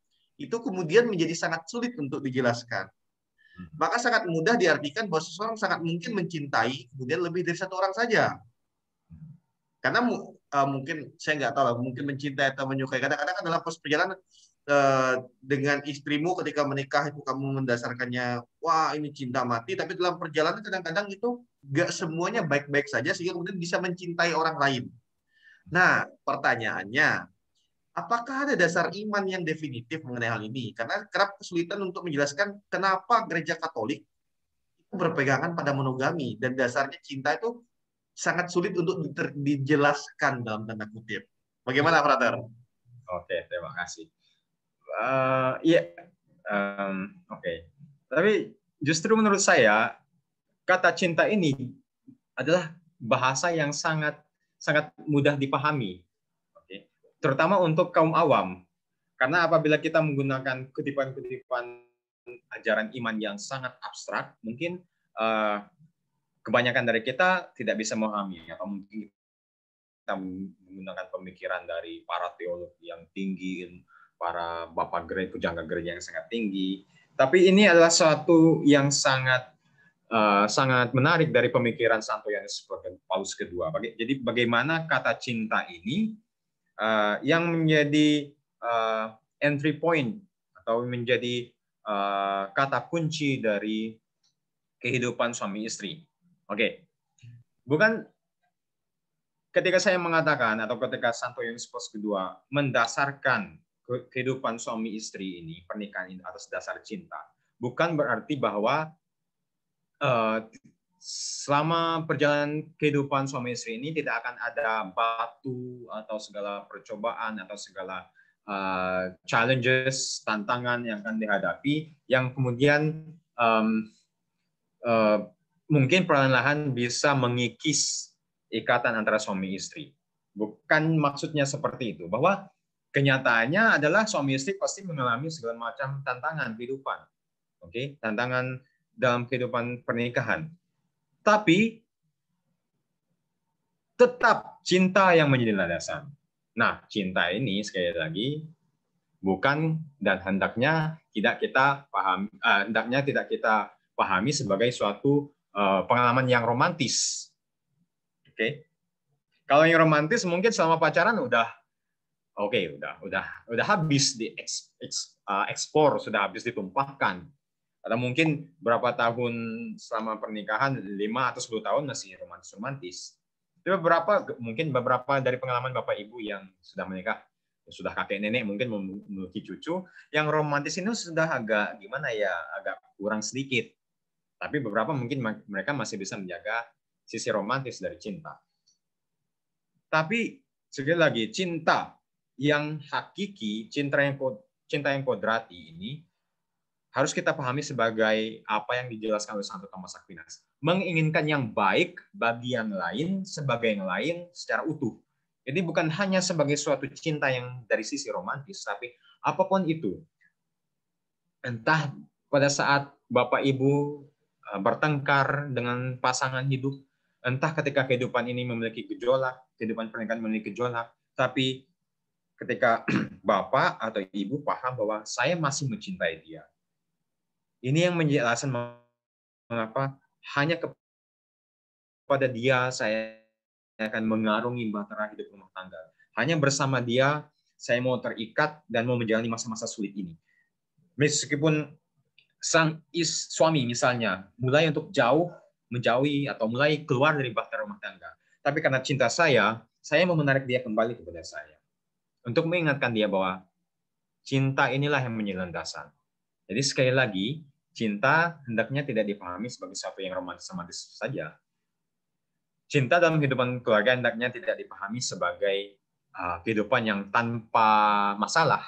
itu kemudian menjadi sangat sulit untuk dijelaskan. Hmm. Maka sangat mudah diartikan bahwa seseorang sangat mungkin mencintai kemudian lebih dari satu orang saja. Karena uh, mungkin saya nggak tahu lah, mungkin mencintai atau menyukai. Kadang-kadang kan dalam proses perjalanan uh, dengan istrimu ketika menikah itu kamu mendasarkannya wah ini cinta mati, tapi dalam perjalanan kadang-kadang itu nggak semuanya baik-baik saja sehingga kemudian bisa mencintai orang lain. Nah, pertanyaannya, Apakah ada dasar iman yang definitif mengenai hal ini? Karena kerap kesulitan untuk menjelaskan kenapa gereja Katolik itu berpegangan pada monogami dan dasarnya cinta itu sangat sulit untuk dijelaskan dalam tanda kutip. Bagaimana, Frater? Oke, terima kasih. Uh, iya, um, oke. Okay. Tapi justru menurut saya kata cinta ini adalah bahasa yang sangat sangat mudah dipahami terutama untuk kaum awam. Karena apabila kita menggunakan kutipan-kutipan ajaran iman yang sangat abstrak, mungkin uh, kebanyakan dari kita tidak bisa memahami atau mungkin kita menggunakan pemikiran dari para teolog yang tinggi, para bapak gereja, pujangga gereja yang sangat tinggi. Tapi ini adalah satu yang sangat uh, sangat menarik dari pemikiran Santo Yohanes Paulus kedua. Jadi bagaimana kata cinta ini uh, yang menjadi uh, entry point atau menjadi uh, kata kunci dari kehidupan suami istri. Oke, okay. bukan ketika saya mengatakan atau ketika Santo Yunus Pos kedua mendasarkan kehidupan suami istri ini pernikahan ini atas dasar cinta bukan berarti bahwa uh, selama perjalanan kehidupan suami istri ini tidak akan ada batu atau segala percobaan atau segala uh, challenges tantangan yang akan dihadapi yang kemudian um, uh, mungkin perlahan-lahan bisa mengikis ikatan antara suami istri. Bukan maksudnya seperti itu bahwa kenyataannya adalah suami istri pasti mengalami segala macam tantangan kehidupan. Oke, okay? tantangan dalam kehidupan pernikahan tapi tetap cinta yang menjadi landasan. Nah, cinta ini sekali lagi bukan dan hendaknya tidak kita pahami, uh, eh, hendaknya tidak kita pahami sebagai suatu uh, pengalaman yang romantis. Oke. Okay? Kalau yang romantis mungkin selama pacaran udah oke, okay, udah udah udah habis di eks, eks, ekspor, eh, sudah habis ditumpahkan. Atau mungkin berapa tahun selama pernikahan lima atau sepuluh tahun masih romantis-romantis. Tapi beberapa mungkin beberapa dari pengalaman Bapak Ibu yang sudah menikah sudah kakek nenek mungkin memiliki cucu yang romantis ini sudah agak gimana ya agak kurang sedikit tapi beberapa mungkin mereka masih bisa menjaga sisi romantis dari cinta tapi sekali lagi cinta yang hakiki cinta yang cinta yang kodrati ini harus kita pahami sebagai apa yang dijelaskan oleh Santo Thomas Aquinas. Menginginkan yang baik bagi yang lain sebagai yang lain secara utuh. Jadi bukan hanya sebagai suatu cinta yang dari sisi romantis, tapi apapun itu. Entah pada saat Bapak Ibu eh, bertengkar dengan pasangan hidup, entah ketika kehidupan ini memiliki gejolak, kehidupan pernikahan memiliki gejolak, tapi ketika Bapak atau Ibu paham bahwa saya masih mencintai dia, ini yang menjadi alasan mengapa hanya kepada dia saya akan mengarungi bahtera hidup rumah tangga. Hanya bersama dia saya mau terikat dan mau menjalani masa-masa sulit ini. Meskipun sang is suami misalnya mulai untuk jauh menjauhi atau mulai keluar dari bahtera rumah tangga. Tapi karena cinta saya, saya mau menarik dia kembali kepada saya. Untuk mengingatkan dia bahwa cinta inilah yang menjadi landasan. Jadi sekali lagi, Cinta hendaknya tidak dipahami sebagai sesuatu yang romantis-romantis saja. Cinta dalam kehidupan keluarga hendaknya tidak dipahami sebagai ah, kehidupan yang tanpa masalah.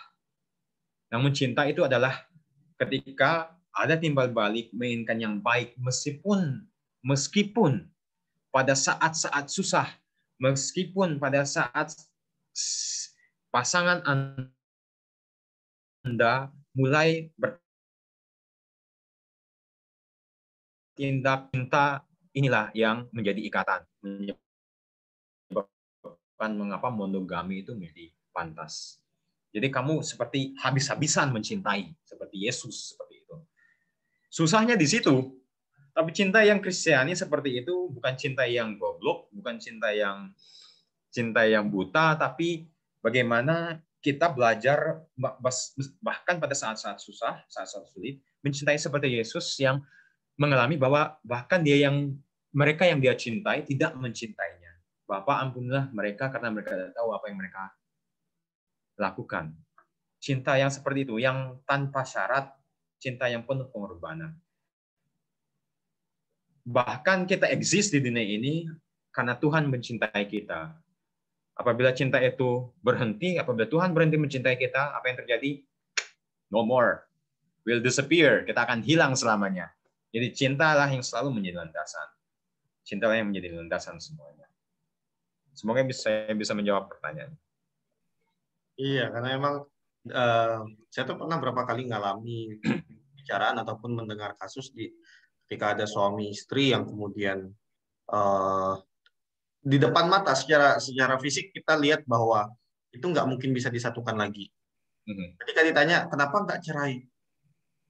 Namun cinta itu adalah ketika ada timbal balik menginginkan yang baik meskipun meskipun pada saat-saat susah, meskipun pada saat pasangan Anda mulai ber, tindak cinta inilah yang menjadi ikatan menyebabkan mengapa monogami itu menjadi pantas. Jadi kamu seperti habis-habisan mencintai seperti Yesus seperti itu. Susahnya di situ. Tapi cinta yang Kristiani seperti itu bukan cinta yang goblok, bukan cinta yang cinta yang buta, tapi bagaimana kita belajar bahkan pada saat-saat susah, saat-saat sulit mencintai seperti Yesus yang mengalami bahwa bahkan dia yang mereka yang dia cintai tidak mencintainya. Bapak ampunilah mereka karena mereka tidak tahu apa yang mereka lakukan. Cinta yang seperti itu, yang tanpa syarat, cinta yang penuh pengorbanan. Bahkan kita eksis di dunia ini karena Tuhan mencintai kita. Apabila cinta itu berhenti, apabila Tuhan berhenti mencintai kita, apa yang terjadi? No more. Will disappear. Kita akan hilang selamanya jadi cintalah yang selalu menjadi landasan. Cintalah yang menjadi landasan semuanya. Semoga bisa bisa menjawab pertanyaan. Iya, karena emang uh, saya tuh pernah berapa kali ngalami bicaraan ataupun mendengar kasus di ketika ada suami istri yang kemudian uh, di depan mata secara secara fisik kita lihat bahwa itu nggak mungkin bisa disatukan lagi. Mm-hmm. Ketika ditanya kenapa nggak cerai,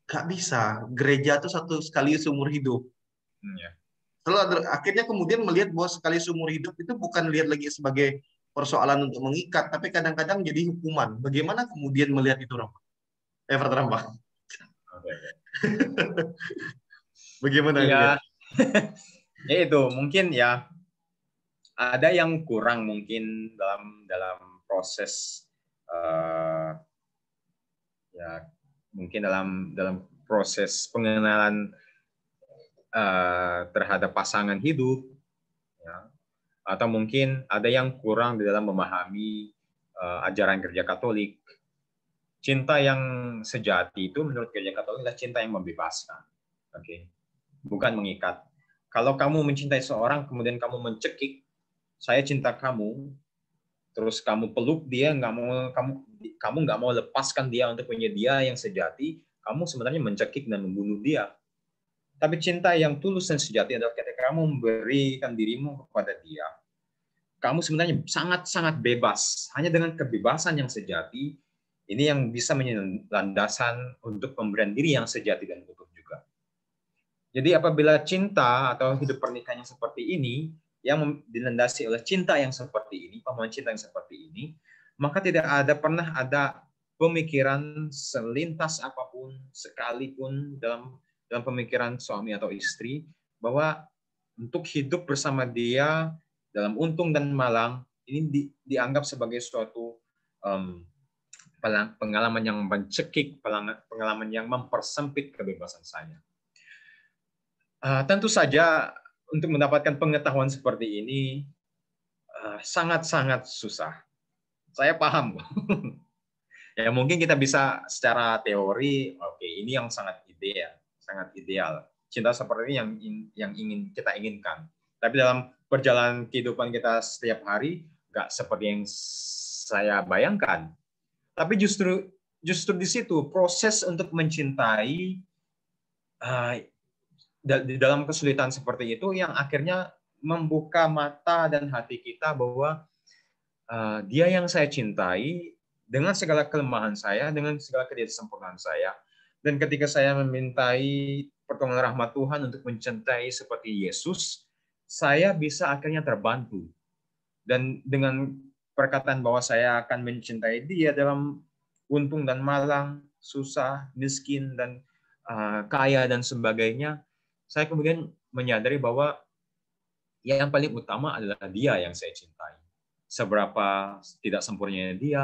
Gak bisa. Gereja itu satu sekali seumur hidup. Hmm, ya. akhirnya kemudian melihat bahwa sekali seumur hidup itu bukan lihat lagi sebagai persoalan untuk mengikat, tapi kadang-kadang jadi hukuman. Bagaimana kemudian melihat itu, romo Ever eh, Bagaimana? Ya, ya itu mungkin ya ada yang kurang mungkin dalam dalam proses uh, ya mungkin dalam dalam proses pengenalan uh, terhadap pasangan hidup ya. atau mungkin ada yang kurang di dalam memahami uh, ajaran kerja Katolik cinta yang sejati itu menurut kerja Katolik adalah cinta yang membebaskan oke okay. bukan mengikat kalau kamu mencintai seorang kemudian kamu mencekik saya cinta kamu terus kamu peluk dia nggak mau kamu kamu nggak mau lepaskan dia untuk punya dia yang sejati kamu sebenarnya mencekik dan membunuh dia tapi cinta yang tulus dan sejati adalah ketika kamu memberikan dirimu kepada dia kamu sebenarnya sangat-sangat bebas hanya dengan kebebasan yang sejati ini yang bisa menjadi landasan untuk pemberian diri yang sejati dan utuh juga. Jadi apabila cinta atau hidup pernikahan seperti ini yang dilandasi oleh cinta yang seperti ini, pemohon cinta yang seperti ini, maka tidak ada pernah ada pemikiran selintas apapun sekalipun dalam dalam pemikiran suami atau istri bahwa untuk hidup bersama dia dalam untung dan malang ini di, dianggap sebagai suatu um, pengalaman yang mencekik, pengalaman yang mempersempit kebebasan saya. Uh, tentu saja untuk mendapatkan pengetahuan seperti ini eh, sangat-sangat susah. Saya paham. ya mungkin kita bisa secara teori, oke okay, ini yang sangat ideal, sangat ideal. Cinta seperti yang yang ingin kita inginkan. Tapi dalam perjalanan kehidupan kita setiap hari nggak seperti yang saya bayangkan. Tapi justru justru di situ proses untuk mencintai eh, di dalam kesulitan seperti itu yang akhirnya membuka mata dan hati kita bahwa uh, dia yang saya cintai dengan segala kelemahan saya, dengan segala ketidaksempurnaan saya. Dan ketika saya memintai pertolongan rahmat Tuhan untuk mencintai seperti Yesus, saya bisa akhirnya terbantu. Dan dengan perkataan bahwa saya akan mencintai dia dalam untung dan malang, susah, miskin, dan uh, kaya, dan sebagainya, saya kemudian menyadari bahwa yang paling utama adalah dia yang saya cintai. Seberapa tidak sempurnanya dia,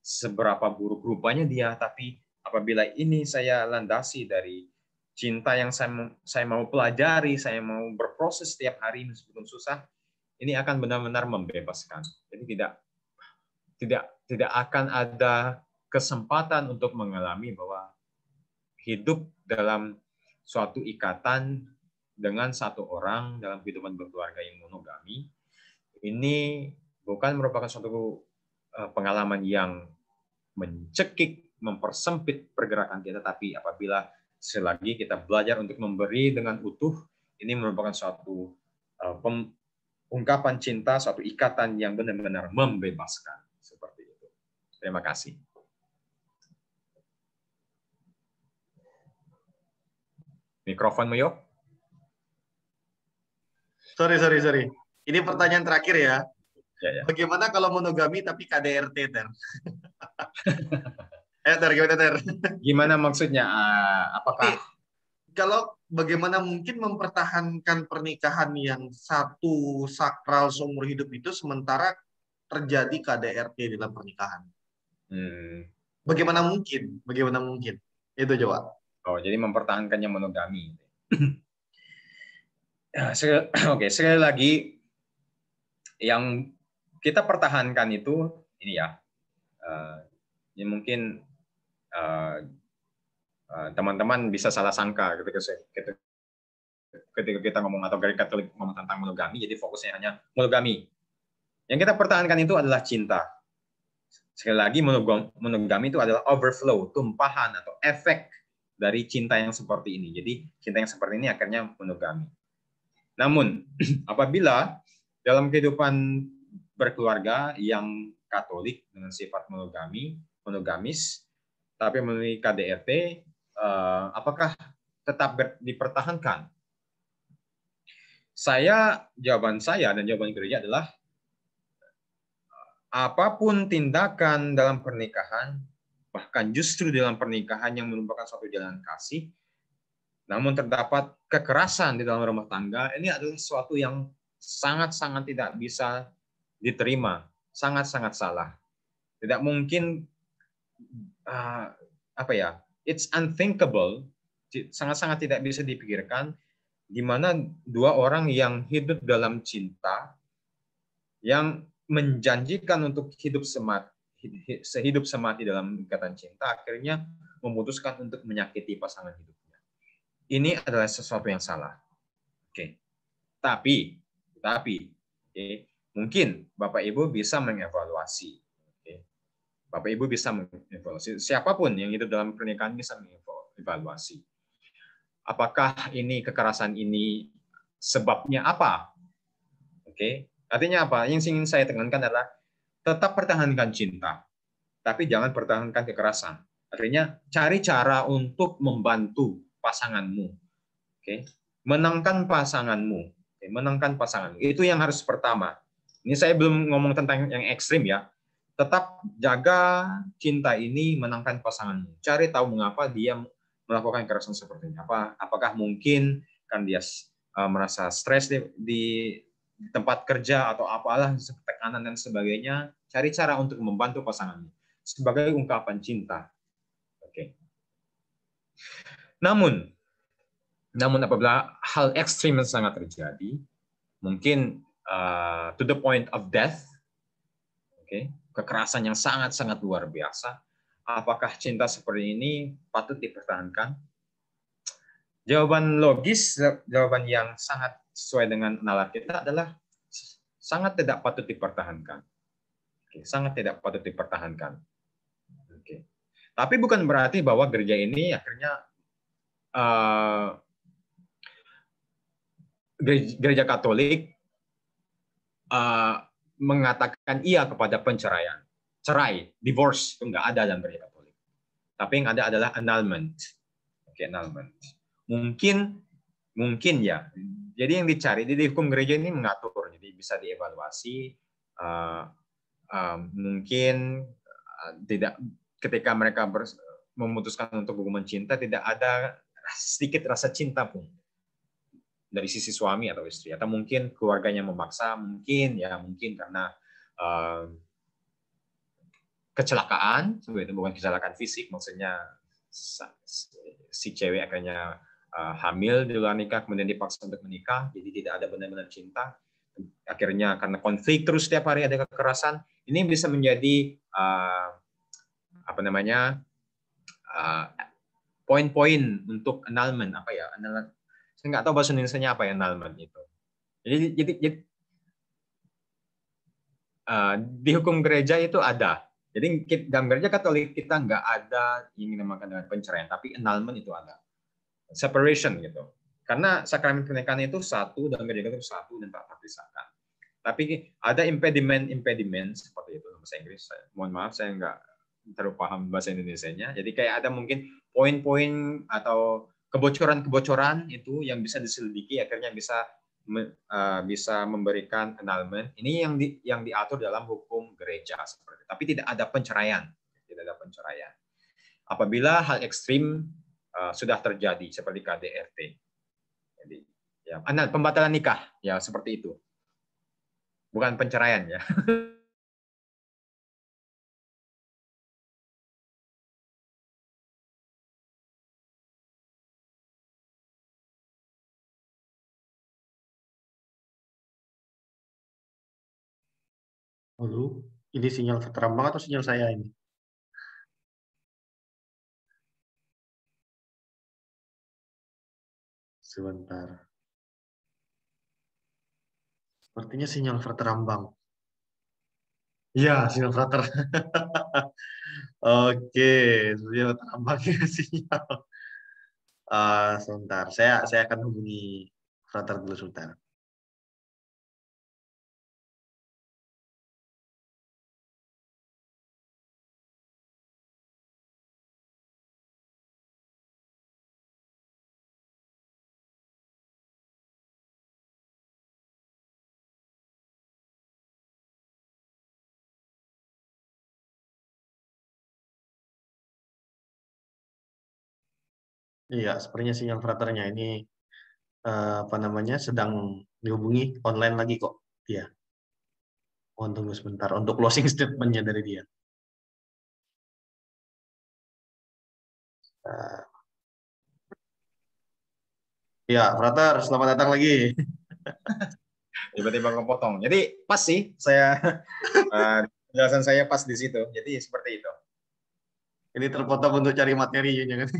seberapa buruk rupanya dia, tapi apabila ini saya landasi dari cinta yang saya saya mau pelajari, saya mau berproses setiap hari meskipun susah, ini akan benar-benar membebaskan. Jadi tidak tidak tidak akan ada kesempatan untuk mengalami bahwa hidup dalam suatu ikatan dengan satu orang dalam kehidupan berkeluarga yang monogami ini bukan merupakan suatu eh, pengalaman yang mencekik, mempersempit pergerakan kita, tapi apabila selagi kita belajar untuk memberi dengan utuh, ini merupakan suatu eh, ungkapan cinta, suatu ikatan yang benar-benar membebaskan. Seperti itu. Terima kasih. mu yuk. Sorry, sorry, sorry. Ini pertanyaan terakhir ya. ya, ya. Bagaimana kalau monogami tapi KDRT, Ter? eh, Ter, gimana, Ter? gimana maksudnya? Ah, apakah... Eh, kalau bagaimana mungkin mempertahankan pernikahan yang satu sakral seumur hidup itu sementara terjadi KDRT dalam pernikahan? Hmm. Bagaimana mungkin? Bagaimana mungkin? Itu jawab. Oh, jadi mempertahankannya monogami. Ya, oke, okay, sekali lagi yang kita pertahankan itu ini ya. Uh, ini mungkin eh, eh, teman-teman uh, uh, bisa salah sangka ketika kita ketika kita ngomong atau gereja Katolik ngomong tentang monogami, jadi fokusnya hanya monogami. Yang kita pertahankan itu adalah cinta. Sekali lagi monogami itu adalah overflow, tumpahan atau efek dari cinta yang seperti ini. Jadi cinta yang seperti ini akhirnya monogami. Namun apabila dalam kehidupan berkeluarga yang Katolik dengan sifat monogami, monogamis, tapi memiliki KDRT, eh, apakah tetap dipertahankan? Saya jawaban saya dan jawaban gereja adalah eh, apapun tindakan dalam pernikahan bahkan justru dalam pernikahan yang merupakan suatu jalan kasih, namun terdapat kekerasan di dalam rumah tangga, ini adalah sesuatu yang sangat-sangat tidak bisa diterima, sangat-sangat salah. Tidak mungkin uh, apa ya? It's unthinkable, sangat-sangat tidak bisa dipikirkan di mana dua orang yang hidup dalam cinta yang menjanjikan untuk hidup semati, sehidup semati dalam ikatan cinta akhirnya memutuskan untuk menyakiti pasangan hidupnya. Ini adalah sesuatu yang salah. Oke. Okay. Tapi tapi okay, mungkin Bapak Ibu bisa mengevaluasi. Okay. Bapak Ibu bisa mengevaluasi siapapun yang hidup dalam pernikahan bisa mengevaluasi. Apakah ini kekerasan ini sebabnya apa? Oke. Okay. Artinya apa? Yang ingin saya tekankan adalah tetap pertahankan cinta, tapi jangan pertahankan kekerasan. Artinya cari cara untuk membantu pasanganmu, oke? Okay? Menangkan pasanganmu, okay? menangkan pasangan. Itu yang harus pertama. Ini saya belum ngomong tentang yang ekstrim ya. Tetap jaga cinta ini menangkan pasanganmu. Cari tahu mengapa dia melakukan kekerasan seperti ini. Apa apakah mungkin kan dia eh, merasa stres di tempat kerja atau apalah tekanan dan sebagainya cari cara untuk membantu pasangannya sebagai ungkapan cinta oke namun namun apabila hal ekstrim yang sangat terjadi mungkin uh, to the point of death oke kekerasan yang sangat sangat luar biasa apakah cinta seperti ini patut dipertahankan jawaban logis jawaban yang sangat sesuai dengan nalar kita adalah sangat tidak patut dipertahankan. Oke, sangat tidak patut dipertahankan. Oke. Tapi bukan berarti bahwa gereja ini akhirnya uh, eh, gereja, gereja Katolik uh, mengatakan iya kepada penceraian, cerai, divorce itu nggak ada dalam gereja Katolik. Tapi yang ada adalah annulment. Oke, annulment. Mungkin mungkin ya jadi yang dicari di hukum gereja ini mengatur jadi bisa dievaluasi uh, uh, mungkin uh, tidak ketika mereka ber, memutuskan untuk hubungan cinta tidak ada sedikit rasa cinta pun dari sisi suami atau istri atau mungkin keluarganya memaksa mungkin ya mungkin karena uh, kecelakaan itu bukan kecelakaan fisik maksudnya si cewek akhirnya uh, hamil di luar nikah kemudian dipaksa untuk menikah jadi tidak ada benar-benar cinta akhirnya karena konflik terus setiap hari ada kekerasan ini bisa menjadi uh, apa namanya poin eh, poin-poin untuk annulment apa ya annulment saya nggak tahu bahasa Indonesia apa ya annulment itu jadi jadi, jadi uh, di hukum gereja itu ada jadi dalam gereja Katolik kita nggak ada yang dinamakan dengan penceraian tapi annulment itu ada separation gitu. Karena sakramen pernikahan itu satu dan gereja itu satu dan tak terpisahkan. Tapi ada impediment-impediment seperti itu bahasa Inggris. Saya, mohon maaf saya nggak terlalu paham bahasa Indonesia-nya. Jadi kayak ada mungkin poin-poin atau kebocoran-kebocoran itu yang bisa diselidiki akhirnya bisa uh, bisa memberikan annulment. Ini yang di, yang diatur dalam hukum gereja seperti Tapi tidak ada penceraian, tidak ada penceraian. Apabila hal ekstrim Eh, sudah terjadi seperti KDRT. Jadi, ya, anak pembatalan nikah, ya seperti itu. Bukan penceraian ya. Halo, ini sinyal terambang atau sinyal saya ini? Sebentar. Sepertinya sinyal terambang. Iya, sinyal frater. Oke, sinyal terambang ya sinyal. Uh, sebentar, saya saya akan hubungi frater dulu sebentar. Iya, sepertinya sinyal fraternya ini eh, apa namanya sedang dihubungi online lagi kok. Iya. Mohon tunggu sebentar untuk closing statementnya dari dia. Uh, frater selamat datang lagi. Tiba-tiba kepotong. Jadi pas sih saya uh, penjelasan saya pas di situ. Jadi seperti itu. Ini terpotong untuk cari materi materinya kan.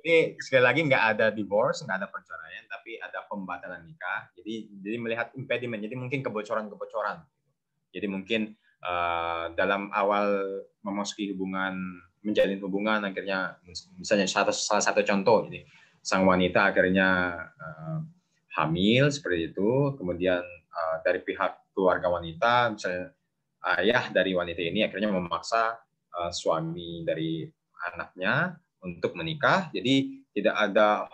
Ini ya. sekali lagi nggak ada divorce, nggak ada perceraian, tapi ada pembatalan nikah. Jadi jadi melihat impediment, jadi mungkin kebocoran-kebocoran. Jadi mungkin uh, dalam awal memasuki hubungan, menjalin hubungan, akhirnya misalnya satu, salah satu contoh, jadi sang wanita akhirnya uh, hamil seperti itu, kemudian uh, dari pihak keluarga wanita, misalnya ayah dari wanita ini akhirnya memaksa uh, suami dari anaknya untuk menikah. Jadi tidak ada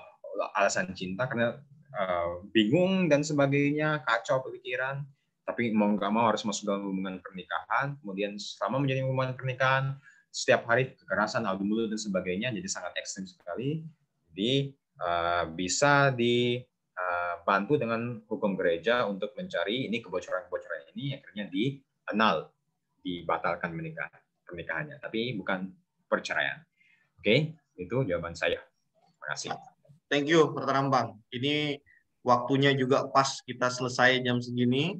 alasan cinta karena uh, bingung dan sebagainya, kacau pikiran. Tapi mau nggak mau harus masuk dalam hubungan pernikahan. Kemudian selama menjadi hubungan pernikahan, setiap hari kekerasan, adu mulut dan sebagainya jadi sangat ekstrim sekali. Jadi uh, bisa dibantu eh, dengan hukum gereja untuk mencari ini kebocoran-kebocoran ini akhirnya di dibatalkan menikah pernikahannya. Tapi bukan perceraian. Oke, okay, itu jawaban saya. Terima kasih. Thank you, Dr. Rambang. Ini waktunya juga pas kita selesai jam segini,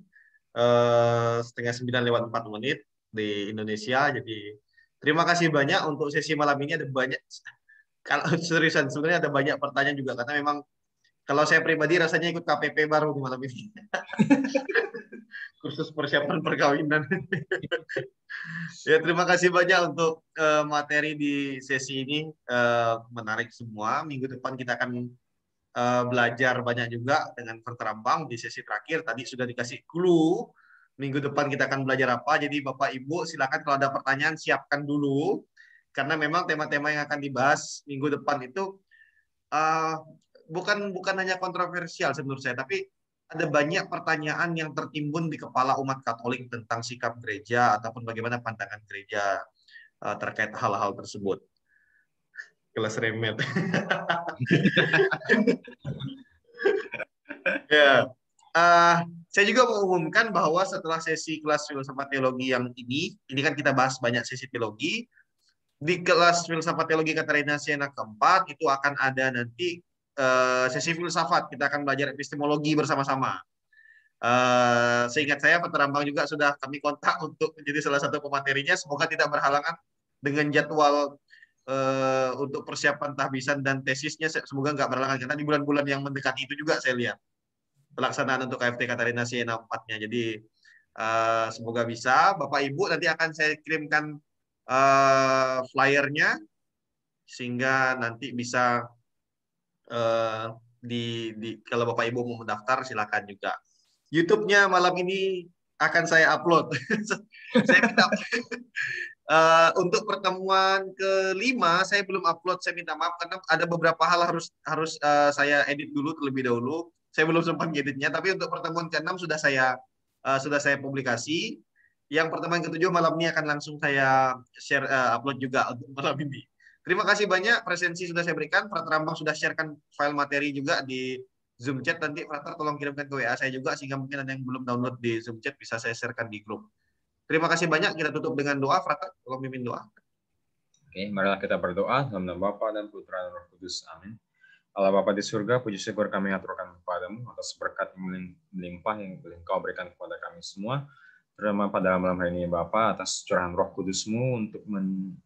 eh, setengah sembilan lewat empat menit di Indonesia. Jadi terima kasih banyak untuk sesi malam ini ada banyak. Kalau seriusan sebenarnya ada banyak pertanyaan juga karena memang kalau saya pribadi rasanya ikut KPP baru di malam ini. kursus persiapan perkawinan. ya terima kasih banyak untuk uh, materi di sesi ini uh, menarik semua. Minggu depan kita akan uh, belajar banyak juga dengan Verterambang di sesi terakhir. Tadi sudah dikasih clue. Minggu depan kita akan belajar apa. Jadi Bapak Ibu silakan kalau ada pertanyaan siapkan dulu karena memang tema-tema yang akan dibahas minggu depan itu uh, bukan bukan hanya kontroversial menurut saya tapi ada banyak pertanyaan yang tertimbun di kepala umat Katolik tentang sikap gereja ataupun bagaimana pandangan gereja eh, terkait hal-hal tersebut. Kelas remet. ya. Uh, saya juga mengumumkan bahwa setelah sesi kelas filsafat teologi yang ini, ini kan kita bahas banyak sesi teologi, di kelas filsafat teologi Katarina Siena keempat itu akan ada nanti Eh, sesi filsafat kita akan belajar epistemologi bersama-sama. Uh, seingat saya Pak Terambang juga sudah kami kontak untuk menjadi salah satu pematerinya. Semoga tidak berhalangan dengan jadwal uh, untuk persiapan tahbisan dan tesisnya. Semoga nggak berhalangan karena di bulan-bulan yang mendekati itu juga saya lihat pelaksanaan untuk KFT Katarina Siena 4-nya. Jadi uh, semoga bisa. Bapak Ibu nanti akan saya kirimkan uh, flyernya sehingga nanti bisa Eh, di, di kalau Bapak Ibu mau mendaftar silakan juga. YouTube-nya malam ini akan saya upload. saya minta uh, untuk pertemuan kelima saya belum upload. Saya minta maaf karena ada beberapa hal harus harus uh, saya edit dulu terlebih dahulu. Saya belum sempat editnya, tapi untuk pertemuan keenam sudah saya uh, sudah saya publikasi. Yang pertemuan ketujuh malam ini akan langsung saya share uh, upload juga untuk malam ini. Terima kasih banyak presensi sudah saya berikan. Frater Rambang sudah sharekan file materi juga di Zoom chat. Nanti Frater tolong kirimkan ke WA saya juga sehingga mungkin ada yang belum download di Zoom chat bisa saya sharekan di grup. Terima kasih banyak. Kita tutup dengan doa. Frater, tolong pimpin doa. Oke, marilah kita berdoa dalam nama Bapa dan Putra dan Roh Kudus. Amin. Allah Bapa di surga, puji syukur kami aturkan kepadamu atas berkat yang melimpah yang engkau berikan kepada kami semua. Terima pada malam hari ini Bapa atas curahan Roh Kudusmu untuk men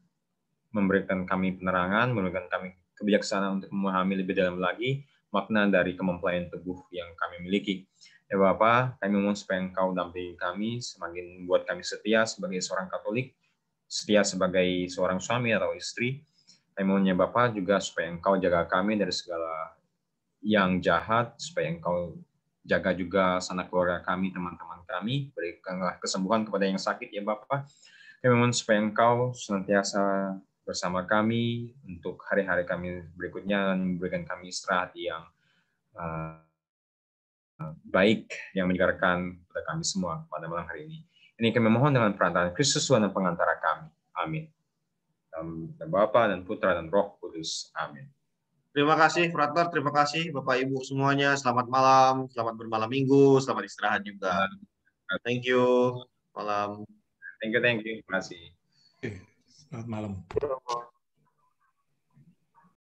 memberikan kami penerangan, memberikan kami kebijaksanaan untuk memahami lebih dalam lagi makna dari kemampuan tubuh yang kami miliki. Ya bapak kami mohon supaya Engkau dampingi kami, semakin buat kami setia sebagai seorang Katolik, setia sebagai seorang suami atau istri. Kami mohon ya Bapak juga supaya Engkau jaga kami dari segala yang jahat, supaya Engkau jaga juga sanak keluarga kami, teman-teman kami. Berikanlah kesembuhan kepada yang sakit ya Bapak. Kami mohon supaya Engkau senantiasa bersama kami untuk hari-hari kami berikutnya dan memberikan kami istirahat yang uh, baik yang menyegarkan kepada kami semua pada malam hari ini. Ini kami mohon dengan perantaraan Kristus Tuhan dan pengantara kami. Amin. Dan bapak dan Putra dan Roh Kudus. Amin. Terima kasih Frater, terima kasih Bapak Ibu semuanya. Selamat malam, selamat bermalam minggu, selamat istirahat juga. Thank you. Malam. Thank you, thank you. Terima kasih. That's Malam.